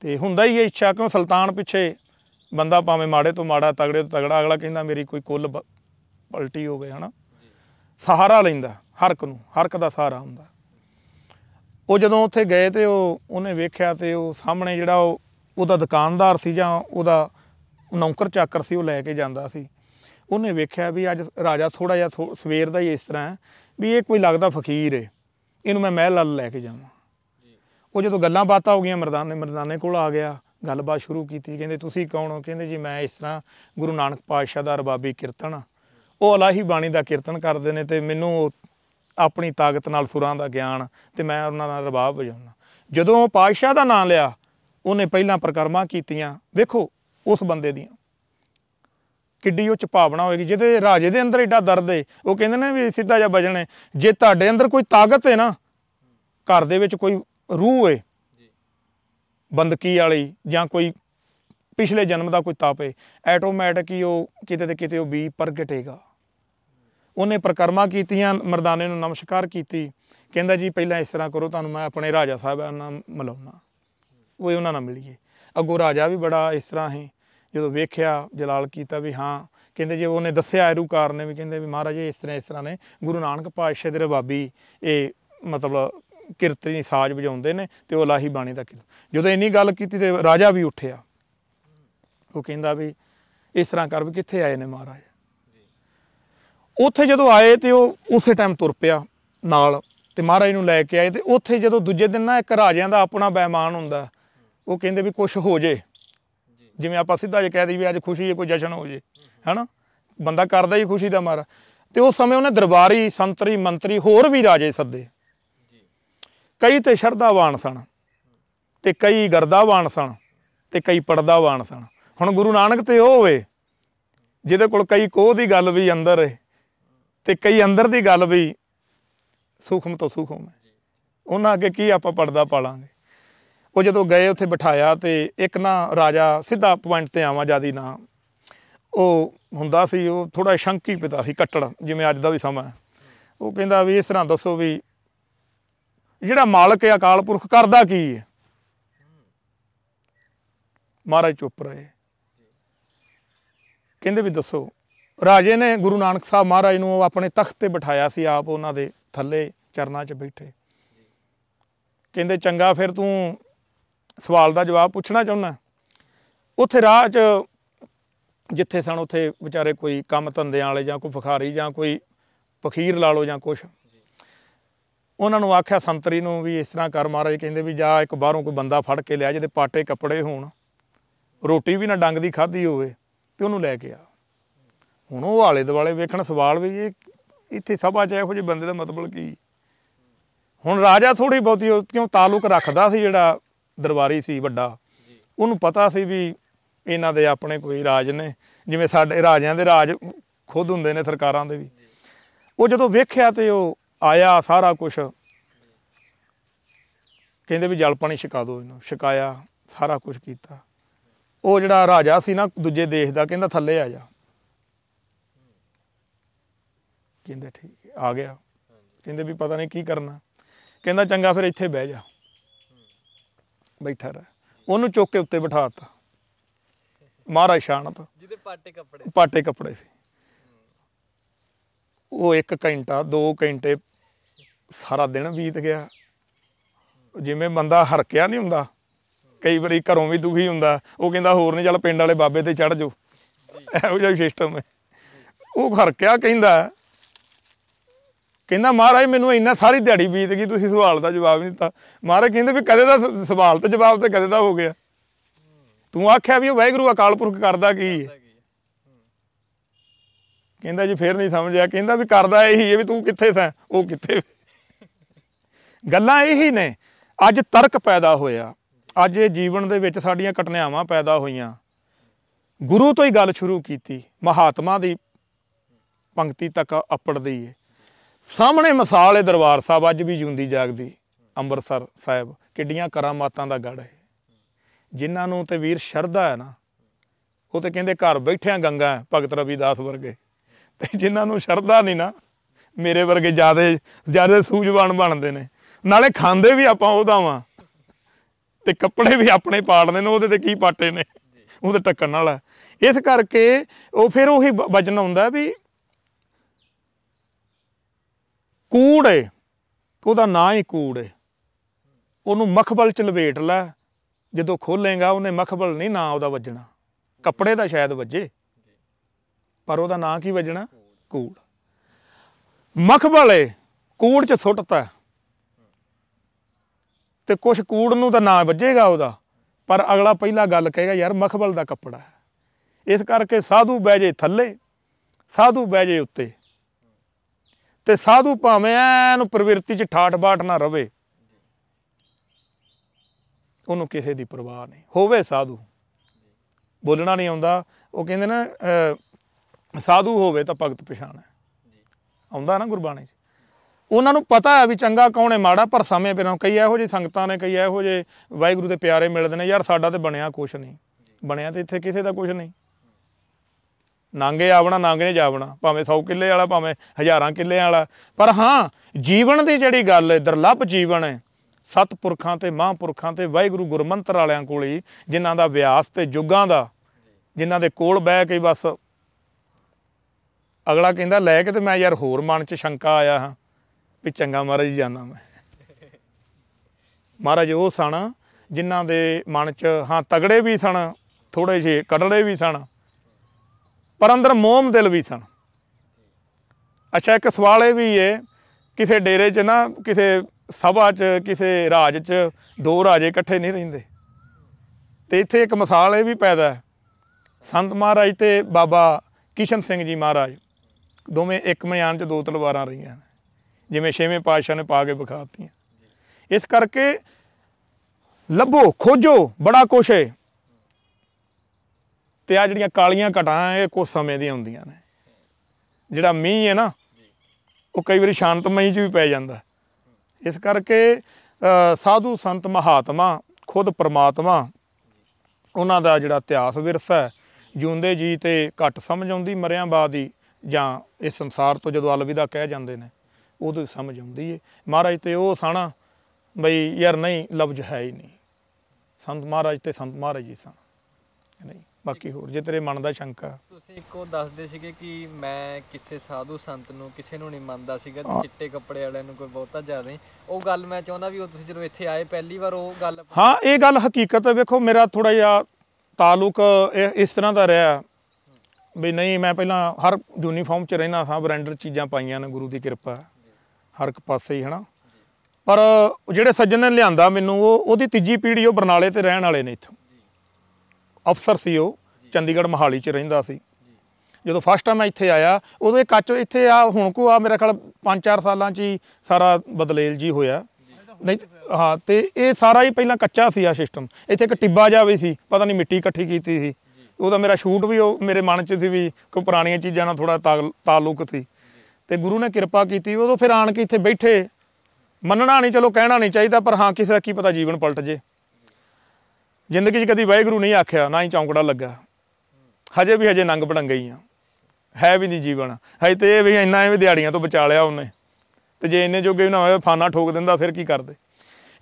ਤੇ ਹੁੰਦਾ ਹੀ ਇਹ ਇੱਛਾ ਕਿਉਂ ਸੁਲਤਾਨ ਪਿੱਛੇ ਬੰਦਾ ਭਾਵੇਂ ਮਾੜੇ ਤੋਂ ਮਾੜਾ ਤਗੜੇ ਤੋਂ ਤਗੜਾ ਅਗਲਾ ਕਹਿੰਦਾ ਮੇਰੀ ਕੋਈ ਕੁੱਲ ਪਲਟੀ ਹੋ ਗਏ ਹਨਾ ਸਹਾਰਾ ਲੈਂਦਾ ਹਰ ਇੱਕ ਨੂੰ ਹਰ ਇੱਕ ਦਾ ਸਹਾਰਾ ਹੁੰਦਾ ਉਹ ਜਦੋਂ ਉੱਥੇ ਗਏ ਤੇ ਉਹ ਉਹਨੇ ਵੇਖਿਆ ਤੇ ਉਹ ਸਾਹਮਣੇ ਜਿਹੜਾ ਉਹ ਉਹਦਾ ਦੁਕਾਨਦਾਰ ਸੀ ਜਾਂ ਉਹਦਾ ਨੌਕਰ ਚਾਕਰ ਸੀ ਉਹ ਲੈ ਕੇ ਜਾਂਦਾ ਸੀ ਉਹਨੇ ਵੇਖਿਆ ਵੀ ਅੱਜ ਰਾਜਾ ਥੋੜਾ ਜਿਹਾ ਸਵੇਰ ਦਾ ਹੀ ਇਸ ਤਰ੍ਹਾਂ ਵੀ ਇਹ ਕੋਈ ਲੱਗਦਾ ਫਕੀਰ ਏ ਇਹਨੂੰ ਮੈਂ ਮਹਿਲ ਵੱਲ ਲੈ ਕੇ ਜਾਵਾਂ ਉਹ ਜਦੋਂ ਗੱਲਾਂ ਬਾਤਾਂ ਹੋ ਗਈਆਂ ਮਰਦਾਨੇ ਮਰਦਾਨੇ ਕੋਲ ਆ ਗਿਆ ਗੱਲਬਾਤ ਸ਼ੁਰੂ ਕੀਤੀ ਕਹਿੰਦੇ ਤੁਸੀਂ ਕੌਣ ਹੋ ਕਹਿੰਦੇ ਜੀ ਮੈਂ ਇਸ ਤਰ੍ਹਾਂ ਗੁਰੂ ਨਾਨਕ ਪਾਤਸ਼ਾਹ ਦਾ ਰਬਾਬੀ ਕੀਰਤਨ ਉਹ ਅਲਾਹੀ ਬਾਣੀ ਦਾ ਕੀਰਤਨ ਕਰਦੇ ਨੇ ਤੇ ਮੈਨੂੰ ਆਪਣੀ ਤਾਕਤ ਨਾਲ ਸੁਰਾਂ ਦਾ ਗਿਆਨ ਤੇ ਮੈਂ ਉਹਨਾਂ ਦਾ ਰਬਾਬ ਵਜਾਉਣਾ ਜਦੋਂ ਪਾਤਸ਼ਾਹ ਦਾ ਨਾਮ ਲਿਆ ਉਹਨੇ ਪਹਿਲਾਂ ਪ੍ਰਕਰਮਾ ਕੀਤੀਆਂ ਵੇਖੋ ਉਸ ਬੰਦੇ ਦੀਆਂ ਕਿੱਡੀ ਉਹ ਭਾਵਨਾ ਹੋਏਗੀ ਜਿਹਦੇ ਰਾਜੇ ਦੇ ਅੰਦਰ ਏਡਾ ਦਰਦ ਏ ਉਹ ਕਹਿੰਦੇ ਨੇ ਵੀ ਸਿੱਧਾ ਜਾ ਵਜਣ ਏ ਜੇ ਤੁਹਾਡੇ ਅੰਦਰ ਕੋਈ ਤਾਕਤ ਏ ਨਾ ਘਰ ਦੇ ਵਿੱਚ ਕੋਈ ਰੂਹ ਏ ਬੰਦਕੀ ਵਾਲੀ ਜਾਂ ਕੋਈ ਪਿਛਲੇ ਜਨਮ ਦਾ ਕੋਈ ਤਾਪ ਏ ਆਟੋਮੈਟਿਕ ਹੀ ਉਹ ਕਿਤੇ ਤੇ ਕਿਤੇ ਉਹ ਵੀ ਪ੍ਰਗਟੇਗਾ ਉਹਨੇ ਪ੍ਰਕਰਮਾ ਕੀਤੀਆਂ ਮਰਦਾਨੇ ਨੂੰ ਨਮਸਕਾਰ ਕੀਤੀ ਕਹਿੰਦਾ ਜੀ ਪਹਿਲਾਂ ਇਸ ਤਰ੍ਹਾਂ ਕਰੋ ਤੁਹਾਨੂੰ ਮੈਂ ਆਪਣੇ ਰਾਜਾ ਸਾਹਿਬ ਨਾਲ ਮਿਲਾਉਣਾ ਉਹ ਉਹਨਾਂ ਨਾਲ ਮਿਲੀਏ ਅੱਗੋ ਰਾਜਾ ਵੀ ਬੜਾ ਇਸ ਤਰ੍ਹਾਂ ਹੀ ਜਦੋਂ ਵੇਖਿਆ ਜਲਾਲ ਕੀਤਾ ਵੀ ਹਾਂ ਕਹਿੰਦੇ ਜੇ ਉਹਨੇ ਦੱਸਿਆ ਐਰੂਕਾਰ ਨੇ ਵੀ ਕਹਿੰਦੇ ਵੀ ਮਹਾਰਾਜ ਇਸ ਤਰ੍ਹਾਂ ਇਸ ਤਰ੍ਹਾਂ ਨੇ ਗੁਰੂ ਨਾਨਕ ਪਾਤਸ਼ਾਹ ਦੇ ਰਬਾਬੀ ਇਹ ਮਤਲਬ ਕੀਰਤਨੀ ਸਾਜ਼ ਵਜਾਉਂਦੇ ਨੇ ਤੇ ਉਹ ਲਾਹੀ ਬਾਣੀ ਦਾ ਕੀਰਤਨ ਜਦੋਂ ਇੰਨੀ ਗੱਲ ਕੀਤੀ ਤੇ ਰਾਜਾ ਵੀ ਉੱਠਿਆ ਉਹ ਕਹਿੰਦਾ ਵੀ ਇਸ ਤਰ੍ਹਾਂ ਕਰ ਵੀ ਕਿੱਥੇ ਆਏ ਨੇ ਮਹਾਰਾਜ ਉੱਥੇ ਜਦੋਂ ਆਏ ਤੇ ਉਹ ਉਸੇ ਟਾਈਮ ਤੁਰ ਪਿਆ ਨਾਲ ਤੇ ਮਹਾਰਾਜ ਨੂੰ ਲੈ ਕੇ ਆਏ ਤੇ ਉੱਥੇ ਜਦੋਂ ਦੂਜੇ ਦਿਨ ਨਾ ਇੱਕ ਰਾਜਿਆਂ ਦਾ ਆਪਣਾ ਬੇਮਾਨ ਹੁੰਦਾ ਉਹ ਕਹਿੰਦੇ ਵੀ ਕੁਝ ਹੋ ਜੇ ਜਿਵੇਂ ਆਪਾਂ ਸਿੱਧਾ ਜੇ ਕਹਿ ਦਈ ਵੀ ਅੱਜ ਖੁਸ਼ੀ ਹੈ ਕੋਈ ਜਸ਼ਨ ਹੋ ਜੇ ਹੈਨਾ ਬੰਦਾ ਕਰਦਾ ਹੀ ਖੁਸ਼ੀ ਦਾ ਮਾਰ ਤੇ ਉਸ ਸਮੇਂ ਉਹਨੇ ਦਰਬਾਰੀ ਸੰਤਰੀ ਮੰਤਰੀ ਹੋਰ ਵੀ ਰਾਜੇ ਸੱਦੇ ਕਈ ਤੇ ਸ਼ਰਧਾਵਾਨ ਸਨ ਤੇ ਕਈ ਗਰਦਾਵਾਨ ਸਨ ਤੇ ਕਈ ਪਰਦਾਵਾਨ ਸਨ ਹੁਣ ਗੁਰੂ ਨਾਨਕ ਤੇ ਉਹ ਹੋਵੇ ਜਿਹਦੇ ਕੋਲ ਕਈ ਕੋਹ ਦੀ ਗੱਲ ਵੀ ਅੰਦਰ ਹੈ ਤੇ ਕਈ ਅੰਦਰ ਦੀ ਗੱਲ ਵੀ ਸੂਖਮ ਤੋਂ ਸੂਖਮ ਹੈ ਉਹਨਾਂ ਅੱਗੇ ਕੀ ਆਪਾਂ ਪਰਦਾ ਪਾਲਾਂਗੇ ਉਹ ਜਦੋਂ ਗਏ ਉੱਥੇ ਬਿਠਾਇਆ ਤੇ ਇੱਕ ਨਾ ਰਾਜਾ ਸਿੱਧਾ ਪੁਆਇੰਟ ਤੇ ਆਵਾਂ ਜਾਦੀ ਨਾ ਉਹ ਹੁੰਦਾ ਸੀ ਉਹ ਥੋੜਾ ਸ਼ੰਕੀ ਪਿਤਾ ਸੀ ਕੱਟੜ ਜਿਵੇਂ ਅੱਜ ਦਾ ਵੀ ਸਮਾਂ ਉਹ ਕਹਿੰਦਾ ਵੀ ਇਸ ਤਰ੍ਹਾਂ ਦੱਸੋ ਵੀ ਜਿਹੜਾ ਮਾਲਕ ਹੈ ਅਕਾਲ ਪੁਰਖ ਕਰਦਾ ਕੀ ਹੈ ਮਹਾਰਾਜ ਚੁੱਪ ਰਹੇ ਕਹਿੰਦੇ ਵੀ ਦੱਸੋ ਰਾਜੇ ਨੇ ਗੁਰੂ ਨਾਨਕ ਸਾਹਿਬ ਮਹਾਰਾਜ ਨੂੰ ਆਪਣੇ ਤਖਤ ਤੇ ਬਿਠਾਇਆ ਸੀ ਆਪ ਉਹਨਾਂ ਦੇ ਥੱਲੇ ਚਰਨਾਂ 'ਚ ਬੈਠੇ ਕਹਿੰਦੇ ਚੰਗਾ ਫਿਰ ਤੂੰ ਸਵਾਲ ਦਾ ਜਵਾਬ ਪੁੱਛਣਾ ਚਾਹੁੰਦਾ ਉੱਥੇ ਰਾਹ 'ਚ ਜਿੱਥੇ ਸਣ ਉੱਥੇ ਵਿਚਾਰੇ ਕੋਈ ਕੰਮ ਧੰਦੇ ਵਾਲੇ ਜਾਂ ਕੋਈ ਫਖਾਰੀ ਜਾਂ ਕੋਈ ਫਕੀਰ ਲਾ ਲੋ ਜਾਂ ਕੁਛ ਉਹਨਾਂ ਨੂੰ ਆਖਿਆ ਸੰਤਰੀ ਨੂੰ ਵੀ ਇਸ ਤਰ੍ਹਾਂ ਕਰ ਮਹਾਰਾਜ ਕਹਿੰਦੇ ਵੀ ਜਾ ਇੱਕ ਬਾਹਰੋਂ ਕੋਈ ਬੰਦਾ ਫੜ ਕੇ ਲਿਆ ਜਿਹਦੇ ਪਾਟੇ ਕੱਪੜੇ ਹੋਣ ਰੋਟੀ ਵੀ ਨਾ ਡੰਗ ਦੀ ਖਾਧੀ ਹੋਵੇ ਤੇ ਉਹਨੂੰ ਲੈ ਕੇ ਆ ਹੁਣ ਉਹ ਆਲੇ ਦੁਆਲੇ ਵੇਖਣ ਸਵਾਲ ਵੀ ਇਹ ਇੱਥੇ ਸਭਾ 'ਚ ਇਹੋ ਜਿਹੇ ਬੰਦੇ ਦਾ ਮਤਲਬ ਕੀ ਹੁਣ ਰਾਜਾ ਥੋੜੀ ਬਹੁਤੀ ਕਿਉਂ ਤਾਲੁਕ ਰੱਖਦਾ ਸੀ ਜਿਹੜਾ ਦਰਬਾਰੀ ਸੀ ਵੱਡਾ ਉਹਨੂੰ ਪਤਾ ਸੀ ਵੀ ਇਹਨਾਂ ਦੇ ਆਪਣੇ ਕੋਈ ਰਾਜ ਨੇ ਜਿਵੇਂ ਸਾਡੇ ਰਾਜਿਆਂ ਦੇ ਰਾਜ ਖੁਦ ਹੁੰਦੇ ਨੇ ਸਰਕਾਰਾਂ ਦੇ ਵੀ ਉਹ ਜਦੋਂ ਵੇਖਿਆ ਤੇ ਉਹ ਆਇਆ ਸਾਰਾ ਕੁਝ ਕਹਿੰਦੇ ਵੀ ਜਲ ਪਾਣੀ ਛਕਾ ਦਿਓ ਇਹਨੂੰ ਛਕਾਇਆ ਸਾਰਾ ਕੁਝ ਕੀਤਾ ਉਹ ਜਿਹੜਾ ਰਾਜਾ ਸੀ ਨਾ ਦੂਜੇ ਦੇਸ਼ ਦਾ ਕਹਿੰਦਾ ਥੱਲੇ ਆ ਜਾ ਕਹਿੰਦੇ ਠੀਕ ਆ ਗਿਆ ਕਹਿੰਦੇ ਵੀ ਪਤਾ ਨਹੀਂ ਕੀ ਕਰਨਾ ਕਹਿੰਦਾ ਚੰਗਾ ਫਿਰ ਇੱਥੇ ਬਹਿ ਜਾ ਬੈਠਾ ਰਹਾ ਉਹਨੂੰ ਚੁੱਕ ਕੇ ਉੱਤੇ ਬਿਠਾ ਦਿੱਤਾ ਮਹਾਰਾਜ ਸ਼ਾਨਤ ਜਿਹਦੇ ਪਾਟੇ ਕੱਪੜੇ ਪਾਟੇ ਕੱਪੜੇ ਸੀ ਉਹ 1 ਘੰਟਾ 2 ਘੰਟੇ ਸਾਰਾ ਦਿਨ ਬੀਤ ਗਿਆ ਜਿਵੇਂ ਬੰਦਾ ਹਰਕਿਆ ਨਹੀਂ ਹੁੰਦਾ ਕਈ ਵਾਰੀ ਘਰੋਂ ਵੀ ਦੁਖੀ ਹੁੰਦਾ ਉਹ ਕਹਿੰਦਾ ਹੋਰ ਨਹੀਂ ਚੱਲ ਪਿੰਡ ਵਾਲੇ ਬਾਬੇ ਤੇ ਚੜ ਜਾਓ ਇਹੋ ਜਿਹਾ ਸਿਸਟਮ ਹੈ ਉਹ ਹਰਕਿਆ ਕਹਿੰਦਾ ਕਹਿੰਦਾ ਮਹਾਰਾਜ ਮੈਨੂੰ ਇੰਨਾ ਸਾਰੀ ਦਿਹਾੜੀ ਬੀਤ ਗਈ ਤੁਸੀਂ ਸਵਾਲ ਦਾ ਜਵਾਬ ਨਹੀਂ ਦਿੱਤਾ ਮਹਾਰਾਜ ਕਹਿੰਦੇ ਵੀ ਕਦੇ ਦਾ ਸਵਾਲ ਤੇ ਜਵਾਬ ਤੇ ਕਦੇ ਦਾ ਹੋ ਗਿਆ ਤੂੰ ਆਖਿਆ ਵੀ ਉਹ ਵਾਹਿਗੁਰੂ ਅਕਾਲ ਪੁਰਖ ਕਰਦਾ ਕੀ ਹੈ ਕਹਿੰਦਾ ਜੀ ਫੇਰ ਨਹੀਂ ਸਮਝਿਆ ਕਹਿੰਦਾ ਵੀ ਕਰਦਾ ਇਹੀ ਹੈ ਵੀ ਤੂੰ ਕਿੱਥੇ ਸੈਂ ਉਹ ਕਿੱਥੇ ਗੱਲਾਂ ਇਹੀ ਨੇ ਅੱਜ ਤਰਕ ਪੈਦਾ ਹੋਇਆ ਅੱਜ ਇਹ ਜੀਵਨ ਦੇ ਵਿੱਚ ਸਾਡੀਆਂ ਘਟਨਾਵਾਂ ਪੈਦਾ ਹੋਈਆਂ ਗੁਰੂ ਤੋਂ ਹੀ ਗੱਲ ਸ਼ੁਰੂ ਕੀਤੀ ਮਹਾਤਮਾ ਦੀ ਪੰਕਤੀ ਤੱਕ ਅਪੜਦੀ ਹੈ ਸਾਹਮਣੇ ਮਿਸਾਲ ਹੈ ਦਰਬਾਰ ਸਾਹਿਬ ਅੱਜ ਵੀ ਜੁੰਦੀ ਜਾਗਦੀ ਅੰਮ੍ਰਿਤਸਰ ਸਾਹਿਬ ਕਿੱਡੀਆਂ ਕਰਾਮਾਤਾਂ ਦਾ ਗੜ ਹੈ ਜਿਨ੍ਹਾਂ ਨੂੰ ਤੇ ਵੀਰ ਸ਼ਰਧਾ ਹੈ ਨਾ ਉਹ ਤੇ ਕਹਿੰਦੇ ਘਰ ਬੈਠਿਆਂ ਗੰਗਾ ਭਗਤ ਰਵੀਦਾਸ ਵਰਗੇ ਤੇ ਜਿਨ੍ਹਾਂ ਨੂੰ ਸ਼ਰਧਾ ਨਹੀਂ ਨਾ ਮੇਰੇ ਵਰਗੇ ਜਿਆਦੇ ਜਿਆਦੇ ਸੂਝਵਾਨ ਬਣਦੇ ਨੇ ਨਾਲੇ ਖਾਂਦੇ ਵੀ ਆਪਾਂ ਉਹਦਾ ਵਾਂ ਤੇ ਕੱਪੜੇ ਵੀ ਆਪਣੇ ਪਾੜਦੇ ਨੇ ਉਹਦੇ ਤੇ ਕੀ ਪਾਟੇ ਨੇ ਉਹ ਤੇ ਟੱਕਣ ਨਾਲ ਇਸ ਕਰਕੇ ਉਹ ਫਿਰ ਉਹੀ ਵਜਨ ਆਉਂਦਾ ਵੀ ਕੂੜ ਏ ਉਹਦਾ ਨਾਂ ਹੀ ਕੂੜ ਏ ਉਹਨੂੰ ਮਖਬਲ ਚ ਲਵੇਟ ਲੈ ਜਦੋਂ ਖੋਲੇਗਾ ਉਹਨੇ ਮਖਬਲ ਨਹੀਂ ਨਾਂ ਉਹਦਾ ਵੱਜਣਾ ਕੱਪੜੇ ਦਾ ਸ਼ਾਇਦ ਵੱਜੇ ਪਰ ਉਹਦਾ ਨਾਂ ਕੀ ਵੱਜਣਾ ਕੂੜ ਮਖਬਲ ਏ ਕੂੜ ਚ ਸੁੱਟਤਾ ਤੇ ਕੁਛ ਕੂੜ ਨੂੰ ਤਾਂ ਨਾਂ ਵੱਜੇਗਾ ਉਹਦਾ ਪਰ ਅਗਲਾ ਪਹਿਲਾ ਗੱਲ ਕਹੇਗਾ ਯਾਰ ਮਖਬਲ ਦਾ ਕੱਪੜਾ ਇਸ ਕਰਕੇ ਸਾਧੂ ਬਹਿ ਜੇ ਥੱਲੇ ਸਾਧੂ ਬਹਿ ਜੇ ਉੱਤੇ ਤੇ ਸਾਧੂ ਭਾਵੇਂ ਐਨ ਪ੍ਰਵਿਰਤੀ 'ਚ ਠਾਠ-ਬਾਠ ਨਾ ਰਵੇ ਉਹਨੂੰ ਕਿਸੇ ਦੀ ਪਰਵਾਹ ਨਹੀਂ ਹੋਵੇ ਸਾਧੂ ਬੋਲਣਾ ਨਹੀਂ ਆਉਂਦਾ ਉਹ ਕਹਿੰਦੇ ਨਾ ਸਾਧੂ ਹੋਵੇ ਤਾਂ ਭਗਤ ਪਛਾਣ ਹੈ ਆਉਂਦਾ ਨਾ ਗੁਰਬਾਣੀ 'ਚ ਉਹਨਾਂ ਨੂੰ ਪਤਾ ਹੈ ਵੀ ਚੰਗਾ ਕੌਣ ਹੈ ਮਾੜਾ ਪਰ ਸਮੇਂ ਬਿਨਾਂ ਕਈ ਇਹੋ ਜਿਹੇ ਸੰਗਤਾਂ ਨੇ ਕਈ ਇਹੋ ਜਿਹੇ ਵਾਹਿਗੁਰੂ ਦੇ ਪਿਆਰੇ ਮਿਲਦੇ ਨੇ ਯਾਰ ਸਾਡਾ ਤੇ ਬਣਿਆ ਕੁਛ ਨਹੀਂ ਬਣਿਆ ਤੇ ਇੱਥੇ ਕਿਸੇ ਦਾ ਕੁਛ ਨਹੀਂ ਨਾਂਗੇ ਆਵਣਾ ਨਾਂਗੇ ਨੇ ਜਾਵਣਾ ਭਾਵੇਂ 100 ਕਿੱਲੇ ਵਾਲਾ ਭਾਵੇਂ ਹਜ਼ਾਰਾਂ ਕਿੱਲੇ ਵਾਲਾ ਪਰ ਹਾਂ ਜੀਵਨ ਦੀ ਜਿਹੜੀ ਗੱਲ ਹੈ ਦਰਲੱਭ ਜੀਵਨ ਹੈ ਸਤਪੁਰਖਾਂ ਤੇ ਮਹਾਂਪੁਰਖਾਂ ਤੇ ਵਾਹਿਗੁਰੂ ਗੁਰਮੰਤਰ ਵਾਲਿਆਂ ਕੋਲ ਹੀ ਜਿਨ੍ਹਾਂ ਦਾ ਵਿਆਸ ਤੇ ਜੁਗਾਂ ਦਾ ਜਿਨ੍ਹਾਂ ਦੇ ਕੋਲ ਬਹਿ ਕੇ ਬਸ ਅਗਲਾ ਕਹਿੰਦਾ ਲੈ ਕੇ ਤੇ ਮੈਂ ਯਾਰ ਹੋਰ ਮਨ 'ਚ ਸ਼ੰਕਾ ਆਇਆ ਹਾਂ ਵੀ ਚੰਗਾ ਮਹਾਰਾਜ ਜੀ ਮੈਂ ਮਹਾਰਾਜ ਉਹ ਸਣ ਜਿਨ੍ਹਾਂ ਦੇ ਮਨ 'ਚ ਹਾਂ ਤਗੜੇ ਵੀ ਸਣ ਥੋੜੇ ਜਿਹੇ ਕਟੜੇ ਵੀ ਸਣ ਪਰ ਅੰਦਰ ਮੋਮ ਦਿਲ ਵੀ ਸਨ ਅੱਛਾ ਇੱਕ ਸਵਾਲ ਇਹ ਵੀ ਏ ਕਿਸੇ ਡੇਰੇ 'ਚ ਨਾ ਕਿਸੇ ਸਭਾ 'ਚ ਕਿਸੇ ਰਾਜ 'ਚ ਦੋ ਰਾਜੇ ਇਕੱਠੇ ਨਹੀਂ ਰਹਿੰਦੇ ਤੇ ਇੱਥੇ ਇੱਕ ਮਿਸਾਲ ਇਹ ਵੀ ਪੈਦਾ ਹੈ ਸੰਤ ਮਹਾਰਾਜ ਤੇ ਬਾਬਾ ਕਿਸ਼ਨ ਸਿੰਘ ਜੀ ਮਹਾਰਾਜ ਦੋਵੇਂ ਇੱਕ ਮਿਆਨ 'ਚ ਦੋ ਤਲਵਾਰਾਂ ਰਹੀਆਂ ਜਿਵੇਂ ਛੇਵੇਂ ਪਾਤਸ਼ਾਹ ਨੇ ਪਾ ਕੇ ਵਿਖਾਤੀਆਂ ਇਸ ਕਰਕੇ ਲੱਭੋ ਖੋਜੋ ਬੜਾ ਕੁਛ ਹੈ ਤੇ ਆ ਜਿਹੜੀਆਂ ਕਾਲੀਆਂ ਘਟਾਂ ਇਹ ਕੁਝ ਸਮੇਂ ਦੀਆਂ ਹੁੰਦੀਆਂ ਨੇ ਜਿਹੜਾ ਮੀਂਹ ਹੈ ਨਾ ਉਹ ਕਈ ਵਾਰੀ ਸ਼ਾਂਤਮਈ ਚ ਵੀ ਪੈ ਜਾਂਦਾ ਇਸ ਕਰਕੇ ਸਾਧੂ ਸੰਤ ਮਹਾਤਮਾ ਖੁਦ ਪ੍ਰਮਾਤਮਾ ਉਹਨਾਂ ਦਾ ਜਿਹੜਾ ਇਤਿਹਾਸ ਵਿਰਸਾ ਹੈ ਜਿਉਂਦੇ ਜੀ ਤੇ ਘੱਟ ਸਮਝ ਆਉਂਦੀ ਮਰਿਆਂ ਬਾਅਦ ਹੀ ਜਾਂ ਇਸ ਸੰਸਾਰ ਤੋਂ ਜਦੋਂ ਅਲਵਿਦਾ ਕਹਿ ਜਾਂਦੇ ਨੇ ਉਦੋਂ ਸਮਝ ਆਉਂਦੀ ਏ ਮਹਾਰਾਜ ਤੇ ਉਹ ਸਾਣਾ ਬਈ ਯਾਰ ਨਹੀਂ ਲਫ਼ਜ਼ ਹੈ ਹੀ ਨਹੀਂ ਸੰਤ ਮਹਾਰਾਜ ਤੇ ਸੰਤ ਮਹਾਰਾਜ ਜੀ ਸਾਣਾ ਨਹੀਂ ਬਾਕੀ ਹੋਰ ਜੇ ਤੇਰੇ ਮਨ ਦਾ ਸ਼ੰਕਾ ਤੁਸੀਂ ਇੱਕੋ ਦੱਸਦੇ ਸੀਗੇ ਕਿ ਮੈਂ ਕਿਸੇ ਸਾਧੂ ਸੰਤ ਨੂੰ ਕਿਸੇ ਨੂੰ ਨਹੀਂ ਮੰਨਦਾ ਸੀਗਾ ਚਿੱਟੇ ਕੱਪੜੇ ਵਾਲਿਆਂ ਨੂੰ ਕੋਈ ਬਹੁਤਾ ਜ਼ਿਆਦਾ ਉਹ ਗੱਲ ਮੈਂ ਚਾਹੁੰਦਾ ਵੀ ਉਹ ਤੁਸੀਂ ਜਦੋਂ ਇੱਥੇ ਆਏ ਪਹਿਲੀ ਵਾਰ ਉਹ ਗੱਲ ਹਾਂ ਇਹ ਗੱਲ ਹਕੀਕਤ ਹੈ ਵੇਖੋ ਮੇਰਾ ਥੋੜਾ ਜਿਹਾ ਤਾਲੁਕ ਇਸ ਤਰ੍ਹਾਂ ਦਾ ਰਿਹਾ ਵੀ ਨਹੀਂ ਮੈਂ ਪਹਿਲਾਂ ਹਰ ਯੂਨੀਫਾਰਮ 'ਚ ਰਹਿਣਾ ਸਾਂ ਬ੍ਰਾਂਡਰ ਚੀਜ਼ਾਂ ਪਾਈਆਂ ਨੇ ਗੁਰੂ ਦੀ ਕਿਰਪਾ ਹਰ ਇੱਕ ਪਾਸੇ ਹੀ ਹਨਾ ਪਰ ਜਿਹੜੇ ਸੱਜਣ ਨੇ ਲਿਆਂਦਾ ਮੈਨੂੰ ਉਹ ਉਹਦੀ ਤੀਜੀ ਪੀੜ੍ਹੀ ਉਹ ਬਰਨਾਲੇ ਤੇ ਰਹਿਣ ਵਾਲੇ ਨੇ ਇਥੋਂ ਅਫਸਰ ਸੀ ਉਹ ਚੰਡੀਗੜ੍ਹ ਮਹਾਲੀ 'ਚ ਰਹਿੰਦਾ ਸੀ ਜਦੋਂ ਫਸਟ ਟਾਈਮ ਮੈਂ ਇੱਥੇ ਆਇਆ ਉਦੋਂ ਇਹ ਕੱਚ ਇੱਥੇ ਆ ਹੁਣ ਕੋ ਆ ਮੇਰੇ ਖਾਲ 5-4 ਸਾਲਾਂ 'ਚ ਹੀ ਸਾਰਾ ਬਦਲੇਲ ਜੀ ਹੋਇਆ ਨਹੀਂ ਹਾਂ ਤੇ ਇਹ ਸਾਰਾ ਹੀ ਪਹਿਲਾਂ ਕੱਚਾ ਸੀ ਆ ਸਿਸਟਮ ਇੱਥੇ ਇੱਕ ਟਿੱਬਾ ਵੀ ਸੀ ਪਤਾ ਨਹੀਂ ਮਿੱਟੀ ਇਕੱਠੀ ਕੀਤੀ ਸੀ ਉਹਦਾ ਮੇਰਾ ਸ਼ੂਟ ਵੀ ਉਹ ਮੇਰੇ ਮਨ 'ਚ ਸੀ ਵੀ ਕੋਈ ਪੁਰਾਣੀਆਂ ਚੀਜ਼ਾਂ ਨਾਲ ਥੋੜਾ ਤਾਲੁਕ ਸੀ ਤੇ ਗੁਰੂ ਨੇ ਕਿਰਪਾ ਕੀਤੀ ਉਦੋਂ ਫਿਰ ਆਣ ਕੇ ਇੱਥੇ ਬੈਠੇ ਮੰਨਣਾ ਨਹੀਂ ਚਲੋ ਕਹਿਣਾ ਨਹੀਂ ਚਾਹੀਦਾ ਪਰ ਹਾਂ ਕਿਸੇ ਦਾ ਕੀ ਪਤਾ ਜੀਵਨ ਪਲਟ ਜੇ ਜ਼ਿੰਦਗੀ 'ਚ ਕਦੀ ਵਾਹਿਗੁਰੂ ਨਹੀਂ ਆਖਿਆ ਨਾ ਹੀ ਚੌਂਕੜਾ ਲੱਗਾ ਹਜੇ ਵੀ ਹਜੇ ਨੰਗ ਪੜੰਗਾ ਹੀ ਆ ਹੈ ਵੀ ਨਹੀਂ ਜੀਵਨ ਹਜੇ ਤੇ ਇਹ ਵੀ ਇੰਨਾ ਐਵੇਂ ਦਿਹਾੜੀਆਂ ਤੋਂ ਬਚਾ ਲਿਆ ਉਹਨੇ ਤੇ ਜੇ ਇੰਨੇ ਜੋਗੇ ਨਾ ਹੋਏ ਫਾਨਾ ਠੋਕ ਦਿੰਦਾ ਫਿਰ ਕੀ ਕਰਦੇ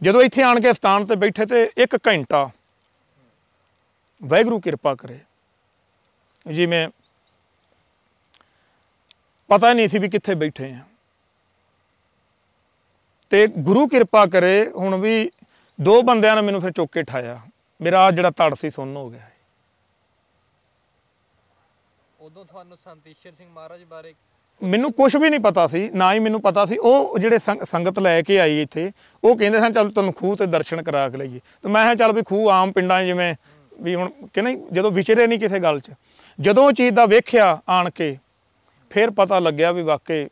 ਜਦੋਂ ਇੱਥੇ ਆਣ ਕੇ ਸਥਾਨ ਤੇ ਬੈਠੇ ਤੇ ਇੱਕ ਘੰਟਾ ਵਾਹਿਗੁਰੂ ਕਿਰਪਾ ਕਰੇ ਜਿਵੇਂ ਪਤਾ ਨਹੀਂ ਸੀ ਵੀ ਕਿੱਥੇ ਬੈਠੇ ਆ ਤੇ ਗੁਰੂ ਕਿਰਪਾ ਕਰੇ ਹੁਣ ਵੀ ਦੋ ਬੰਦਿਆਂ ਨੇ ਮੈਨੂੰ ਫਿਰ ਚੁੱਕ ਕੇ ਠਾਇਆ ਮੇਰਾ ਜਿਹੜਾ ਤੜ ਸੀ ਸੁੰਨ ਹੋ ਗਿਆ ਹੈ ਉਦੋਂ ਤੁਹਾਨੂੰ ਸੰਤੀਸ਼ਰ ਸਿੰਘ ਮਹਾਰਾਜ ਬਾਰੇ ਮੈਨੂੰ ਕੁਝ ਵੀ ਨਹੀਂ ਪਤਾ ਸੀ ਨਾ ਹੀ ਮੈਨੂੰ ਪਤਾ ਸੀ ਉਹ ਜਿਹੜੇ ਸੰਗਤ ਲੈ ਕੇ ਆਈ ਇੱਥੇ ਉਹ ਕਹਿੰਦੇ ਸਨ ਚਲ ਤੁਹਾਨੂੰ ਖੂਹ ਤੇ ਦਰਸ਼ਨ ਕਰਾ ਕੇ ਲਈਏ ਤੇ ਮੈਂ ਕਿਹਾ ਚਲ ਵੀ ਖੂਹ ਆਮ ਪਿੰਡਾਂ ਜਿਵੇਂ ਵੀ ਹੁਣ ਨਹੀਂ ਜਦੋਂ ਵਿਚਰੇ ਨਹੀਂ ਕਿਸੇ ਗੱਲ 'ਚ ਜਦੋਂ ਉਹ ਚੀਜ਼ ਦਾ ਵੇਖਿਆ ਆਣ ਕੇ ਫਿਰ ਪਤਾ ਲੱਗਿਆ ਵੀ ਵਾਕਈ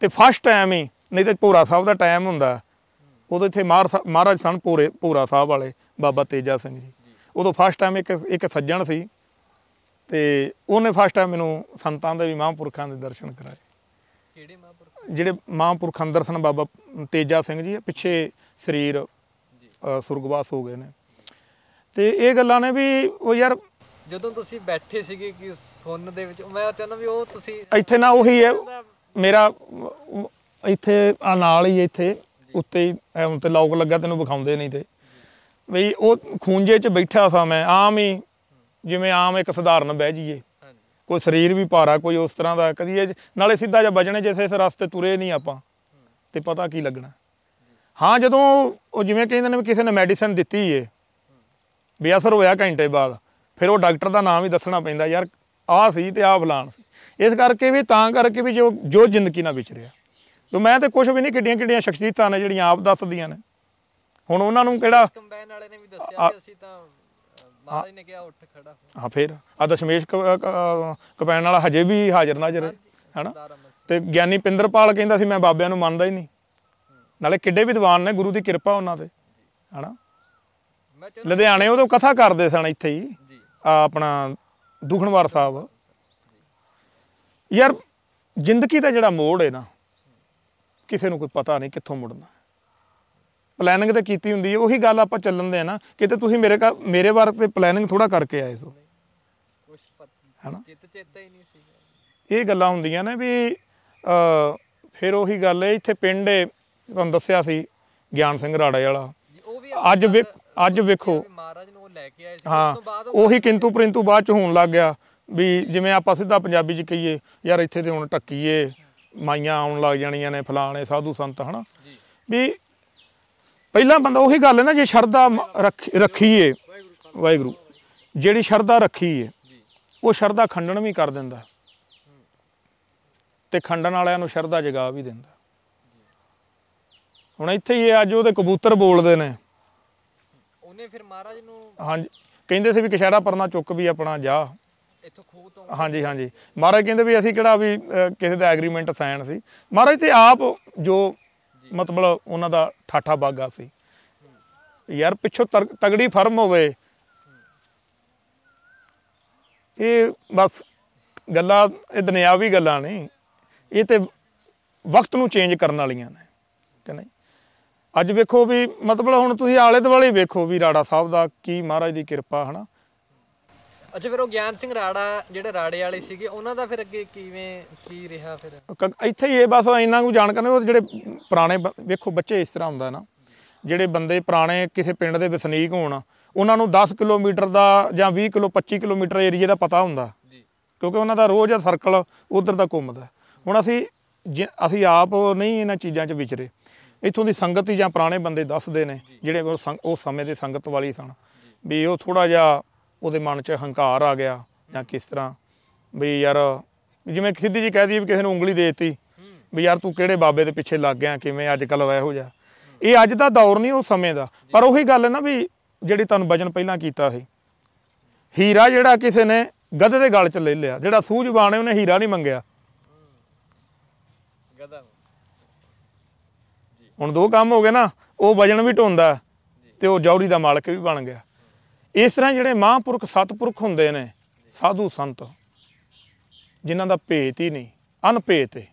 ਤੇ ਫਸਟ ਟਾਈਮ ਹੀ ਨਹੀਂ ਤੇ ਪੂਰਾ ਸਾਹਿਬ ਦਾ ਟਾਈਮ ਹੁੰਦਾ ਉਦੋਂ ਇੱਥੇ ਮਹਾਰਾਜ ਸਨ ਪੂਰੇ ਪੂਰਾ ਸਾਹਿਬ ਵਾਲੇ ਬਾਬਾ ਤੇਜਾ ਸਿੰਘ ਜੀ ਉਦੋਂ ਫਸਟ ਟਾਈਮ ਇੱਕ ਇੱਕ ਸੱਜਣ ਸੀ ਤੇ ਉਹਨੇ ਫਸਟ ਟਾਈਮ ਮੈਨੂੰ ਸੰਤਾਂ ਦੇ ਵੀ ਮਹਾਂਪੁਰਖਾਂ ਦੇ ਦਰਸ਼ਨ ਕਰਾਏ ਕਿਹੜੇ ਮਹਾਂਪੁਰਖ ਜਿਹੜੇ ਮਹਾਂਪੁਰਖ ਸਨ ਬਾਬਾ ਤੇਜਾ ਸਿੰਘ ਜੀ ਪਿੱਛੇ ਸਰੀਰ ਸੁਰਗਵਾਸ ਹੋ ਗਏ ਨੇ ਤੇ ਇਹ ਗੱਲਾਂ ਨੇ ਵੀ ਉਹ ਯਾਰ ਜਦੋਂ ਤੁਸੀਂ ਬੈਠੇ ਸੀਗੇ ਕਿ ਸੁੰਨ ਦੇ ਵਿੱਚ ਮੈਂ ਚਾਹੁੰਦਾ ਵੀ ਉਹ ਤੁਸੀਂ ਇੱਥੇ ਨਾ ਉਹੀ ਹੈ ਮੇਰਾ ਇੱਥੇ ਆ ਨਾਲ ਹੀ ਇੱਥੇ ਉੱਤੇ ਹੀ ਐ ਹੁਣ ਤੇ ਲੌਕ ਲੱਗਾ ਤੈਨੂੰ ਵਿਖਾਉਂਦੇ ਨਹੀਂ ਤੇ ਬਈ ਉਹ ਖੂੰਜੇ 'ਚ ਬੈਠਾ ਸਾਂ ਮੈਂ ਆਮ ਹੀ ਜਿਵੇਂ ਆਮ ਇੱਕ ਸਧਾਰਨ ਬਹਿ ਜੀਏ ਕੋਈ ਸਰੀਰ ਵੀ ਭਾਰਾ ਕੋਈ ਉਸ ਤਰ੍ਹਾਂ ਦਾ ਕਦੀ ਇਹ ਨਾਲੇ ਸਿੱਧਾ ਜਿਹਾ ਵਜਣੇ ਜਿਵੇਂ ਇਸ ਰਸਤੇ ਤੁਰੇ ਨਹੀਂ ਆਪਾਂ ਤੇ ਪਤਾ ਕੀ ਲੱਗਣਾ ਹਾਂ ਜਦੋਂ ਉਹ ਜਿਵੇਂ ਕਹਿੰਦੇ ਨੇ ਕਿਸੇ ਨੇ ਮੈਡੀਸਨ ਦਿੱਤੀ ਏ ਵੀ ਅਸਰ ਹੋਇਆ ਘੰਟੇ ਬਾਅਦ ਫਿਰ ਉਹ ਡਾਕਟਰ ਦਾ ਨਾਮ ਹੀ ਦੱਸਣਾ ਪੈਂਦਾ ਯਾਰ ਆ ਸੀ ਤੇ ਆ ਫਲਾਣ ਸੀ ਇਸ ਕਰਕੇ ਵੀ ਤਾਂ ਕਰਕੇ ਵੀ ਜੋ ਜੋ ਜ਼ਿੰਦਗੀ ਨਾਲ ਵਿਚਰਿਆ ਤੇ ਮੈਂ ਤੇ ਕੁਝ ਵੀ ਨਹੀਂ ਕਿੱਡੀਆਂ ਕਿੱਡੀਆਂ ਸ਼ਖਸੀਅਤਾਂ ਨੇ ਜਿਹੜੀਆਂ ਆਪ ਦੱਸਦੀਆਂ ਨੇ ਹੁਣ ਉਹਨਾਂ ਨੂੰ ਕਿਹੜਾ ਕੰਬਾਈਨ ਵਾਲੇ ਨੇ ਵੀ ਦੱਸਿਆ ਕਿ ਅਸੀਂ ਤਾਂ ਮਹਾਰਾਜ ਨੇ ਕਿਹਾ ਉੱਠ ਖੜਾ ਹਾਂ ਫੇਰ ਆ ਦਸ਼ਮੇਸ਼ ਕੰਬਾਈਨ ਵਾਲਾ ਹਜੇ ਵੀ ਹਾਜ਼ਰ ਨਾਜ਼ਰ ਹੈ ਤੇ ਗਿਆਨੀ ਪਿੰਦਰਪਾਲ ਕਹਿੰਦਾ ਸੀ ਮੈਂ ਬਾਬਿਆਂ ਨੂੰ ਮੰਨਦਾ ਹੀ ਨਹੀਂ ਨਾਲੇ ਕਿੱਡੇ ਵਿਦਵਾਨ ਨੇ ਗੁਰੂ ਦੀ ਕਿਰਪਾ ਉਹਨਾਂ ਤੇ ਹਨਾ ਲੁਧਿਆਣੇ ਉਦੋਂ ਕਥਾ ਕਰਦੇ ਸਨ ਇੱਥੇ ਹੀ ਆ ਆਪਣਾ ਦੁਖਣਵਾਰ ਸਾਹਿਬ ਯਾਰ ਜ਼ਿੰਦਗੀ ਦਾ ਜਿਹੜਾ ਮੋੜ ਹੈ ਨਾ ਕਿਸੇ ਨੂੰ ਕੋਈ ਪਤਾ ਨਹੀਂ ਕਿੱਥੋਂ ਮੁੜਨਾ ਪਲੈਨਿੰਗ ਤਾਂ ਕੀਤੀ ਹੁੰਦੀ ਹੈ ਉਹੀ ਗੱਲ ਆਪਾਂ ਚੱਲਣ ਦੇ ਆ ਨਾ ਕਿਤੇ ਤੁਸੀਂ ਮੇਰੇ ਘਰ ਮੇਰੇ ਵਾਰਕ ਤੇ ਪਲੈਨਿੰਗ ਥੋੜਾ ਕਰਕੇ ਆਏ ਸੋ ਕੁਝ ਪਤਾ ਚਿੱਤ ਚੇਤਾ ਹੀ ਨਹੀਂ ਸੀ ਇਹ ਗੱਲਾਂ ਹੁੰਦੀਆਂ ਨੇ ਵੀ ਅ ਫਿਰ ਉਹੀ ਗੱਲ ਹੈ ਇੱਥੇ ਪਿੰਡ ਹੈ ਤੁਹਾਨੂੰ ਦੱਸਿਆ ਸੀ ਗਿਆਨ ਸਿੰਘ ਰਾੜੇ ਵਾਲਾ ਅੱਜ ਅੱਜ ਵੇਖੋ ਮਹਾਰਾਜ ਨੂੰ ਲੈ ਕੇ ਆਏ ਸੀ ਉਸ ਤੋਂ ਬਾਅਦ ਉਹੀ ਕਿੰਤੂ ਪ੍ਰਿੰਤੂ ਬਾਅਦ ਚ ਹੋਣ ਲੱਗ ਗਿਆ ਵੀ ਜਿਵੇਂ ਆਪਾਂ ਸਿੱਧਾ ਪੰਜਾਬੀ ਚ ਕਹੀਏ ਯਾਰ ਇੱਥੇ ਤੇ ਹੁਣ ਟੱਕੀਏ ਮਾਈਆਂ ਆਉਣ ਲੱਗ ਜਾਣੀਆਂ ਨੇ ਫਲਾਣੇ ਸਾਧੂ ਸੰਤ ਹਨਾ ਵੀ ਪਹਿਲਾਂ ਬੰਦਾ ਉਹੀ ਗੱਲ ਹੈ ਨਾ ਜੇ ਸ਼ਰਧਾ ਰੱਖੀਏ ਵਾਹਿਗੁਰੂ ਜਿਹੜੀ ਸ਼ਰਧਾ ਰੱਖੀਏ ਉਹ ਸ਼ਰਧਾ ਖੰਡਣ ਵੀ ਕਰ ਦਿੰਦਾ ਤੇ ਖੰਡਣ ਵਾਲਿਆਂ ਨੂੰ ਸ਼ਰਧਾ ਜਗਾ ਵੀ ਦਿੰਦਾ ਹੁਣ ਇੱਥੇ ਹੀ ਅੱਜ ਉਹਦੇ ਕਬੂਤਰ ਬੋਲਦੇ ਨੇ ਉਹਨੇ ਫਿਰ ਮਹਾਰਾਜ ਨੂੰ ਹਾਂਜੀ ਕਹਿੰਦੇ ਸੀ ਵੀ ਕਿਸ਼ਾਰਾ ਪਰਨਾ ਚੁੱਕ ਵੀ ਆਪਣਾ ਜਾ ਇੱਥੋਂ ਖੂਹ ਤੋਂ ਹਾਂਜੀ ਹਾਂਜੀ ਮਹਾਰਾਜ ਕਹਿੰਦੇ ਵੀ ਅਸੀਂ ਕਿਹੜਾ ਵੀ ਕਿਸੇ ਦਾ ਐਗਰੀਮੈਂਟ ਸਾਈਨ ਸੀ ਮਹਾਰਾਜ ਤੇ ਆਪ ਜੋ ਮਤਲਬ ਉਹਨਾਂ ਦਾ ਠਾਠਾ ਬਾਗਾ ਸੀ ਯਾਰ ਪਿੱਛੋਂ ਤਗੜੀ ਫਰਮ ਹੋਵੇ ਇਹ ਬਸ ਗੱਲਾਂ ਇਹ ਦੁਨਿਆਵੀ ਗੱਲਾਂ ਨੇ ਇਹ ਤੇ ਵਕਤ ਨੂੰ ਚੇਂਜ ਕਰਨ ਵਾਲੀਆਂ ਨੇ ਕਿ ਨਹੀਂ ਅੱਜ ਵੇਖੋ ਵੀ ਮਤਲਬ ਹੁਣ ਤੁਸੀਂ ਆਲੇ ਦੁਆਲੇ ਵੇਖੋ ਵੀ ਰਾੜਾ ਸਾਹਿਬ ਦਾ ਕੀ ਮਹਾਰਾਜ ਦੀ ਕਿਰਪਾ ਹਨਾ ਅੱਛਾ ਫਿਰ ਉਹ ਗਿਆਨ ਸਿੰਘ ਰਾੜਾ ਜਿਹੜੇ ਰਾੜੇ ਵਾਲੇ ਸੀਗੇ ਉਹਨਾਂ ਦਾ ਫਿਰ ਅੱਗੇ ਕਿਵੇਂ ਕੀ ਰਿਹਾ ਫਿਰ ਇੱਥੇ ਹੀ ਇਹ ਬਸ ਇੰਨਾ ਕੁ ਜਾਣ ਕਰਨੇ ਉਹ ਜਿਹੜੇ ਪੁਰਾਣੇ ਵੇਖੋ ਬੱਚੇ ਇਸ ਤਰ੍ਹਾਂ ਹੁੰਦਾ ਨਾ ਜਿਹੜੇ ਬੰਦੇ ਪੁਰਾਣੇ ਕਿਸੇ ਪਿੰਡ ਦੇ ਵਸਨੀਕ ਹੋਣ ਉਹਨਾਂ ਨੂੰ 10 ਕਿਲੋਮੀਟਰ ਦਾ ਜਾਂ 20 ਕਿਲੋ 25 ਕਿਲੋਮੀਟਰ ਏਰੀਆ ਦਾ ਪਤਾ ਹੁੰਦਾ ਕਿਉਂਕਿ ਉਹਨਾਂ ਦਾ ਰੋਜ਼ ਸਰਕਲ ਉਧਰ ਦਾ ਘੁੰਮਦਾ ਹੁਣ ਅਸੀਂ ਅਸੀਂ ਆਪ ਨਹੀਂ ਇਹਨਾਂ ਚੀਜ਼ਾਂ 'ਚ ਵਿਚਰੇ ਇਥੋਂ ਦੀ ਸੰਗਤ ਹੀ ਜਾਂ ਪੁਰਾਣੇ ਬੰਦੇ ਦੱਸਦੇ ਨੇ ਜਿਹੜੇ ਉਹ ਸਮੇਂ ਦੇ ਸੰਗਤ ਵਾਲੀ ਸਨ ਵੀ ਉਹ ਥੋੜਾ ਜਿਹਾ ਉਹਦੇ ਮਨ 'ਚ ਹੰਕਾਰ ਆ ਗਿਆ ਜਾਂ ਕਿਸ ਤਰ੍ਹਾਂ ਵੀ ਯਾਰ ਜਿਵੇਂ ਸਿੱਧੀ ਜੀ ਕਹਿ ਦਈਏ ਵੀ ਕਿਸੇ ਨੂੰ ਉਂਗਲੀ ਦੇ ਦਿੱਤੀ ਵੀ ਯਾਰ ਤੂੰ ਕਿਹੜੇ ਬਾਬੇ ਦੇ ਪਿੱਛੇ ਲੱਗ ਗਿਆ ਕਿਵੇਂ ਅੱਜ ਕੱਲ ਹੋ ਜਾ ਇਹ ਅੱਜ ਦਾ ਦੌਰ ਨਹੀਂ ਉਹ ਸਮੇਂ ਦਾ ਪਰ ਉਹੀ ਗੱਲ ਹੈ ਨਾ ਵੀ ਜਿਹੜੀ ਤੁਹਾਨੂੰ ਵਜਨ ਪਹਿਲਾਂ ਕੀਤਾ ਸੀ ਹੀਰਾ ਜਿਹੜਾ ਕਿਸੇ ਨੇ ਗਧੇ ਦੇ ਗਲ 'ਚ ਲੈ ਲਿਆ ਜਿਹੜਾ ਸੂਝਵਾਨ ਹੈ ਉਹਨੇ ਹੀਰਾ ਨਹੀਂ ਮੰਗਿਆ ਗਧਾ ਹੁਣ ਦੋ ਕੰਮ ਹੋ ਗਏ ਨਾ ਉਹ ਵਜਨ ਵੀ ਢੋਂਦਾ ਤੇ ਉਹ ਜੌਰੀ ਦਾ ਮਾਲਕ ਵੀ ਬਣ ਗਿਆ ਇਸ ਤਰ੍ਹਾਂ ਜਿਹੜੇ ਮਹਾਂਪੁਰਖ ਸਤਪੁਰਖ ਹੁੰਦੇ ਨੇ ਸਾਧੂ ਸੰਤ ਜਿਨ੍ਹਾਂ ਦਾ ਭੇਤ ਹੀ ਨਹੀਂ ਅਨਭੇਤ ਹੈ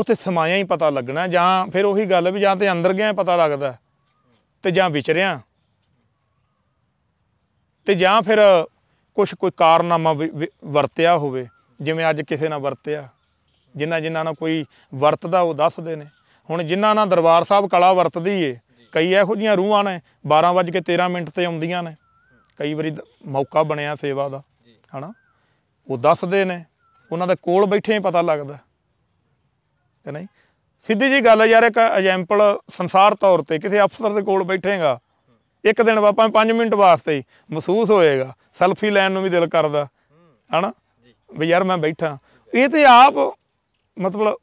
ਉਥੇ ਸਮਾਇਆ ਹੀ ਪਤਾ ਲੱਗਣਾ ਜਾਂ ਫਿਰ ਉਹੀ ਗੱਲ ਵੀ ਜਾਂ ਤੇ ਅੰਦਰ ਗਿਆ ਪਤਾ ਲੱਗਦਾ ਤੇ ਜਾਂ ਵਿਚਰਿਆ ਤੇ ਜਾਂ ਫਿਰ ਕੁਝ ਕੋਈ ਕਾਰਨਾਮਾ ਵਰਤਿਆ ਹੋਵੇ ਜਿਵੇਂ ਅੱਜ ਕਿਸੇ ਨਾਲ ਵਰਤਿਆ ਜਿਨ੍ਹਾਂ ਜਿਨ੍ਹਾਂ ਨਾਲ ਕੋਈ ਵਰਤਦਾ ਉਹ ਦੱਸਦੇ ਨੇ ਹੁਣ ਜਿਨ੍ਹਾਂ ਨਾਲ ਦਰਬਾਰ ਸਾਹਿਬ ਕਲਾ ਵਰਤਦੀ ਏ ਕਈ ਇਹੋ ਜੀਆਂ ਰੂਹਾਂ ਨੇ 12 ਵਜ ਕੇ 13 ਮਿੰਟ ਤੇ ਆਉਂਦੀਆਂ ਨੇ ਕਈ ਵਾਰੀ ਮੌਕਾ ਬਣਿਆ ਸੇਵਾ ਦਾ ਹਨਾ ਉਹ ਦੱਸਦੇ ਨੇ ਉਹਨਾਂ ਦੇ ਕੋਲ ਬੈਠੇ ਹੀ ਪਤਾ ਲੱਗਦਾ ਕਿ ਨਹੀਂ ਸਿੱਧੀ ਜੀ ਗੱਲ ਯਾਰ ਇੱਕ ਐਗਜ਼ੈਂਪਲ ਸੰਸਾਰ ਤੌਰ ਤੇ ਕਿਸੇ ਅਫਸਰ ਦੇ ਕੋਲ ਬੈਠੇਗਾ ਇੱਕ ਦਿਨ ਆਪਾਂ 5 ਮਿੰਟ ਵਾਸਤੇ ਮਹਿਸੂਸ ਹੋਏਗਾ ਸੈਲਫੀ ਲੈਣ ਨੂੰ ਵੀ ਦਿਲ ਕਰਦਾ ਹਨਾ ਵੀ ਯਾਰ ਮੈਂ ਬੈਠਾ ਇਹ ਤੇ ਆਪ ਮਤਲਬ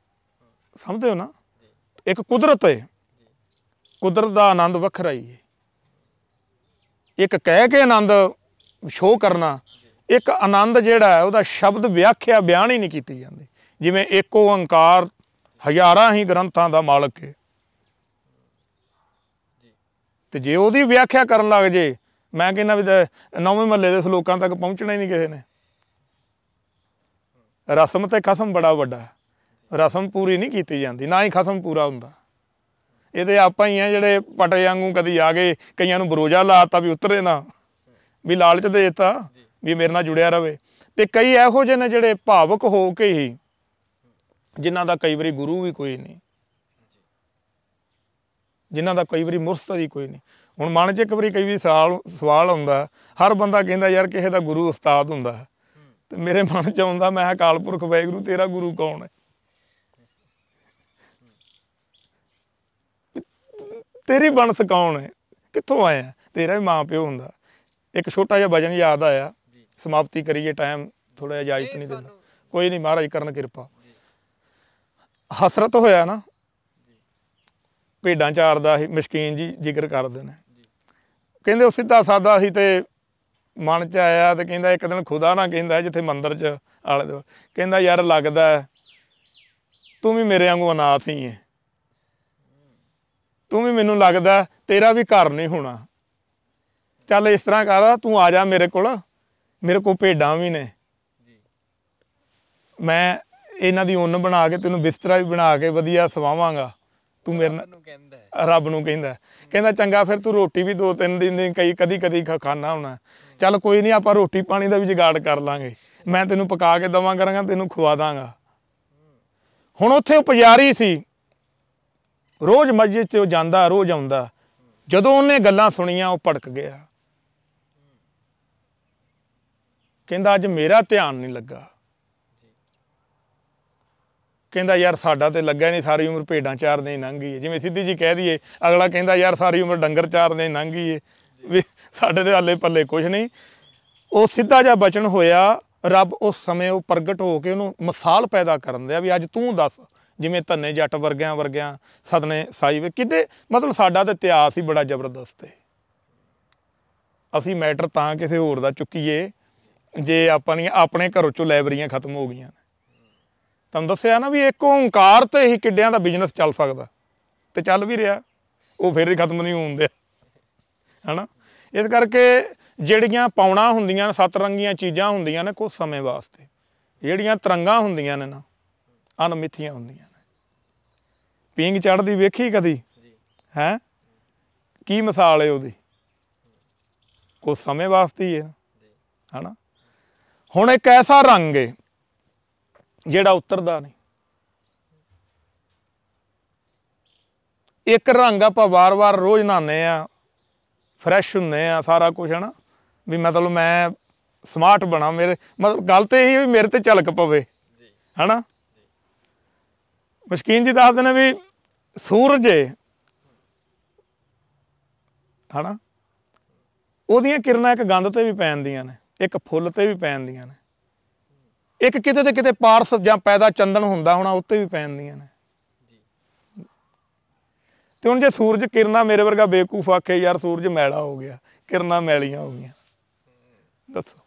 ਸਮਝਦੇ ਹੋ ਨਾ ਇੱਕ ਕੁਦਰਤ ਹੈ ਕੁਦਰਤ ਦਾ ਆਨੰਦ ਵੱਖਰਾ ਹੀ ਹੈ ਇੱਕ ਕਹਿ ਕੇ ਆਨੰਦ ਸ਼ੋਅ ਕਰਨਾ ਇੱਕ ਆਨੰਦ ਜਿਹੜਾ ਹੈ ਉਹਦਾ ਸ਼ਬਦ ਵਿਆਖਿਆ ਬਿਆਨ ਹੀ ਨਹੀਂ ਕੀਤੀ ਜਾਂਦੀ ਜਿਵੇਂ ਇੱਕ ਓੰਕਾਰ ਹਜ਼ਾਰਾਂ ਹੀ ਗ੍ਰੰਥਾਂ ਦਾ ਮਾਲਕ ਹੈ ਤੇ ਜੇ ਉਹਦੀ ਵਿਆਖਿਆ ਕਰਨ ਲੱਗ ਜੇ ਮੈਂ ਕਹਿੰਦਾ ਵੀ ਨੌਵੇਂ ਮਹੱਲੇ ਦੇ ਸ਼ਲੋਕਾਂ ਤੱਕ ਪਹੁੰਚਣਾ ਹੀ ਨਹੀਂ ਕਿਸੇ ਨੇ ਰਸਮ ਤੇ ਖਸਮ ਬੜਾ ਵੱਡਾ ਰਸਮ ਪੂਰੀ ਨਹੀਂ ਕੀਤੀ ਜਾਂਦੀ ਨਾ ਹੀ ਖਸਮ ਪੂਰਾ ਹੁੰਦਾ ਇਹਦੇ ਆਪਾਂ ਹੀ ਆ ਜਿਹੜੇ ਪਟੇ ਵਾਂਗੂ ਕਦੀ ਆ ਗਏ ਕਈਆਂ ਨੂੰ ਬਰੋਜਾ ਲਾਤਾ ਵੀ ਉਤਰੇ ਨਾ ਵੀ ਲਾਲਚ ਦੇ ਦਿੱਤਾ ਵੀ ਮੇਰੇ ਨਾਲ ਜੁੜਿਆ ਰਵੇ ਤੇ ਕਈ ਇਹੋ ਜਿਹੇ ਨੇ ਜਿਹੜੇ ਭਾਵਕ ਹੋ ਕੇ ਹੀ ਜਿਨ੍ਹਾਂ ਦਾ ਕਈ ਵਾਰੀ ਗੁਰੂ ਵੀ ਕੋਈ ਨਹੀਂ ਜਿਨ੍ਹਾਂ ਦਾ ਕਈ ਵਾਰੀ ਵੀ ਕੋਈ ਨਹੀਂ ਹੁਣ ਮਨ 'ਚ ਇੱਕ ਵਾਰੀ ਕਈ ਵੀ ਸਵਾਲ ਸਵਾਲ ਆਉਂਦਾ ਹਰ ਬੰਦਾ ਕਹਿੰਦਾ ਯਾਰ ਕਿਸੇ ਦਾ ਗੁਰੂ ਉਸਤਾਦ ਹੁੰਦਾ ਤੇ ਮੇਰੇ ਮਨ 'ਚ ਆਉਂਦਾ ਮੈਂ ਕਾਲਪੁਰਖ ਵੈਗਰੂ ਵੈਗੁਰੂ ਤੇਰਾ ਗੁਰੂ ਕੌਣ ਹੈ ਤੇਰੀ ਬਣਸ ਕੌਣ ਹੈ ਕਿੱਥੋਂ ਆਇਆ ਤੇਰਾ ਹੀ ਮਾਂ ਪਿਓ ਹੁੰਦਾ ਇੱਕ ਛੋਟਾ ਜਿਹਾ ਵਜਨ ਯਾਦ ਆਇਆ ਸਮਾਪਤੀ ਕਰੀਏ ਟਾਈਮ ਥੋੜਾ ਜਿਹਾ ਇਜਾਜ਼ਤ ਨਹੀਂ ਦਿੰਦਾ ਕੋਈ ਨਹੀਂ ਮਹਾਰਾਜ ਕਰਨ ਕਿਰਪਾ ਹਸਰਤ ਹੋਇਆ ਨਾ ਭੇਡਾਂ ਚਾਰਦਾ ਸੀ ਮਸ਼ਕੀਨ ਜੀ ਜ਼ਿਕਰ ਕਰਦੇ ਨੇ ਕਹਿੰਦੇ ਉਹ ਸਿੱਧਾ ਸਾਦਾ ਸੀ ਤੇ ਮਨ ਚ ਆਇਆ ਤੇ ਕਹਿੰਦਾ ਇੱਕ ਦਿਨ ਖੁਦਾ ਨਾ ਕਹਿੰਦਾ ਜਿੱਥੇ ਮੰਦਰ ਚ ਆਲੇ ਦੁਆਲੇ ਕਹਿੰਦਾ ਯਾਰ ਲੱਗਦਾ ਤੂੰ ਵੀ ਮੇਰੇ ਵਾਂਗੂ ਅਨਾਥ ਹੀ ਹੈ ਤੂੰ ਵੀ ਮੈਨੂੰ ਲੱਗਦਾ ਤੇਰਾ ਵੀ ਘਰ ਨਹੀਂ ਹੋਣਾ ਚੱਲ ਇਸ ਤਰ੍ਹਾਂ ਕਰ ਤੂੰ ਆ ਜਾ ਮੇਰੇ ਕੋਲ ਮੇਰੇ ਕੋਲ ਭੇਡਾਂ ਵੀ ਨੇ ਮੈਂ ਇਹਨਾਂ ਦੀ ਉੱਨ ਬਣਾ ਕੇ ਤੈਨੂੰ ਬਿਸਤਰਾ ਵੀ ਬਣਾ ਕੇ ਵਧੀਆ ਸਵਾਵਾਂਗਾ ਤੂੰ ਮੇਰੇ ਨਾਲ ਕਹਿੰਦਾ ਰੱਬ ਨੂੰ ਕਹਿੰਦਾ ਕਹਿੰਦਾ ਚੰਗਾ ਫਿਰ ਤੂੰ ਰੋਟੀ ਵੀ ਦੋ ਤਿੰਨ ਦਿਨ ਦੀ ਕਈ ਕਦੀ ਕਦੀ ਖਾਣਾ ਹੋਣਾ ਚੱਲ ਕੋਈ ਨਹੀਂ ਆਪਾਂ ਰੋਟੀ ਪਾਣੀ ਦਾ ਵੀ ਜਗਾੜ ਕਰ ਲਾਂਗੇ ਮੈਂ ਤੈਨੂੰ ਪਕਾ ਕੇ ਦਵਾਂ ਕਰਾਂਗਾ ਤੈਨੂੰ ਖਵਾ ਦਾਂਗਾ ਹੁਣ ਉੱਥੇ ਉਹ ਪੁਜਾਰੀ ਸੀ ਰੋਜ਼ ਮਸਜਿਦ 'ਚ ਉਹ ਜਾਂਦਾ ਰੋਜ਼ ਆਉਂਦਾ ਜਦੋਂ ਉਹਨੇ ਗੱਲਾਂ ਸੁਣੀਆਂ ਉਹ ਭੜਕ ਗਿਆ ਕਹਿੰਦਾ ਅੱਜ ਮੇਰਾ ਧਿਆਨ ਨਹੀਂ ਲੱਗਾ ਕਹਿੰਦਾ ਯਾਰ ਸਾਡਾ ਤੇ ਲੱਗਾ ਨਹੀਂ ਸਾਰੀ ਉਮਰ ਭੇਡਾਂ ਚਾਰਦੇ ਹੀ ਲੰਘ ਗਈ ਜਿਵੇਂ ਸਿੱਧੀ ਜੀ ਕਹਿ ਦਈਏ ਅਗਲਾ ਕਹਿੰਦਾ ਯਾਰ ਸਾਰੀ ਉਮਰ ਡੰਗਰ ਚਾਰਦੇ ਹੀ ਲੰਘ ਗਈ ਵੀ ਸਾਡੇ ਦੇ ਹਾਲੇ ਪੱਲੇ ਕੁਝ ਨਹੀਂ ਉਹ ਸਿੱਧਾ ਜਿਹਾ ਬਚਨ ਹੋਇਆ ਰੱਬ ਉਸ ਸਮੇਂ ਉਹ ਪ੍ਰਗਟ ਹੋ ਕੇ ਉਹਨੂੰ ਮਿਸਾਲ ਪੈਦਾ ਕਰਨ ਦਿਆ ਵੀ ਅੱਜ ਤੂੰ ਦੱਸ ਜਿਵੇਂ ਧੰਨੇ ਜੱਟ ਵਰਗਿਆਂ ਵਰਗਿਆਂ ਸਦਨੇ ਸਾਈਵੇ ਕਿਤੇ ਮਤਲਬ ਸਾਡਾ ਤੇ ਇਤਿਹਾਸ ਹੀ ਬੜਾ ਜ਼ਬਰਦਸਤ ਹੈ ਅਸੀਂ ਮੈਟਰ ਤਾਂ ਕਿਸੇ ਹੋਰ ਦਾ ਚੁੱਕੀਏ ਜੇ ਆਪਾਂ ਆਪਣੇ ਘਰੋਂ ਚੋਂ ਲਾਇਬ੍ਰੇਰੀਆਂ ਖਤਮ ਹੋ ਗਈਆਂ ਤੁਹਾਨੂੰ ਦੱਸਿਆ ਨਾ ਵੀ ਇੱਕ ਓੰਕਾਰ ਤੇ ਹੀ ਕਿੱਡਿਆਂ ਦਾ ਬਿਜ਼ਨਸ ਚੱਲ ਸਕਦਾ ਤੇ ਚੱਲ ਵੀ ਰਿਹਾ ਉਹ ਫਿਰ ਹੀ ਖਤਮ ਨਹੀਂ ਹੁੰਦੇ ਹਨਾ ਇਸ ਕਰਕੇ ਜਿਹੜੀਆਂ ਪਾਉਣਾ ਹੁੰਦੀਆਂ ਸਤਰੰਗੀਆਂ ਚੀਜ਼ਾਂ ਹੁੰਦੀਆਂ ਨੇ ਕੁਝ ਸਮੇਂ ਵਾਸਤੇ ਜਿਹੜੀਆਂ ਤਰੰਗਾਂ ਹੁੰਦੀਆਂ ਨੇ ਨਾ ਅਨਮਿੱਥੀਆਂ ਹੁੰਦੀਆਂ ਨੇ ਪੀਂਗ ਚੜਦੀ ਵੇਖੀ ਕਦੀ ਹੈ ਕੀ ਮਿਸਾਲ ਹੈ ਉਹਦੀ ਕੋ ਸਮੇਂ ਵਾਸਤੇ ਹੀ ਹੈ ਹਨਾ ਹੁਣ ਇੱਕ ਐਸਾ ਰੰਗ ਹੈ ਜਿਹੜਾ ਉਤਰਦਾ ਨਹੀਂ ਇੱਕ ਰੰਗ ਆਪਾਂ ਵਾਰ-ਵਾਰ ਰੋਜ਼ ਨਾਨੇ ਆ ਫਰੈਸ਼ ਹੁੰਨੇ ਆ ਸਾਰਾ ਕੁਝ ਹਨਾ ਵੀ ਮਤਲਬ ਮੈਂ ਸਮਾਰਟ ਬਣਾ ਮੇਰੇ ਮਤਲਬ ਗੱਲ ਤੇ ਇਹ ਵੀ ਮੇਰੇ ਤੇ ਝਲਕ ਪਵੇ ਹਨਾ ਮਸ਼ਕੀਨ ਜੀ ਦੱਸਦੇ ਨੇ ਵੀ ਸੂਰਜ ਹਨਾ ਉਹਦੀਆਂ ਕਿਰਨਾਂ ਇੱਕ ਗੰਦ ਤੇ ਵੀ ਪੈਂਦੀਆਂ ਨੇ ਇੱਕ ਫੁੱਲ ਤੇ ਵੀ ਪੈਂਦੀਆਂ ਨੇ ਇੱਕ ਕਿਤੇ ਤੇ ਕਿਤੇ ਪਾਰਸ ਜਾਂ ਪੈਦਾ ਚੰਦਨ ਹੁੰਦਾ ਹੋਣਾ ਉੱਤੇ ਵੀ ਪੈਂਦੀਆਂ ਨੇ ਤੇ ਹੁਣ ਜੇ ਸੂਰਜ ਕਿਰਨਾਂ ਮੇਰੇ ਵਰਗਾ ਬੇਕੂਫ ਆਖੇ ਯਾਰ ਸੂਰਜ ਮੈਲਾ ਹੋ ਗਿਆ ਕਿਰਨਾਂ ਮੈਲੀਆਂ ਹੋ ਗਈਆਂ ਦੱਸੋ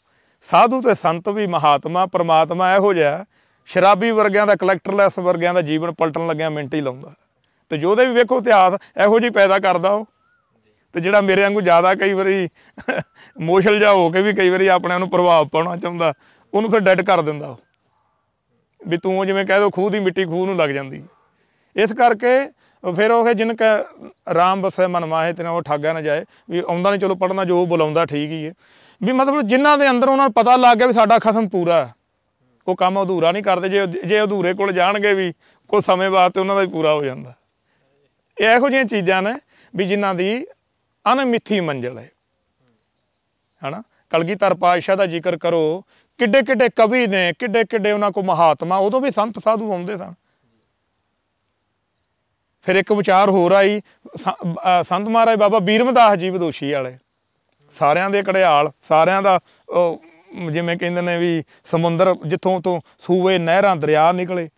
ਸਾਧੂ ਤੇ ਸੰਤ ਵੀ ਮਹਾਤਮਾ ਪਰਮਾਤਮਾ ਇਹੋ ਜਿਹਾ ਸ਼ਰਾਬੀ ਵਰਗਿਆਂ ਦਾ ਕਲੈਕਟਰਲੈਸ ਵਰਗਿਆਂ ਦਾ ਜੀਵਨ ਪਲਟਣ ਲੱਗਿਆ ਮਿੰਟ ਹੀ ਲਾਉਂਦਾ ਤੇ ਜੋਦੇ ਵੀ ਵੇਖੋ ਇਤਿਹਾਸ ਇਹੋ ਜਿਹੀ ਪੈਦਾ ਕਰਦਾ ਉਹ ਤੇ ਜਿਹੜਾ ਮੇਰੇ ਵਾਂਗੂ ਜ਼ਿਆਦਾ ਕਈ ਵਾਰੀ ਮੋਸ਼ਲ ਜਾ ਹੋ ਕੇ ਵੀ ਕਈ ਵਾਰੀ ਆਪਣੇ ਨੂੰ ਪ੍ਰਭਾਵ ਪਾਉਣਾ ਚਾਹੁੰਦਾ ਉਹਨੂੰ ਫਿਰ ਡੈਡ ਕਰ ਦਿੰਦਾ ਉਹ ਵੀ ਤੂੰ ਜਿਵੇਂ ਕਹਿ ਦੋ ਖੂਹ ਦੀ ਮਿੱਟੀ ਖੂਹ ਨੂੰ ਲੱਗ ਜਾਂਦੀ ਇਸ ਕਰਕੇ ਫਿਰ ਉਹ ਜਿਨ ਕ ਰਾਮ ਬਸੇ ਮਨ ਮਾਹੇ ਤੇ ਉਹ ਠਾਗਾ ਨਾ ਜਾਏ ਵੀ ਆਉਂਦਾ ਨਹੀਂ ਚਲੋ ਪੜਨਾ ਜੋ ਬੁਲਾਉਂਦਾ ਠੀਕ ਹੀ ਹੈ ਵੀ ਮਤਲਬ ਜਿਨ੍ਹਾਂ ਦੇ ਅੰਦਰ ਉਹਨਾਂ ਨੂੰ ਪਤਾ ਲੱਗ ਗਿਆ ਵੀ ਸਾਡਾ ਖਸਮ ਪੂਰਾ ਹੈ ਉਹ ਕੰਮ ਅਧੂਰਾ ਨਹੀਂ ਕਰਦੇ ਜੇ ਜੇ ਅਧੂਰੇ ਕੋਲ ਜਾਣਗੇ ਵੀ ਕੋ ਸਮੇਂ ਬਾਅਦ ਤੇ ਉਹਨਾਂ ਦਾ ਵੀ ਪੂਰਾ ਹੋ ਜਾਂਦਾ ਇਹ ਇਹੋ ਜਿਹੀਆਂ ਚੀਜ਼ਾਂ ਨੇ ਵੀ ਜਿਨ੍ਹਾਂ ਦੀ ਅਨਮਿੱਥੀ ਮੰਜ਼ਲ ਹੈ ਹਨਾ ਕਲਗੀਧਰ ਪਾਤਸ਼ਾਹ ਦਾ ਜ਼ਿਕਰ ਕਰੋ ਕਿੱਡੇ ਕਿੱਡੇ ਕਵੀ ਨੇ ਕਿੱਡੇ ਕਿੱਡੇ ਉਹਨਾਂ ਕੋ ਮਹਾਤਮਾ ਉਦੋਂ ਵੀ ਸੰਤ ਸਾਧੂ ਆਉਂਦੇ ਸਨ ਫਿਰ ਇੱਕ ਵਿਚਾਰ ਹੋਰ ਆਈ ਸੰਤ ਮਹਾਰਾਜ ਬਾਬਾ ਬੀਰਮਦਾਸ ਜੀ ਵਿਦੋਸ਼ੀ ਵਾਲੇ ਸਾਰਿਆਂ ਦੇ ਕੜਿਆਲ ਸਾਰਿਆਂ ਦਾ ਜਿਵੇਂ ਕਹਿੰਦੇ ਨੇ ਵੀ ਸਮੁੰਦਰ ਜਿੱਥੋਂ ਤੋਂ ਸੂਏ ਨਹਿਰਾਂ ਦਰਿਆ ਨਿਕਲੇ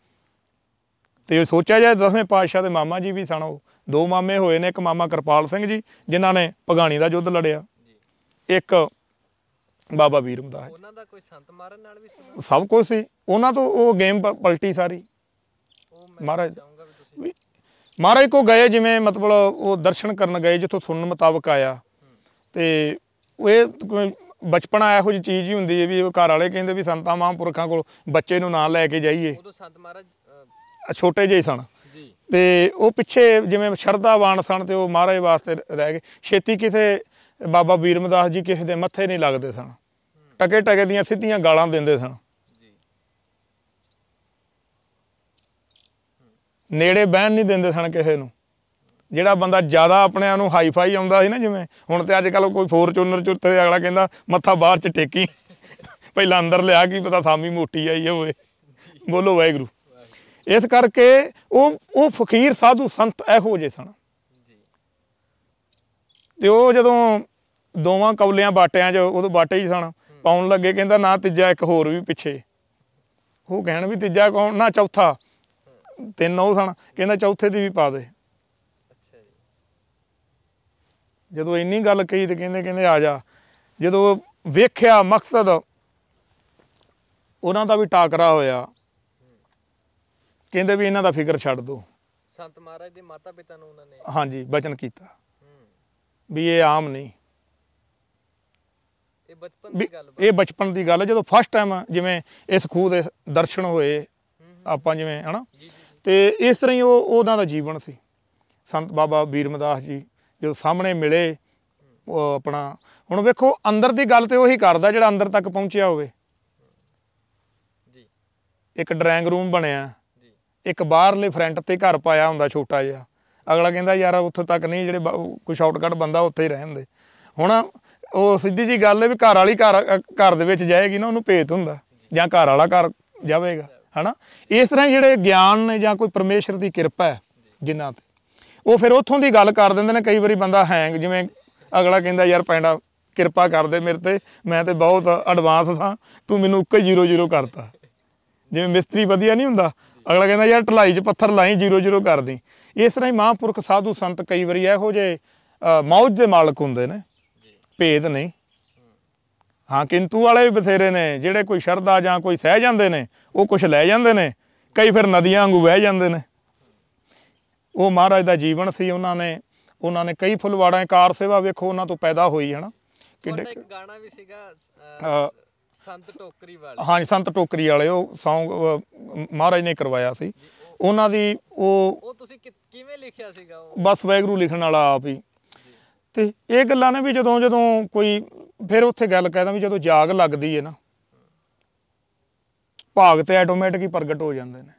ਤੇ ਸੋਚਿਆ ਜਾਏ ਦਸਵੇਂ ਪਾਤਸ਼ਾਹ ਦੇ ਮਾਮਾ ਜੀ ਵੀ ਸਨ ਉਹ ਦੋ ਮਾਮੇ ਹੋਏ ਨੇ ਇੱਕ ਮਾਮਾ ਕਿਰਪਾਲ ਸਿੰਘ ਜੀ ਜਿਨ੍ਹਾਂ ਨੇ ਪਗਾਣੀ ਦਾ ਯੁੱਧ ਲੜਿਆ ਇੱਕ ਬਾਬਾ ਵੀਰ ਹੁੰਦਾ ਹੈ ਉਹਨਾਂ ਦਾ ਕੋਈ ਸੰਤ ਮਾਰਨ ਨਾਲ ਵੀ ਸਭ ਕੁਝ ਸੀ ਉਹਨਾਂ ਤੋਂ ਉਹ ਗੇਮ ਪਲਟੀ ਸਾਰੀ ਮਹਾਰਾਜ ਮਹਾਰਾਜ ਕੋ ਗਏ ਜਿਵੇਂ ਮਤਲਬ ਉਹ ਦਰਸ਼ਨ ਕਰਨ ਗਏ ਜਿੱਥੋਂ ਸੁਣਨ ਮੁਤਾਬਕ ਆਇਆ ਤੇ ਉਹ ਬਚਪਨਾ ਇਹੋ ਹੋਈ ਚੀਜ਼ ਹੀ ਹੁੰਦੀ ਹੈ ਵੀ ਘਰ ਵਾਲੇ ਕਹਿੰਦੇ ਵੀ ਸੰਤਾਂ ਮਹਾਂਪੁਰਖਾਂ ਕੋਲ ਬੱਚੇ ਨੂੰ ਨਾਲ ਲੈ ਕੇ ਜਾਈਏ ਉਦੋਂ ਸੰਤ ਮਹਾਰਾਜ ਛੋਟੇ ਜਿਹੇ ਸਨ ਤੇ ਉਹ ਪਿੱਛੇ ਜਿਵੇਂ ਸ਼ਰਧਾਵਾਨ ਸਨ ਤੇ ਉਹ ਮਹਾਰਾਜ ਵਾਸਤੇ ਰਹਿ ਗਏ ਛੇਤੀ ਕਿਸੇ ਬਾਬਾ ਵੀਰਮਦਾਸ ਜੀ ਕਿਸੇ ਦੇ ਮੱਥੇ ਨਹੀਂ ਲੱਗਦੇ ਸਨ ਟਕੇ ਟਕੇ ਦੀਆਂ ਸਿੱਧੀਆਂ ਗਾਲਾਂ ਦਿੰਦੇ ਸਨ ਨੇੜੇ ਬਹਿਣ ਨਹੀਂ ਦਿੰਦੇ ਸਨ ਕਿਸੇ ਨੂੰ ਜਿਹੜਾ ਬੰਦਾ ਜ਼ਿਆਦਾ ਆਪਣੇ ਆਪ ਨੂੰ ਹਾਈਫਾਈ ਆਉਂਦਾ ਸੀ ਨਾ ਜਿਵੇਂ ਹੁਣ ਤੇ ਅੱਜ ਕੱਲ ਕੋਈ ਫੋਰਚੂਨਰ ਚ ਅਗਲਾ ਕਹਿੰਦਾ ਮੱਥਾ ਬਾਹਰ ਚ ਟੇਕੀ ਪਹਿਲਾਂ ਅੰਦਰ ਲਿਆ ਕੀ ਪਤਾ ਸਾਮੀ ਮੋਟੀ ਆਈ ਹੋਵੇ ਬੋਲੋ ਵਾਹਿਗੁਰੂ ਇਸ ਕਰਕੇ ਉਹ ਉਹ ਫਕੀਰ ਸਾਧੂ ਸੰਤ ਇਹੋ ਜੇ ਸਨ ਤੇ ਉਹ ਜਦੋਂ ਦੋਵਾਂ ਕੌਲਿਆਂ ਬਾਟਿਆਂ 'ਚ ਉਦੋਂ ਬਾਟੇ ਹੀ ਸਨ ਪਾਉਣ ਲੱਗੇ ਕਹਿੰਦਾ ਨਾ ਤੀਜਾ ਇੱਕ ਹੋਰ ਵੀ ਪਿੱਛੇ ਉਹ ਕਹਿਣ ਵੀ ਤੀਜਾ ਕੌਣ ਨਾ ਚੌਥਾ ਤਿੰਨ ਉਹ ਸਨ ਕਹਿੰਦਾ ਚੌਥੇ ਦੀ ਵੀ ਪਾ ਦੇ ਜਦੋਂ ਇੰਨੀ ਗੱਲ ਕਹੀ ਤੇ ਕਹਿੰਦੇ ਕਹਿੰਦੇ ਆ ਜਾ ਜਦੋਂ ਵੇਖਿਆ ਮਕਸਦ ਉਹਨਾਂ ਦਾ ਵੀ ਟਾਕਰਾ ਹੋਇਆ ਕਹਿੰਦੇ ਵੀ ਇਹਨਾਂ ਦਾ ਫਿਕਰ ਛੱਡ ਦੋ ਸੰਤ ਮਹਾਰਾਜ ਦੇ ਮਾਤਾ ਪਿਤਾ ਨੂੰ ਉਹਨਾਂ ਨੇ ਹਾਂਜੀ ਬਚਨ ਕੀਤਾ ਵੀ ਇਹ ਆਮ ਨਹੀਂ ਇਹ ਬਚਪਨ ਦੀ ਗੱਲ ਇਹ ਬਚਪਨ ਦੀ ਗੱਲ ਜਦੋਂ ਫਸਟ ਟਾਈਮ ਜਿਵੇਂ ਇਸ ਖੂਹ ਦੇ ਦਰਸ਼ਨ ਹੋਏ ਆਪਾਂ ਜਿਵੇਂ ਹਨਾ ਤੇ ਇਸ ਤਰ੍ਹਾਂ ਹੀ ਉਹ ਉਹਨਾਂ ਦਾ ਜੀਵਨ ਸੀ ਸੰਤ ਬਾਬਾ ਬੀਰਮਦਾਸ ਜੀ ਜੋ ਸਾਹਮਣੇ ਮਿਲੇ ਉਹ ਆਪਣਾ ਹੁਣ ਵੇਖੋ ਅੰਦਰ ਦੀ ਗੱਲ ਤੇ ਉਹੀ ਕਰਦਾ ਜਿਹੜਾ ਅੰਦਰ ਤੱਕ ਪਹੁੰਚਿਆ ਹੋਵੇ ਜੀ ਇੱਕ ਡਰਾਇੰਗ ਰੂਮ ਬਣਿਆ ਜੀ ਇੱਕ ਬਾਹਰਲੇ ਫਰੰਟ ਤੇ ਘਰ ਪਾਇਆ ਹੁੰਦਾ ਛੋਟਾ ਜਿਹਾ ਅਗਲਾ ਕਹਿੰਦਾ ਯਾਰ ਉੱਥੇ ਤੱਕ ਨਹੀਂ ਜਿਹੜੇ ਕੋਈ ਸ਼ਾਰਟਕਟ ਬੰਦਾ ਉੱਥੇ ਹੀ ਰਹਿਣ ਦੇ ਹੁਣ ਉਹ ਸਿੱਧੀ ਜੀ ਗੱਲ ਹੈ ਵੀ ਘਰ ਵਾਲੀ ਘਰ ਘਰ ਦੇ ਵਿੱਚ ਜਾਏਗੀ ਨਾ ਉਹਨੂੰ ਭੇਤ ਹੁੰਦਾ ਜਾਂ ਘਰ ਵਾਲਾ ਘਰ ਜਾਵੇਗਾ ਹਨਾ ਇਸ ਤਰ੍ਹਾਂ ਜਿਹੜੇ ਗਿਆਨ ਨੇ ਜਾਂ ਕੋਈ ਪਰਮੇਸ਼ਰ ਦੀ ਕਿਰਪਾ ਹੈ ਜਿਨ੍ਹਾਂ ਤੇ ਉਹ ਫਿਰ ਉੱਥੋਂ ਦੀ ਗੱਲ ਕਰ ਦਿੰਦੇ ਨੇ ਕਈ ਵਾਰੀ ਬੰਦਾ ਹੈਂਗ ਜਿਵੇਂ ਅਗਲਾ ਕਹਿੰਦਾ ਯਾਰ ਪੈਂਡਾ ਕਿਰਪਾ ਕਰ ਦੇ ਮੇਰੇ ਤੇ ਮੈਂ ਤੇ ਬਹੁਤ ਐਡਵਾਂਸ ਸਾਂ ਤੂੰ ਮੈਨੂੰ ਉੱਕੇ 0-0 ਕਰਤਾ ਜਿਵੇਂ ਮਿਸਤਰੀ ਵਧੀਆ ਨਹੀਂ ਹੁੰਦਾ ਅਗਲਾ ਕਹਿੰਦਾ ਯਾਰ ਢਲਾਈ 'ਚ ਪੱਥਰ ਲਾਈ 0-0 ਕਰ ਦੀ ਇਸ ਤਰ੍ਹਾਂ ਹੀ ਮਹਾਂਪੁਰਖ ਸਾਧੂ ਸੰਤ ਕਈ ਵਾਰੀ ਇਹੋ ਜੇ ਮੌਜ ਦੇ ਮਾਲਕ ਹੁੰਦੇ ਨੇ ਭੇਦ ਨਹੀਂ ਹਾਂ ਕਿੰਤੂ ਵਾਲੇ ਵੀ ਬਥੇਰੇ ਨੇ ਜਿਹੜੇ ਕੋਈ ਸ਼ਰਧਾ ਜਾਂ ਕੋਈ ਸਹਿ ਜਾਂਦੇ ਨੇ ਉਹ ਕੁਝ ਲੈ ਜਾਂਦੇ ਨੇ ਕਈ ਫਿਰ ਨਦੀਆਂ ਵਾਂਗੂ ਵਹਿ ਜਾਂਦੇ ਨੇ ਉਹ ਮਹਾਰਾਜ ਦਾ ਜੀਵਨ ਸੀ ਉਹਨਾਂ ਨੇ ਉਹਨਾਂ ਨੇ ਕਈ ਫੁੱਲਵਾੜਾਂ ਕਾਰ ਸੇਵਾ ਵੇਖੋ ਉਹਨਾਂ ਤੋਂ ਪੈਦਾ ਹੋਈ ਹਨਾ ਨਾ ਕਿੰਨੇ ਇੱਕ ਗਾਣਾ ਵੀ ਸੀਗਾ ਸੰਤ ਟੋਕਰੀ ਵਾਲੇ ਹਾਂਜੀ ਸੰਤ ਟੋਕਰੀ ਵਾਲੇ ਉਹ ਸੌਂਗ ਮਹਾਰਾਜ ਨੇ ਕਰਵਾਇਆ ਸੀ ਉਹਨਾਂ ਦੀ ਉਹ ਉਹ ਤੁਸੀਂ ਕਿਵੇਂ ਲਿਖਿਆ ਸੀਗਾ ਉਹ ਬਸ ਵੈਗਰੂ ਲਿਖਣ ਵਾਲਾ ਆਪ ਹੀ ਤੇ ਇਹ ਗੱਲਾਂ ਨੇ ਵੀ ਜਦੋਂ ਜਦੋਂ ਕੋਈ ਫਿਰ ਉੱਥੇ ਗੱਲ ਕਹਿੰਦਾ ਵੀ ਜਦੋਂ ਜਾਗ ਲੱਗਦੀ ਹੈ ਨਾ ਭਾਗ ਤੇ ਆਟੋਮੈਟਿਕ ਹੀ ਪ੍ਰਗਟ ਹੋ ਜਾਂਦੇ ਨੇ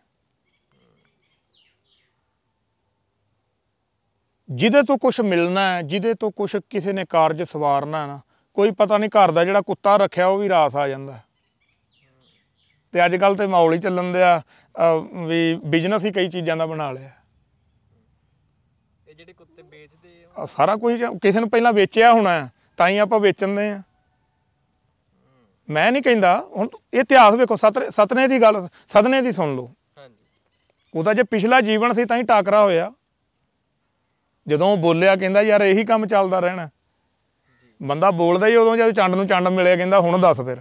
ਜਿਹਦੇ ਤੋਂ ਕੁਝ ਮਿਲਣਾ ਹੈ ਜਿਹਦੇ ਤੋਂ ਕੁਝ ਕਿਸੇ ਨੇ ਕਾਰਜ ਸਵਾਰਨਾ ਨਾ ਕੋਈ ਪਤਾ ਨਹੀਂ ਘਰ ਦਾ ਜਿਹੜਾ ਕੁੱਤਾ ਰੱਖਿਆ ਉਹ ਵੀ ਰਾਸ ਆ ਜਾਂਦਾ ਤੇ ਅੱਜ ਕੱਲ ਤੇ ਮਾਹੌਲ ਹੀ ਚੱਲਣ ਦਿਆ ਵੀ ਬਿਜ਼ਨਸ ਹੀ ਕਈ ਚੀਜ਼ਾਂ ਦਾ ਬਣਾ ਲਿਆ ਇਹ ਜਿਹੜੇ ਕੁੱਤੇ ਵੇਚਦੇ ਆ ਸਾਰਾ ਕੁਝ ਕਿਸੇ ਨੂੰ ਪਹਿਲਾਂ ਵੇਚਿਆ ਹੋਣਾ ਤਾਂ ਹੀ ਆਪਾਂ ਵੇਚਣਦੇ ਆ ਮੈਂ ਨਹੀਂ ਕਹਿੰਦਾ ਹੁਣ ਇਹ ਇਤਿਹਾਸ ਵੇਖੋ ਸਤਨੇ ਦੀ ਗੱਲ ਸਤਨੇ ਦੀ ਸੁਣ ਲਓ ਹਾਂਜੀ ਉਹਦਾ ਜੇ ਪਿਛਲਾ ਜੀਵਨ ਸੀ ਤਾਂ ਹੀ ਟਾਕਰਾ ਹੋਇਆ ਜਦੋਂ ਬੋਲਿਆ ਕਹਿੰਦਾ ਯਾਰ ਇਹੀ ਕੰਮ ਚੱਲਦਾ ਰਹਿਣਾ ਬੰਦਾ ਬੋਲਦਾ ਹੀ ਉਦੋਂ ਜਦ ਚੰਡ ਨੂੰ ਚੰਡ ਮਿਲਿਆ ਕਹਿੰਦਾ ਹੁਣ ਦੱਸ ਫਿਰ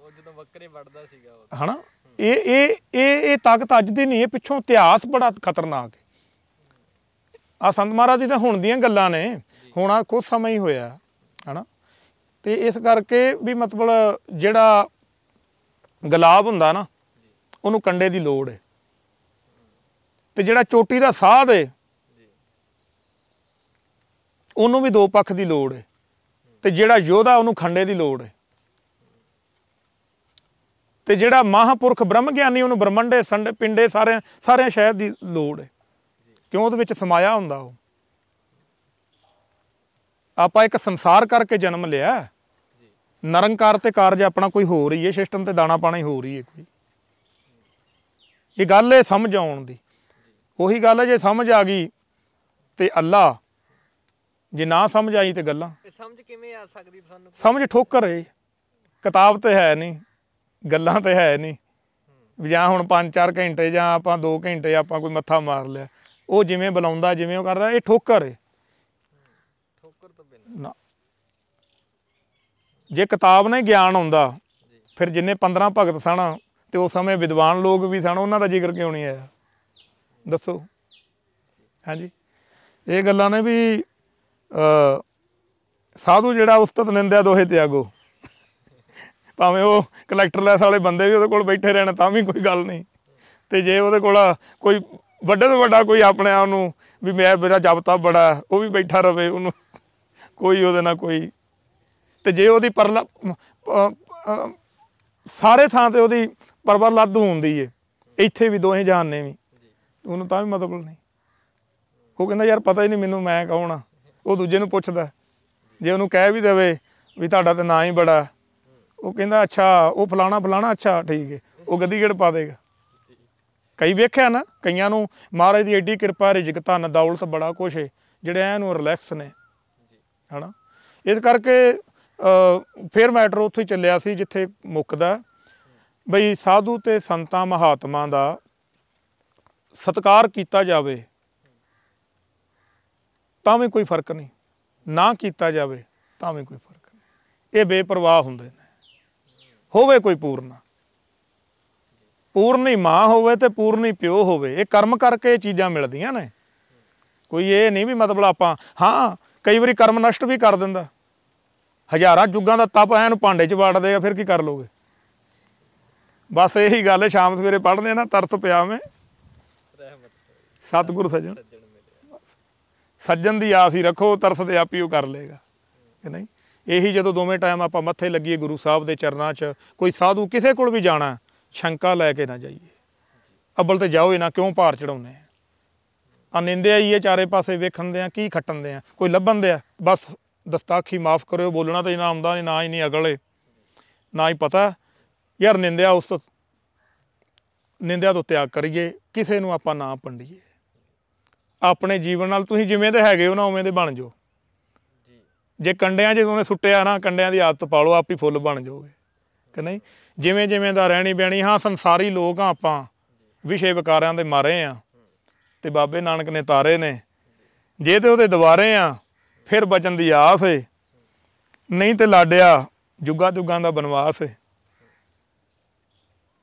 ਉਹ ਜਦੋਂ ਬੱਕਰੇ ਵੜਦਾ ਸੀਗਾ ਉਹ ਹਨਾ ਇਹ ਇਹ ਇਹ ਇਹ ਤਾਕਤ ਅੱਜ ਦੀ ਨਹੀਂ ਇਹ ਪਿੱਛੋਂ ਇਤਿਹਾਸ ਬੜਾ ਖਤਰਨਾਕ ਹੈ ਆ ਸੰਤ ਮਹਾਰਾਜ ਦੀ ਤਾਂ ਹੁਣ ਦੀਆਂ ਗੱਲਾਂ ਨੇ ਹੁਣ ਆ ਕੁਝ ਸਮਾਂ ਹੀ ਹੋਇਆ ਹਨਾ ਤੇ ਇਸ ਕਰਕੇ ਵੀ ਮਤਲਬ ਜਿਹੜਾ ਗੁਲਾਬ ਹੁੰਦਾ ਨਾ ਉਹਨੂੰ ਕੰਡੇ ਦੀ ਲੋੜ ਹੈ ਤੇ ਜਿਹੜਾ ਚੋਟੀ ਦਾ ਸਾਧ ਹੈ ਉਹਨੂੰ ਵੀ ਦੋ ਪੱਖ ਦੀ ਲੋੜ ਹੈ ਤੇ ਜਿਹੜਾ ਯੋਧਾ ਉਹਨੂੰ ਖੰਡੇ ਦੀ ਲੋੜ ਹੈ ਤੇ ਜਿਹੜਾ ਮਹਾਪੁਰਖ ਬ੍ਰਹਮ ਗਿਆਨੀ ਉਹਨੂੰ ਬ੍ਰਹਮੰਡੇ ਸੰਡ ਪਿੰਡੇ ਸਾਰੇ ਸਾਰੇ ਸ਼ਹਿਰ ਦੀ ਲੋੜ ਹੈ ਕਿਉਂ ਉਹਦੇ ਵਿੱਚ ਸਮਾਇਆ ਹੁੰਦਾ ਉਹ ਆਪਾਂ ਇੱਕ ਸੰਸਾਰ ਕਰਕੇ ਜਨਮ ਲਿਆ ਨਰੰਕਾਰ ਤੇ ਕਾਰਜ ਆਪਣਾ ਕੋਈ ਹੋ ਰਹੀ ਹੈ ਸਿਸਟਮ ਤੇ ਦਾਣਾ ਪਾਣਾ ਹੀ ਹੋ ਰਹੀ ਹੈ ਕੋਈ ਇਹ ਗੱਲ ਇਹ ਸਮਝ ਆਉਣ ਦੀ ਉਹੀ ਗੱਲ ਹੈ ਜੇ ਸਮਝ ਆ ਗਈ ਤੇ ਅੱਲਾ ਜੇ ਨਾ ਸਮਝ ਆਈ ਤੇ ਗੱਲਾਂ ਸਮਝ ਕਿਵੇਂ ਆ ਸਕਦੀ ਸਾਨੂੰ ਸਮਝ ਠੋਕਰ ਹੈ ਕਿਤਾਬ ਤੇ ਹੈ ਨਹੀਂ ਗੱਲਾਂ ਤੇ ਹੈ ਨਹੀਂ ਵੀ ਜਾਂ ਹੁਣ 5-4 ਘੰਟੇ ਜਾਂ ਆਪਾਂ 2 ਘੰਟੇ ਆਪਾਂ ਕੋਈ ਮੱਥਾ ਮਾਰ ਲਿਆ ਉਹ ਜਿਵੇਂ ਬੁਲਾਉਂਦਾ ਜਿਵੇਂ ਉਹ ਕਰਦਾ ਇਹ ਠੋਕਰ ਹੈ ਠੋਕਰ ਤੋਂ ਬਿਨਾਂ ਨਾ ਜੇ ਕਿਤਾਬ ਨਾਲ ਗਿਆਨ ਹੁੰਦਾ ਫਿਰ ਜਿੰਨੇ 15 ਭਗਤ ਸਨ ਤੇ ਉਸ ਸਮੇਂ ਵਿਦਵਾਨ ਲੋਕ ਵੀ ਸਨ ਉਹਨਾਂ ਦਾ ਜ਼ਿਕਰ ਕਿਉਂ ਨਹੀਂ ਆਇਆ ਦੱਸੋ ਹਾਂਜੀ ਇਹ ਗੱਲਾਂ ਨੇ ਵੀ ਸਾਧੂ ਜਿਹੜਾ ਉਸਤਤ ਨਿੰਦਿਆ ਦੋਹੇ ਤਿਆਗੋ ਭਾਵੇਂ ਉਹ ਕਲੈਕਟਰ ਲੈਸ ਵਾਲੇ ਬੰਦੇ ਵੀ ਉਹਦੇ ਕੋਲ ਬੈਠੇ ਰਹਿਣ ਤਾਂ ਵੀ ਕੋਈ ਗੱਲ ਨਹੀਂ ਤੇ ਜੇ ਉਹਦੇ ਕੋਲ ਕੋਈ ਵੱਡੇ ਤੋਂ ਵੱਡਾ ਕੋਈ ਆਪਣੇ ਆਪ ਨੂੰ ਵੀ ਮੈਂ ਮੇਰਾ ਜਪਤਾ ਬੜਾ ਉਹ ਵੀ ਬੈਠਾ ਰਵੇ ਉਹਨੂੰ ਕੋਈ ਉਹਦੇ ਨਾਲ ਕੋਈ ਤੇ ਜੇ ਉਹਦੀ ਪਰ ਸਾਰੇ ਥਾਂ ਤੇ ਉਹਦੀ ਪਰਵਰ ਲੱਦ ਹੁੰਦੀ ਏ ਇੱਥੇ ਵੀ ਦੋਹੇ ਜਾਣਨੇ ਵੀ ਉਹਨੂੰ ਤਾਂ ਵੀ ਮਤਲਬ ਨਹੀਂ ਉਹ ਕਹਿੰਦਾ ਯਾਰ ਪਤਾ ਹੀ ਨਹੀਂ ਮੈਨੂੰ ਮੈਂ ਕੌਣ ਆ ਉਹ ਦੂਜੇ ਨੂੰ ਪੁੱਛਦਾ ਜੇ ਉਹਨੂੰ ਕਹਿ ਵੀ ਦੇਵੇ ਵੀ ਤੁਹਾਡਾ ਤਾਂ ਨਾਂ ਹੀ ਬੜਾ ਉਹ ਕਹਿੰਦਾ ਅੱਛਾ ਉਹ ਫਲਾਣਾ ਫਲਾਣਾ ਅੱਛਾ ਠੀਕ ਹੈ ਉਹ ਗੱਦੀ ਗੇੜ ਪਾ ਦੇਗਾ ਕਈ ਵੇਖਿਆ ਨਾ ਕਈਆਂ ਨੂੰ ਮਹਾਰਾਜ ਦੀ ਐਡੀ ਕਿਰਪਾ ਰਿਜਕ ਧਨ ਦੌਲਤ ਬੜਾ ਕੁਛ ਹੈ ਜਿਹੜੇ ਐ ਨੂੰ ਰਿਲੈਕਸ ਨੇ ਹਨਾ ਇਸ ਕਰਕੇ ਫਿਰ ਮੈਟਰ ਉੱਥੇ ਚੱਲਿਆ ਸੀ ਜਿੱਥੇ ਮੁੱਕਦਾ ਬਈ ਸਾਧੂ ਤੇ ਸੰਤਾਂ ਮਹਾਤਮਾ ਦਾ ਸਤਕਾਰ ਕੀਤਾ ਜਾਵੇ ਤਾਂ ਵੀ ਕੋਈ ਫਰਕ ਨਹੀਂ ਨਾ ਕੀਤਾ ਜਾਵੇ ਤਾਂ ਵੀ ਕੋਈ ਫਰਕ ਨਹੀਂ ਇਹ ਬੇਪਰਵਾਹ ਹੁੰਦੇ ਨੇ ਹੋਵੇ ਕੋਈ ਪੂਰਨਾ ਪੂਰਨੀ ਮਾਂ ਹੋਵੇ ਤੇ ਪੂਰਨੀ ਪਿਓ ਹੋਵੇ ਇਹ ਕਰਮ ਕਰਕੇ ਇਹ ਚੀਜ਼ਾਂ ਮਿਲਦੀਆਂ ਨੇ ਕੋਈ ਇਹ ਨਹੀਂ ਵੀ ਮਤਲਬ ਆਪਾਂ ਹਾਂ ਕਈ ਵਾਰੀ ਕਰਮ ਨਸ਼ਟ ਵੀ ਕਰ ਦਿੰਦਾ ਹਜ਼ਾਰਾਂ ਜੁਗਾਂ ਦਾ ਤਪ ਐਨ ਭਾਂਡੇ 'ਚ ਵਾੜਦੇ ਆ ਫਿਰ ਕੀ ਕਰ ਲੋਗੇ ਬਸ ਇਹੀ ਗੱਲ ਸ਼ਾਮ ਸਵੇਰੇ ਪੜ੍ਹਦੇ ਨਾ ਤਰਸ ਪਿਆਵੇਂ ਸਤਿਗੁਰ ਸੱਜਣ ਸੱਜਣ ਦੀ ਆਸ ਹੀ ਰੱਖੋ ਤਰਸ ਤੇ ਆਪੀ ਉਹ ਕਰ ਲੇਗਾ ਕਿ ਨਹੀਂ ਇਹੀ ਜਦੋਂ ਦੋਵੇਂ ਟਾਈਮ ਆਪਾਂ ਮੱਥੇ ਲੱਗੀਏ ਗੁਰੂ ਸਾਹਿਬ ਦੇ ਚਰਨਾਂ 'ਚ ਕੋਈ ਸਾਧੂ ਕਿਸੇ ਕੋਲ ਵੀ ਜਾਣਾ ਸ਼ੰਕਾ ਲੈ ਕੇ ਨਾ ਜਾਈਏ ਅੱਬਲ ਤੇ ਜਾਓ ਇਹਨਾਂ ਕਿਉਂ ਭਾਰ ਚੜਾਉਨੇ ਆ ਆ ਹੀ ਆਈਏ ਚਾਰੇ ਪਾਸੇ ਵੇਖਣਦੇ ਆ ਕੀ ਖਟਣਦੇ ਆ ਕੋਈ ਲੱਭਣਦੇ ਆ ਬਸ ਦਸਤਾਖੀ ਮਾਫ ਕਰਿਓ ਬੋਲਣਾ ਤਾਂ ਇਹਨਾਂ ਆਉਂਦਾ ਨਹੀਂ ਨਾ ਹੀ ਨਹੀਂ ਅਗਲੇ ਨਾ ਹੀ ਪਤਾ ਯਾਰ ਨਿੰਦਿਆ ਉਸ ਨਿੰਦਿਆ ਤੋਂ ਤਿਆਗ ਕਰੀਏ ਕਿਸੇ ਨੂੰ ਆਪਾਂ ਨਾ ਪੰਡੀਏ ਆਪਣੇ ਜੀਵਨ ਨਾਲ ਤੁਸੀਂ ਜਿਵੇਂ ਦੇ ਹੈਗੇ ਹੋ ਨਾ ਉਵੇਂ ਦੇ ਬਣ ਜਾਓ ਜੀ ਜੇ ਕੰਡਿਆਂ 'ਚ ਤੁਹਾਨੂੰ ਸੁੱਟਿਆ ਨਾ ਕੰਡਿਆਂ ਦੀ ਆਦਤ ਪਾ ਲਓ ਆਪ ਹੀ ਫੁੱਲ ਬਣ ਜਾਓਗੇ ਕਿ ਨਹੀਂ ਜਿਵੇਂ ਜਿਵੇਂ ਦਾ ਰਹਿਣੀ ਬਿਆਣੀ ਹਾਂ ਸੰਸਾਰੀ ਲੋਕ ਆ ਆਪਾਂ ਵਿਸ਼ੇ ਵਿਕਾਰਾਂ ਦੇ ਮਾਰੇ ਆ ਤੇ ਬਾਬੇ ਨਾਨਕ ਨੇ ਤਾਰੇ ਨੇ ਜੇ ਤੇ ਉਹਦੇ ਦੁਆਰੇ ਆ ਫਿਰ ਬਚਨ ਦੀ ਆਸ ਏ ਨਹੀਂ ਤੇ ਲਾਡਿਆ ਜੁਗਾ ਜੁਗਾਂ ਦਾ ਬਨਵਾਸ ਏ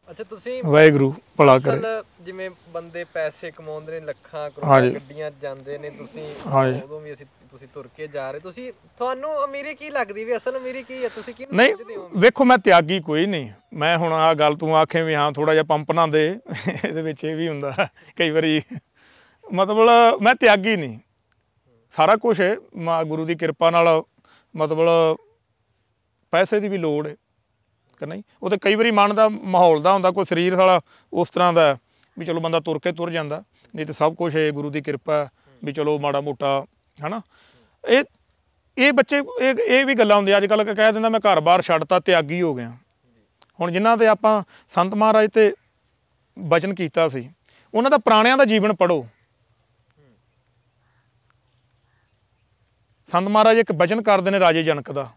ਅੱਛਾ ਤੁਸੀਂ ਵਾਹਿਗੁਰੂ ਭਲਾ ਕਰੇ ਅਸਲ ਜਿਵੇਂ ਬੰਦੇ ਪੈਸੇ ਕਮਾਉਂਦੇ ਨੇ ਲੱਖਾਂ ਕਰੋੜਾਂ ਗੱਡੀਆਂ ਜਾਂਦੇ ਨੇ ਤੁਸੀਂ ਉਦੋਂ ਵੀ ਅਸੀਂ ਤੁਸੀਂ ਤੁਰ ਕੇ ਜਾ ਰਹੇ ਤੁਸੀਂ ਤੁਹਾਨੂੰ ਅਮੀਰੀ ਕੀ ਲੱਗਦੀ ਵੀ ਅਸਲ ਅਮੀਰੀ ਕੀ ਹੈ ਤੁਸੀਂ ਕੀ ਸਮਝਦੇ ਹੋ ਵੇਖੋ ਮੈਂ ਤਿਆਗੀ ਕੋਈ ਨਹੀਂ ਮੈਂ ਹੁਣ ਆ ਗੱਲ ਤੂੰ ਆਖੇ ਵੀ ਹਾਂ ਥੋੜਾ ਜਿਹਾ ਪੰਪ ਨਾ ਦੇ ਇਹਦੇ ਵਿੱਚ ਇਹ ਵੀ ਹੁੰਦਾ ਕਈ ਵਾਰੀ ਮਤਲਬ ਮੈਂ ਤਿਆਗੀ ਨਹੀਂ ਸਾਰਾ ਕੁਝ ਹੈ ਮਾ ਗੁਰੂ ਦੀ ਕਿਰਪਾ ਨਾਲ ਮਤਲਬ ਪੈਸੇ ਦੀ ਵੀ ਲੋੜ ਹੈ ਕਿ ਨਹੀਂ ਉਹ ਤੇ ਕਈ ਵਾਰੀ ਮਨ ਦਾ ਮਾਹੌਲ ਦਾ ਹੁੰਦਾ ਕੋਈ ਸਰੀਰ ਵਾਲਾ ਉਸ ਤਰ੍ਹਾਂ ਦਾ ਵੀ ਚਲੋ ਬੰਦਾ ਤੁਰ ਕੇ ਤੁਰ ਜਾਂਦਾ ਨਹੀਂ ਤੇ ਸਭ ਕੁਝ ਇਹ ਗੁਰੂ ਦੀ ਕਿਰਪਾ ਵੀ ਚਲੋ ਮਾੜਾ ਮੋਟਾ ਹਨਾ ਇਹ ਇਹ ਬੱਚੇ ਇਹ ਇਹ ਵੀ ਗੱਲਾਂ ਹੁੰਦੀਆਂ ਅੱਜ ਕੱਲ ਕਹਿ ਦਿੰਦਾ ਮੈਂ ਘਰ-ਬਾਰ ਛੱਡਤਾ ਤਿਆਗੀ ਹੋ ਗਿਆ ਹੁਣ ਜਿਨ੍ਹਾਂ ਤੇ ਆਪਾਂ ਸੰਤ ਮਹਾਰਾਜ ਤੇ ਬਚਨ ਕੀਤਾ ਸੀ ਉਹਨਾਂ ਦਾ ਪੁਰਾਣਿਆਂ ਦਾ ਜੀਵਨ ਪੜੋ ਸੰਤ ਮਹਾਰਾਜ ਇੱਕ ਬਚਨ ਕਰਦੇ ਨੇ ਰਾਜੇ ਜਨਕ ਦਾ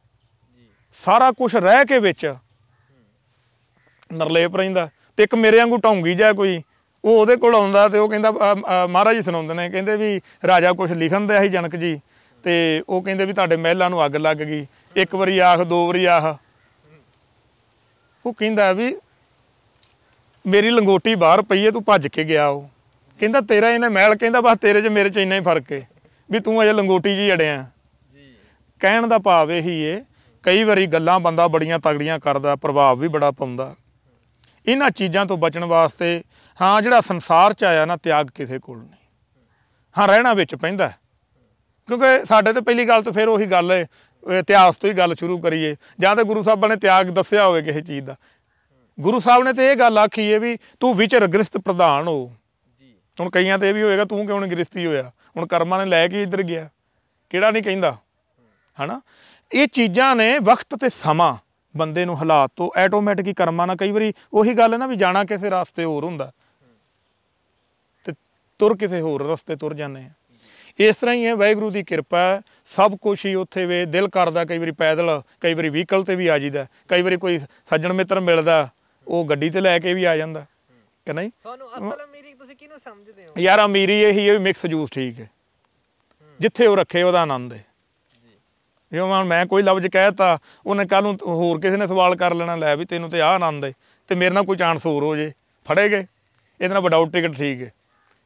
ਸਾਰਾ ਕੁਝ ਰਹਿ ਕੇ ਵਿੱਚ ਨਰਲੇਪ ਰਹਿੰਦਾ ਤੇ ਇੱਕ ਮੇਰੇ ਵਾਂਗੂ ਟੌਂਗੀ ਜਾ ਕੋਈ ਉਹ ਉਹਦੇ ਕੋਲ ਆਉਂਦਾ ਤੇ ਉਹ ਕਹਿੰਦਾ ਮਹਾਰਾਜ ਜੀ ਸੁਣਾਉਂਦੇ ਨੇ ਕਹਿੰਦੇ ਵੀ ਰਾਜਾ ਕੁਝ ਲਿਖਣ ਦਿਆ ਆਹੀ ਜਨਕ ਜੀ ਤੇ ਉਹ ਕਹਿੰਦੇ ਵੀ ਤੁਹਾਡੇ ਮਹਿਲਾਂ ਨੂੰ ਅੱਗ ਲੱਗ ਗਈ ਇੱਕ ਵਾਰੀ ਆਖ ਦੋ ਵਾਰੀ ਆਖ ਉਹ ਕਹਿੰਦਾ ਵੀ ਮੇਰੀ ਲੰਗੋਟੀ ਬਾਹਰ ਪਈ ਏ ਤੂੰ ਭੱਜ ਕੇ ਗਿਆ ਉਹ ਕਹਿੰਦਾ ਤੇਰਾ ਇਹਨੇ ਮਹਿਲ ਕਹਿੰਦਾ ਬਸ ਤੇਰੇ 'ਚ ਮੇਰੇ 'ਚ ਇੰਨਾ ਹੀ ਫਰਕ ਏ ਵੀ ਤੂੰ ਅਜੇ ਲੰਗੋਟੀ 'ਚ ਹੀ ਅੜਿਆ ਜੀ ਕਹਿਣ ਦਾ ਭਾਵ ਇਹੀ ਏ ਕਈ ਵਾਰੀ ਗੱਲਾਂ ਬੰਦਾ ਬੜੀਆਂ ਤਗੜੀਆਂ ਕਰਦਾ ਪ੍ਰਭਾਵ ਵੀ ਬੜਾ ਪਾਉਂਦਾ ਇਹਨਾਂ ਚੀਜ਼ਾਂ ਤੋਂ ਬਚਣ ਵਾਸਤੇ ਹਾਂ ਜਿਹੜਾ ਸੰਸਾਰ ਚ ਆਇਆ ਨਾ ਤਿਆਗ ਕਿਸੇ ਕੋਲ ਨਹੀਂ ਹਾਂ ਰਹਿਣਾ ਵਿੱਚ ਪੈਂਦਾ ਕਿਉਂਕਿ ਸਾਡੇ ਤੇ ਪਹਿਲੀ ਗੱਲ ਤਾਂ ਫਿਰ ਉਹੀ ਗੱਲ ਹੈ ਇਤਿਹਾਸ ਤੋਂ ਹੀ ਗੱਲ ਸ਼ੁਰੂ ਕਰੀਏ ਜਾਂ ਤਾਂ ਗੁਰੂ ਸਾਹਿਬਾਂ ਨੇ ਤਿਆਗ ਦੱਸਿਆ ਹੋਵੇ ਕਿਸੇ ਚੀਜ਼ ਦਾ ਗੁਰੂ ਸਾਹਿਬ ਨੇ ਤੇ ਇਹ ਗੱਲ ਆਖੀ ਹੈ ਵੀ ਤੂੰ ਵਿਚਰ ਗ੍ਰਸਤ ਪ੍ਰਧਾਨ ਹੋ ਜੀ ਹੁਣ ਕਈਆਂ ਤੇ ਇਹ ਵੀ ਹੋਏਗਾ ਤੂੰ ਕਿਉਂ ਗ੍ਰਸਤੀ ਹੋਇਆ ਹੁਣ ਕਰਮਾਂ ਨੇ ਲੈ ਕੇ ਇੱਧਰ ਗਿਆ ਕਿਹੜਾ ਨਹੀਂ ਕਹਿੰਦਾ ਹਨਾ ਇਹ ਚੀਜ਼ਾਂ ਨੇ ਵਕਤ ਤੇ ਸਮਾਂ ਬੰਦੇ ਨੂੰ ਹਾਲਾਤ ਤੋਂ ਆਟੋਮੈਟਿਕ ਹੀ ਕਰਮਾਂ ਨਾਲ ਕਈ ਵਾਰੀ ਉਹੀ ਗੱਲ ਹੈ ਨਾ ਵੀ ਜਾਣਾ ਕਿਸੇ ਰਾਸਤੇ ਹੋਰ ਹੁੰਦਾ ਤੇ ਤੁਰ ਕਿਸੇ ਹੋਰ ਰਸਤੇ ਤੁਰ ਜਾਂਦੇ ਆ ਇਸ ਤਰ੍ਹਾਂ ਹੀ ਹੈ ਵਾਹਿਗੁਰੂ ਦੀ ਕਿਰਪਾ ਸਭ ਕੁਝ ਹੀ ਉੱਥੇ ਵੇ ਦਿਲ ਕਰਦਾ ਕਈ ਵਾਰੀ ਪੈਦਲ ਕਈ ਵਾਰੀ ਵਹੀਕਲ ਤੇ ਵੀ ਆ ਜੀਦਾ ਕਈ ਵਾਰੀ ਕੋਈ ਸੱਜਣ ਮਿੱਤਰ ਮਿਲਦਾ ਉਹ ਗੱਡੀ ਤੇ ਲੈ ਕੇ ਵੀ ਆ ਜਾਂਦਾ ਕਿ ਨਹੀਂ ਤੁਹਾਨੂੰ ਅਸਲ ਅਮੀਰੀ ਤੁਸੀਂ ਕਿਹਨੂੰ ਸਮਝਦੇ ਹੋ ਯਾਰ ਅਮੀਰੀ ਇਹੀ ਹੈ ਮਿਕਸ ਜੂਸ ਠੀਕ ਹੈ ਜਿੱਥੇ ਉਹ ਰੱਖੇ ਉਹਦਾ ਆਨੰਦ ਹੈ ਜੇ ਮੈਂ ਮੈਂ ਕੋਈ ਲਫ਼ਜ਼ ਕਹਿਤਾ ਉਹਨੇ ਕੱਲ ਨੂੰ ਹੋਰ ਕਿਸੇ ਨੇ ਸਵਾਲ ਕਰ ਲੈਣਾ ਲੈ ਵੀ ਤੈਨੂੰ ਤੇ ਆਹ ਆਨੰਦ ਹੈ ਤੇ ਮੇਰੇ ਨਾਲ ਕੋਈ ਚਾਂਸ ਹੋਰ ਹੋ ਜੇ ਫੜੇ ਗਏ ਇਹਦੇ ਨਾਲ ਵਿਡਾਊਟ ਟਿਕਟ ਠੀਕ ਹੈ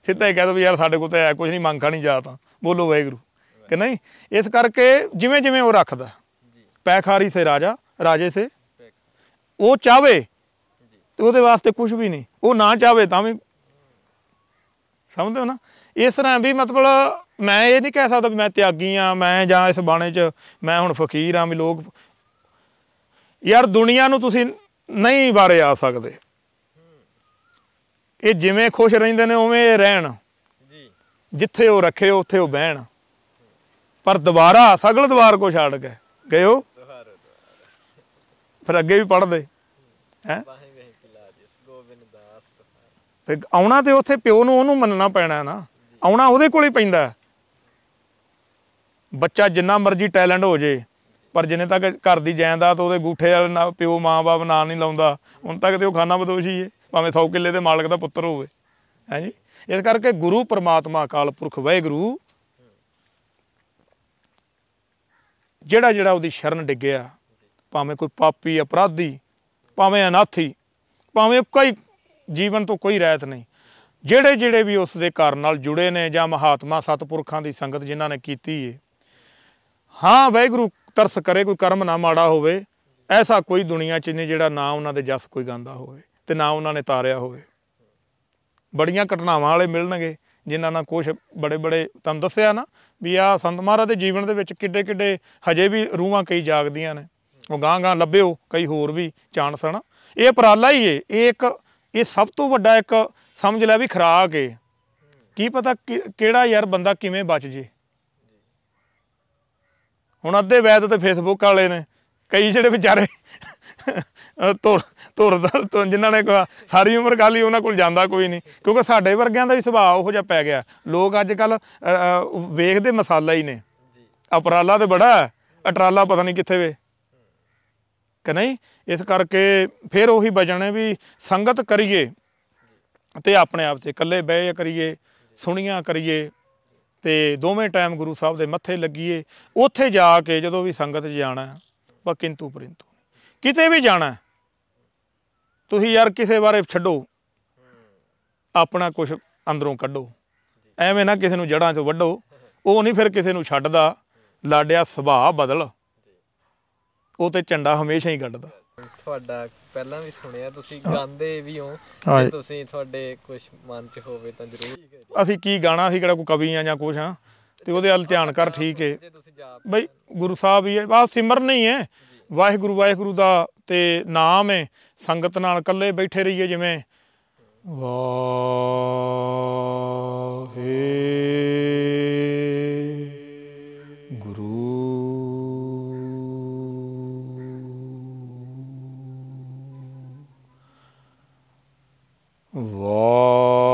ਸਿੱਧਾ ਹੀ ਕਹਿ ਦੋ ਵੀ ਯਾਰ ਸਾਡੇ ਕੋਲ ਤਾਂ ਐ ਕੁਝ ਨਹੀਂ ਮੰਗ ਖਾਣੀ ਜਾ ਤਾਂ ਬੋਲੋ ਵਾਹਿਗੁਰੂ ਕਿ ਨਹੀਂ ਇਸ ਕਰਕੇ ਜਿਵੇਂ ਜਿਵੇਂ ਉਹ ਰੱਖਦਾ ਪੈਖਾਰੀ ਸੇ ਰਾਜਾ ਰਾਜੇ ਸੇ ਉਹ ਚਾਵੇ ਤੇ ਉਹਦੇ ਵਾਸਤੇ ਕੁਝ ਵੀ ਨਹੀਂ ਉਹ ਨਾ ਚਾਵੇ ਤਾਂ ਵੀ ਸਮਝਦੇ ਹੋ ਨਾ ਇਸ ਤਰ੍ਹਾਂ ਵੀ ਮਤਲਬ ਮੈਂ ਇਹ ਨਹੀਂ ਕਹਿ ਸਕਦਾ ਵੀ ਮੈਂ ਤਿਆਗੀ ਆ ਮੈਂ ਜਾਂ ਇਸ ਬਾਣੇ 'ਚ ਮੈਂ ਹੁਣ ਫਕੀਰ ਆ ਵੀ ਲੋਕ ਯਾਰ ਦੁਨੀਆ ਨੂੰ ਤੁਸੀਂ ਨਹੀਂ ਵਾਰੇ ਆ ਸਕਦੇ ਇਹ ਜਿਵੇਂ ਖੁਸ਼ ਰਹਿੰਦੇ ਨੇ ਉਵੇਂ ਰਹਿਣ ਜੀ ਜਿੱਥੇ ਉਹ ਰੱਖੇ ਉੱਥੇ ਉਹ ਬਹਿਣ ਪਰ ਦੁਬਾਰਾ ਸਗਲ ਦਵਾਰ ਕੋ ਛੱਡ ਕੇ ਗਇਓ ਫਿਰ ਅੱਗੇ ਵੀ ਪੜਦੇ ਹੈ ਤੇ ਆਉਣਾ ਤੇ ਉੱਥੇ ਪਿਓ ਨੂੰ ਉਹਨੂੰ ਮੰਨਣਾ ਪੈਣਾ ਨਾ ਆਉਣਾ ਉਹਦੇ ਕੋਲ ਹੀ ਪੈਂਦਾ ਬੱਚਾ ਜਿੰਨਾ ਮਰਜ਼ੀ ਟੈਲੈਂਟ ਹੋ ਜੇ ਪਰ ਜਿੰਨੇ ਤੱਕ ਘਰ ਦੀ ਜਾਇਦਾਦ ਉਹਦੇ ਗੂਠੇ ਵਾਲੇ ਨਾ ਪਿਓ ਮਾਂ-ਬਾਪ ਨਾਂ ਨਹੀਂ ਲਾਉਂਦਾ ਹੁਣ ਤੱਕ ਤੇ ਉਹ ਖਾਨਾ ਬਦੋਸ਼ੀ ਏ ਭਾਵੇਂ 100 ਕਿੱਲੇ ਦੇ ਮਾਲਕ ਦਾ ਪੁੱਤਰ ਹੋਵੇ ਹਾਂਜੀ ਇਸ ਕਰਕੇ ਗੁਰੂ ਪਰਮਾਤਮਾ ਅਕਾਲ ਪੁਰਖ ਵਾਹਿਗੁਰੂ ਜਿਹੜਾ ਜਿਹੜਾ ਉਹਦੀ ਸ਼ਰਨ ਡਿੱਗਿਆ ਭਾਵੇਂ ਕੋਈ ਪਾਪੀ ਅਪਰਾਧੀ ਭਾਵੇਂ ਅਨਾਥੀ ਭਾਵੇਂ ਕੋਈ ਜੀਵਨ ਤੋਂ ਕੋਈ ਰਹਿਤ ਨਹੀਂ ਜਿਹੜੇ ਜਿਹੜੇ ਵੀ ਉਸ ਦੇ ਘਰ ਨਾਲ ਜੁੜੇ ਨੇ ਜਾਂ ਮਹਾਤਮਾ ਸਤਪੁਰਖਾਂ ਦੀ ਸੰਗਤ ਜਿਨ੍ਹਾਂ ਨੇ ਕੀਤੀ ਏ ਹਾਂ ਵੈਗੁਰੂ ਤਰਸ ਕਰੇ ਕੋਈ ਕਰਮ ਨਾ ਮਾੜਾ ਹੋਵੇ ਐਸਾ ਕੋਈ ਦੁਨੀਆ 'ਚ ਨਹੀਂ ਜਿਹੜਾ ਨਾ ਉਹਨਾਂ ਦੇ ਜਸ ਕੋਈ ਗਾਉਂਦਾ ਹੋਵੇ ਤੇ ਨਾ ਉਹਨਾਂ ਨੇ ਤਾਰਿਆ ਹੋਵੇ ਬੜੀਆਂ ਘਟਨਾਵਾਂ ਵਾਲੇ ਮਿਲਣਗੇ ਜਿਨ੍ਹਾਂ ਨਾਲ ਕੁਝ ਬੜੇ ਬੜੇ ਤੁਹਾਨੂੰ ਦੱਸਿਆ ਨਾ ਵੀ ਆ ਸੰਤ ਮਹਾਰਾ ਦੇ ਜੀਵਨ ਦੇ ਵਿੱਚ ਕਿੱਡੇ ਕਿੱਡੇ ਹਜੇ ਵੀ ਰੂਹਾਂ ਕਈ ਜਾਗਦੀਆਂ ਨੇ ਉਹ ਗਾਂ ਗਾਂ ਲੱਭਿਓ ਕਈ ਹੋਰ ਵੀ ਚਾਂਸ ਹਨ ਇਹ ਪਰਾਲਾ ਹੀ ਏ ਇਹ ਇੱਕ ਇਹ ਸਭ ਤੋਂ ਵੱਡਾ ਇੱਕ ਸਮਝ ਲੈ ਵੀ ਖਰਾਕ ਏ ਕੀ ਪਤਾ ਕਿਹੜਾ ਯਾਰ ਬੰਦਾ ਕਿਵੇਂ ਬਚ ਜੇ ਹੁਣ ਅੱਧੇ ਵੈਦ ਤੇ ਫੇਸਬੁੱਕ ਵਾਲੇ ਨੇ ਕਈ ਜਿਹੜੇ ਵਿਚਾਰੇ ਧੁਰ ਧੁਰ ਜਿਨ੍ਹਾਂ ਨੇ ਸਾਰੀ ਉਮਰ ਗਾਲੀ ਉਹਨਾਂ ਕੋਲ ਜਾਂਦਾ ਕੋਈ ਨਹੀਂ ਕਿਉਂਕਿ ਸਾਡੇ ਵਰਗਿਆਂ ਦਾ ਵੀ ਸੁਭਾਅ ਉਹੋ ਜਿਹਾ ਪੈ ਗਿਆ ਲੋਕ ਅੱਜ ਕੱਲ ਵੇਖਦੇ ਮਸਾਲਾ ਹੀ ਨੇ ਅਪਰਾਲਾ ਤੇ ਬੜਾ ਅਟਰਾਲਾ ਪਤਾ ਨਹੀਂ ਕਿੱਥੇ ਵੇ ਕਿ ਨਹੀਂ ਇਸ ਕਰਕੇ ਫਿਰ ਉਹੀ ਵਜਣੇ ਵੀ ਸੰਗਤ ਕਰੀਏ ਤੇ ਆਪਣੇ ਆਪ ਤੇ ਇਕੱਲੇ ਬਹਿ ਕਰੀਏ ਸੁਣੀਆਂ ਕਰੀਏ ਤੇ ਦੋਵੇਂ ਟਾਈਮ ਗੁਰੂ ਸਾਹਿਬ ਦੇ ਮੱਥੇ ਲੱਗੀਏ ਉੱਥੇ ਜਾ ਕੇ ਜਦੋਂ ਵੀ ਸੰਗਤ ਜਾਣਾ ਵਾ ਕਿੰਤੂ ਪਰਿੰਤੂ ਕਿਤੇ ਵੀ ਜਾਣਾ ਤੁਸੀਂ ਯਾਰ ਕਿਸੇ ਬਾਰੇ ਛੱਡੋ ਆਪਣਾ ਕੁਝ ਅੰਦਰੋਂ ਕੱਢੋ ਐਵੇਂ ਨਾ ਕਿਸੇ ਨੂੰ ਜੜਾਂ 'ਚ ਵੱਢੋ ਉਹ ਨਹੀਂ ਫਿਰ ਕਿਸੇ ਨੂੰ ਛੱਡਦਾ ਲਾਡਿਆ ਸੁਭਾਅ ਬਦਲ ਉਹ ਤੇ ਝੰਡਾ ਹਮੇਸ਼ਾ ਹੀ ਗੱਡਦਾ ਤੁਹਾਡਾ ਪਹਿਲਾਂ ਵੀ ਸੁਣਿਆ ਤੁਸੀਂ ਗਾਉਂਦੇ ਵੀ ਹੋ ਜੇ ਤੁਸੀਂ ਤੁਹਾਡੇ ਕੁਝ ਮਨ 'ਚ ਹੋਵੇ ਤਾਂ ਜ਼ਰੂਰ ਅਸੀਂ ਕੀ ਗਾਣਾ ਸੀ ਕਿਹੜਾ ਕੋਈ ਕਵੀ ਆ ਜਾਂ ਕੁਝ ਆ ਤੇ ਉਹਦੇ ਵੱਲ ਧਿਆਨ ਕਰ ਠੀਕ ਏ ਬਈ ਗੁਰੂ ਸਾਹਿਬ ਹੀ ਹੈ ਬਸ ਸਿਮਰਨ ਹੀ ਹੈ ਵਾਹਿਗੁਰੂ ਵਾਹਿਗੁਰੂ ਦਾ ਤੇ ਨਾਮ ਹੈ ਸੰਗਤ ਨਾਲ ਇਕੱਲੇ ਬੈਠੇ ਰਹੀਏ ਜਿਵੇਂ ਵਾਹੇ Oh.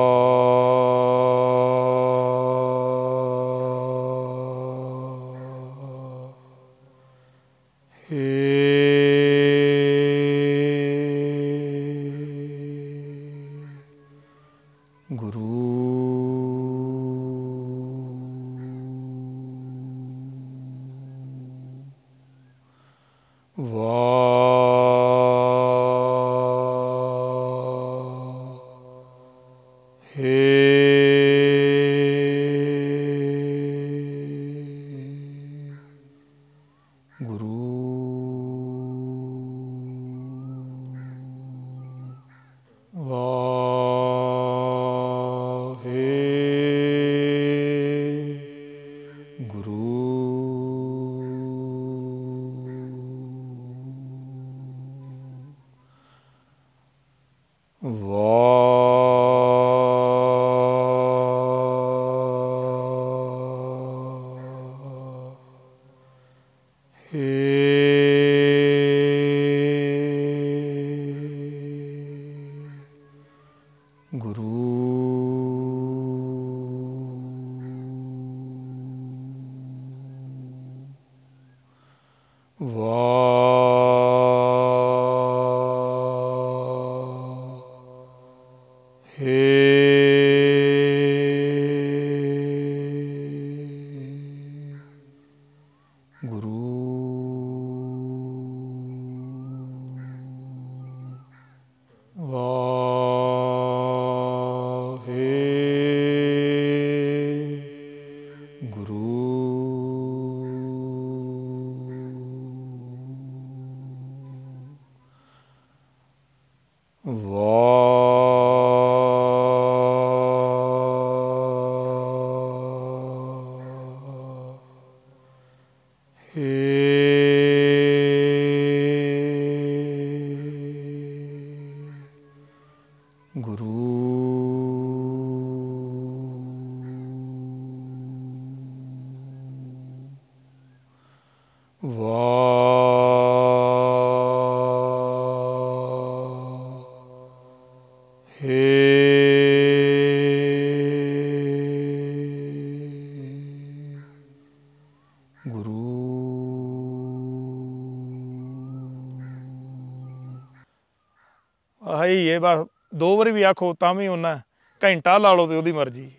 ਇਹੀ ਹੈ ਬਸ ਦੋ ਵਾਰ ਵੀ ਆਖੋ ਤਾਂ ਵੀ ਉਹਨਾਂ ਘੰਟਾ ਲਾ ਲਓ ਤੇ ਉਹਦੀ ਮਰਜ਼ੀ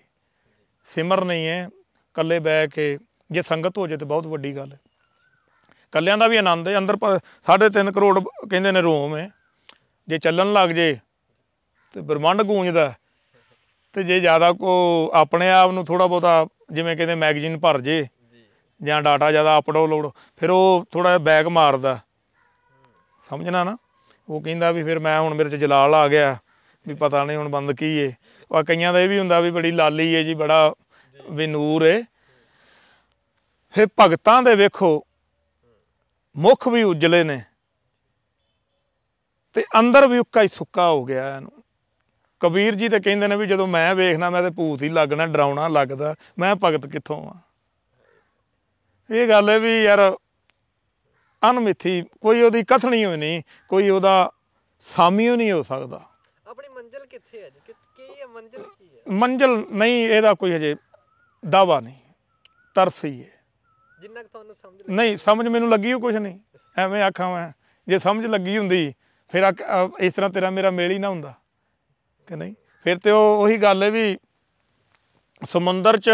ਸਿਮਰ ਨਹੀਂ ਹੈ ਇਕੱਲੇ ਬੈ ਕੇ ਜੇ ਸੰਗਤ ਹੋ ਜੇ ਤੇ ਬਹੁਤ ਵੱਡੀ ਗੱਲ ਹੈ ਕੱਲਿਆਂ ਦਾ ਵੀ ਆਨੰਦ ਹੈ ਅੰਦਰ 3.5 ਕਰੋੜ ਕਹਿੰਦੇ ਨੇ ਰੋਮ ਹੈ ਜੇ ਚੱਲਣ ਲੱਗ ਜੇ ਤੇ ਬ੍ਰਹਮੰਡ ਗੂੰਜਦਾ ਤੇ ਜੇ ਜ਼ਿਆਦਾ ਕੋ ਆਪਣੇ ਆਪ ਨੂੰ ਥੋੜਾ ਬਹੁਤਾ ਜਿਵੇਂ ਕਹਿੰਦੇ ਮੈਗਜ਼ੀਨ ਭਰ ਜੇ ਜਾਂ ਡਾਟਾ ਜ਼ਿਆਦਾ ਅਪਡਾਊਨਲੋਡ ਫਿਰ ਉਹ ਥੋੜਾ ਬੈਕ ਮਾਰਦਾ ਸਮਝਣਾ ਨਾ ਉਹ ਕਹਿੰਦਾ ਵੀ ਫਿਰ ਮੈਂ ਹੁਣ ਮੇਰੇ 'ਚ ਜਲਾਲ ਆ ਗਿਆ ਵੀ ਪਤਾ ਨਹੀਂ ਹੁਣ ਬੰਦ ਕੀ ਏ ਉਹ ਕਈਆਂ ਦਾ ਇਹ ਵੀ ਹੁੰਦਾ ਵੀ ਬੜੀ ਲਾਲੀ ਏ ਜੀ ਬੜਾ ਵੀ ਨੂਰ ਏ ਫੇ ਭਗਤਾਂ ਦੇ ਵੇਖੋ ਮੁਖ ਵੀ ਉਜਲੇ ਨੇ ਤੇ ਅੰਦਰ ਵੀ ਉੱਕਾ ਹੀ ਸੁੱਕਾ ਹੋ ਗਿਆ ਇਹਨੂੰ ਕਬੀਰ ਜੀ ਤੇ ਕਹਿੰਦੇ ਨੇ ਵੀ ਜਦੋਂ ਮੈਂ ਵੇਖਣਾ ਮੈਂ ਤੇ ਭੂਤ ਹੀ ਲੱਗਣਾ ਡਰਾਉਣਾ ਲੱਗਦਾ ਮੈਂ ਭਗਤ ਕਿੱਥੋਂ ਆ ਇਹ ਗੱਲ ਹੈ ਵੀ ਯਾਰ ਅਨਮਿੱਥੀ ਕੋਈ ਉਹਦੀ ਕਥਣੀ ਹੋਈ ਨਹੀਂ ਕੋਈ ਉਹਦਾ ਹੋ ਨਹੀਂ ਹੋ ਸਕਦਾ ਆਪਣੀ ਮੰਜ਼ਿਲ ਕਿੱਥੇ ਹੈ ਜੀ ਕੀ ਹੈ ਮੰਜ਼ਿਲ ਕੀ ਹੈ ਮੰਜ਼ਿਲ ਨਹੀਂ ਇਹਦਾ ਕੋਈ ਹਜੇ ਦਾਵਾ ਨਹੀਂ ਤਰਸ ਹੀ ਹੈ ਜਿੰਨਾ ਕਿ ਤੁਹਾਨੂੰ ਸਮਝ ਨਹੀਂ ਸਮਝ ਮੈਨੂੰ ਲੱਗੀ ਉਹ ਕੁਝ ਨਹੀਂ ਐਵੇਂ ਆਖਾਂ ਮੈਂ ਜੇ ਸਮਝ ਲੱਗੀ ਹੁੰਦੀ ਫਿਰ ਇਸ ਤਰ੍ਹਾਂ ਤੇਰਾ ਮੇਰਾ ਮੇਲ ਹੀ ਨਾ ਹੁੰਦਾ ਕਿ ਨਹੀਂ ਫਿਰ ਤੇ ਉਹ ਉਹੀ ਗੱਲ ਹੈ ਵੀ ਸਮੁੰਦਰ 'ਚ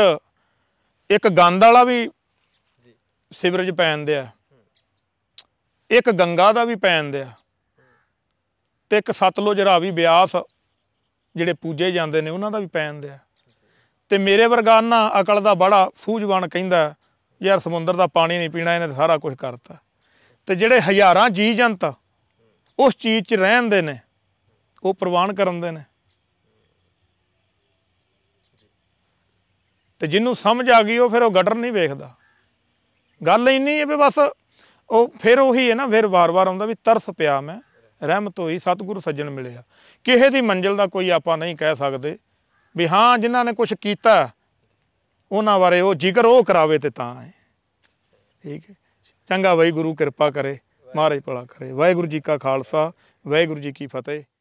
ਇੱਕ ਗੰਦ ਵਾਲਾ ਵੀ ਜੀ ਸਿਵਰੇਜ ਪੈਣ ਦਿਆ ਇੱਕ ਗੰਗਾ ਦਾ ਵੀ ਪੈਣ ਦਿਆ ਤੇ ਇੱਕ ਸਤਲੁਜ ਰਾਵੀ ਬਿਆਸ ਜਿਹੜੇ ਪੂਜੇ ਜਾਂਦੇ ਨੇ ਉਹਨਾਂ ਦਾ ਵੀ ਪੈਣ ਦਿਆ ਤੇ ਮੇਰੇ ਵਰਗਾ ਨਾ ਅਕਲ ਦਾ ਬੜਾ ਸੂਝਵਾਨ ਕਹਿੰਦਾ ਯਾਰ ਸਮੁੰਦਰ ਦਾ ਪਾਣੀ ਨਹੀਂ ਪੀਣਾ ਇਹਨੇ ਸਾਰਾ ਕੁਝ ਕਰਤਾ ਤੇ ਜਿਹੜੇ ਹਜ਼ਾਰਾਂ ਜੀ ਜੰਤ ਉਸ ਚੀਜ਼ 'ਚ ਰਹਿੰਦੇ ਨੇ ਉਹ ਪ੍ਰਵਾਨ ਕਰਦੇ ਨੇ ਤੇ ਜਿਹਨੂੰ ਸਮਝ ਆ ਗਈ ਉਹ ਫਿਰ ਉਹ ਗੱਡਰ ਨਹੀਂ ਵੇਖਦਾ ਗੱਲ ਇੰਨੀ ਹੈ ਵੀ ਬਸ ਉਹ ਫਿਰ ਉਹੀ ਹੈ ਨਾ ਫਿਰ ਵਾਰ-ਵਾਰ ਆਉਂਦਾ ਵੀ ਤਰਸ ਪਿਆ ਮੈਂ ਰਹਿਮਤ ਹੋਈ ਸਤਿਗੁਰੂ ਸੱਜਣ ਮਿਲਿਆ ਕਿਸੇ ਦੀ ਮੰਜ਼ਿਲ ਦਾ ਕੋਈ ਆਪਾਂ ਨਹੀਂ ਕਹਿ ਸਕਦੇ ਵੀ ਹਾਂ ਜਿਨ੍ਹਾਂ ਨੇ ਕੁਝ ਕੀਤਾ ਉਹਨਾਂ ਬਾਰੇ ਉਹ ਜ਼ਿਕਰ ਉਹ ਕਰਾਵੇ ਤੇ ਤਾਂ ਹੈ ਠੀਕ ਹੈ ਚੰਗਾ ਵਾਹਿਗੁਰੂ ਕਿਰਪਾ ਕਰੇ ਮਹਾਰਾਜ ਪਾਲਾ ਕਰੇ ਵਾਹਿਗੁਰੂ ਜੀ ਕਾ ਖਾਲਸਾ ਵਾਹਿਗੁਰੂ ਜੀ ਕੀ ਫਤਿਹ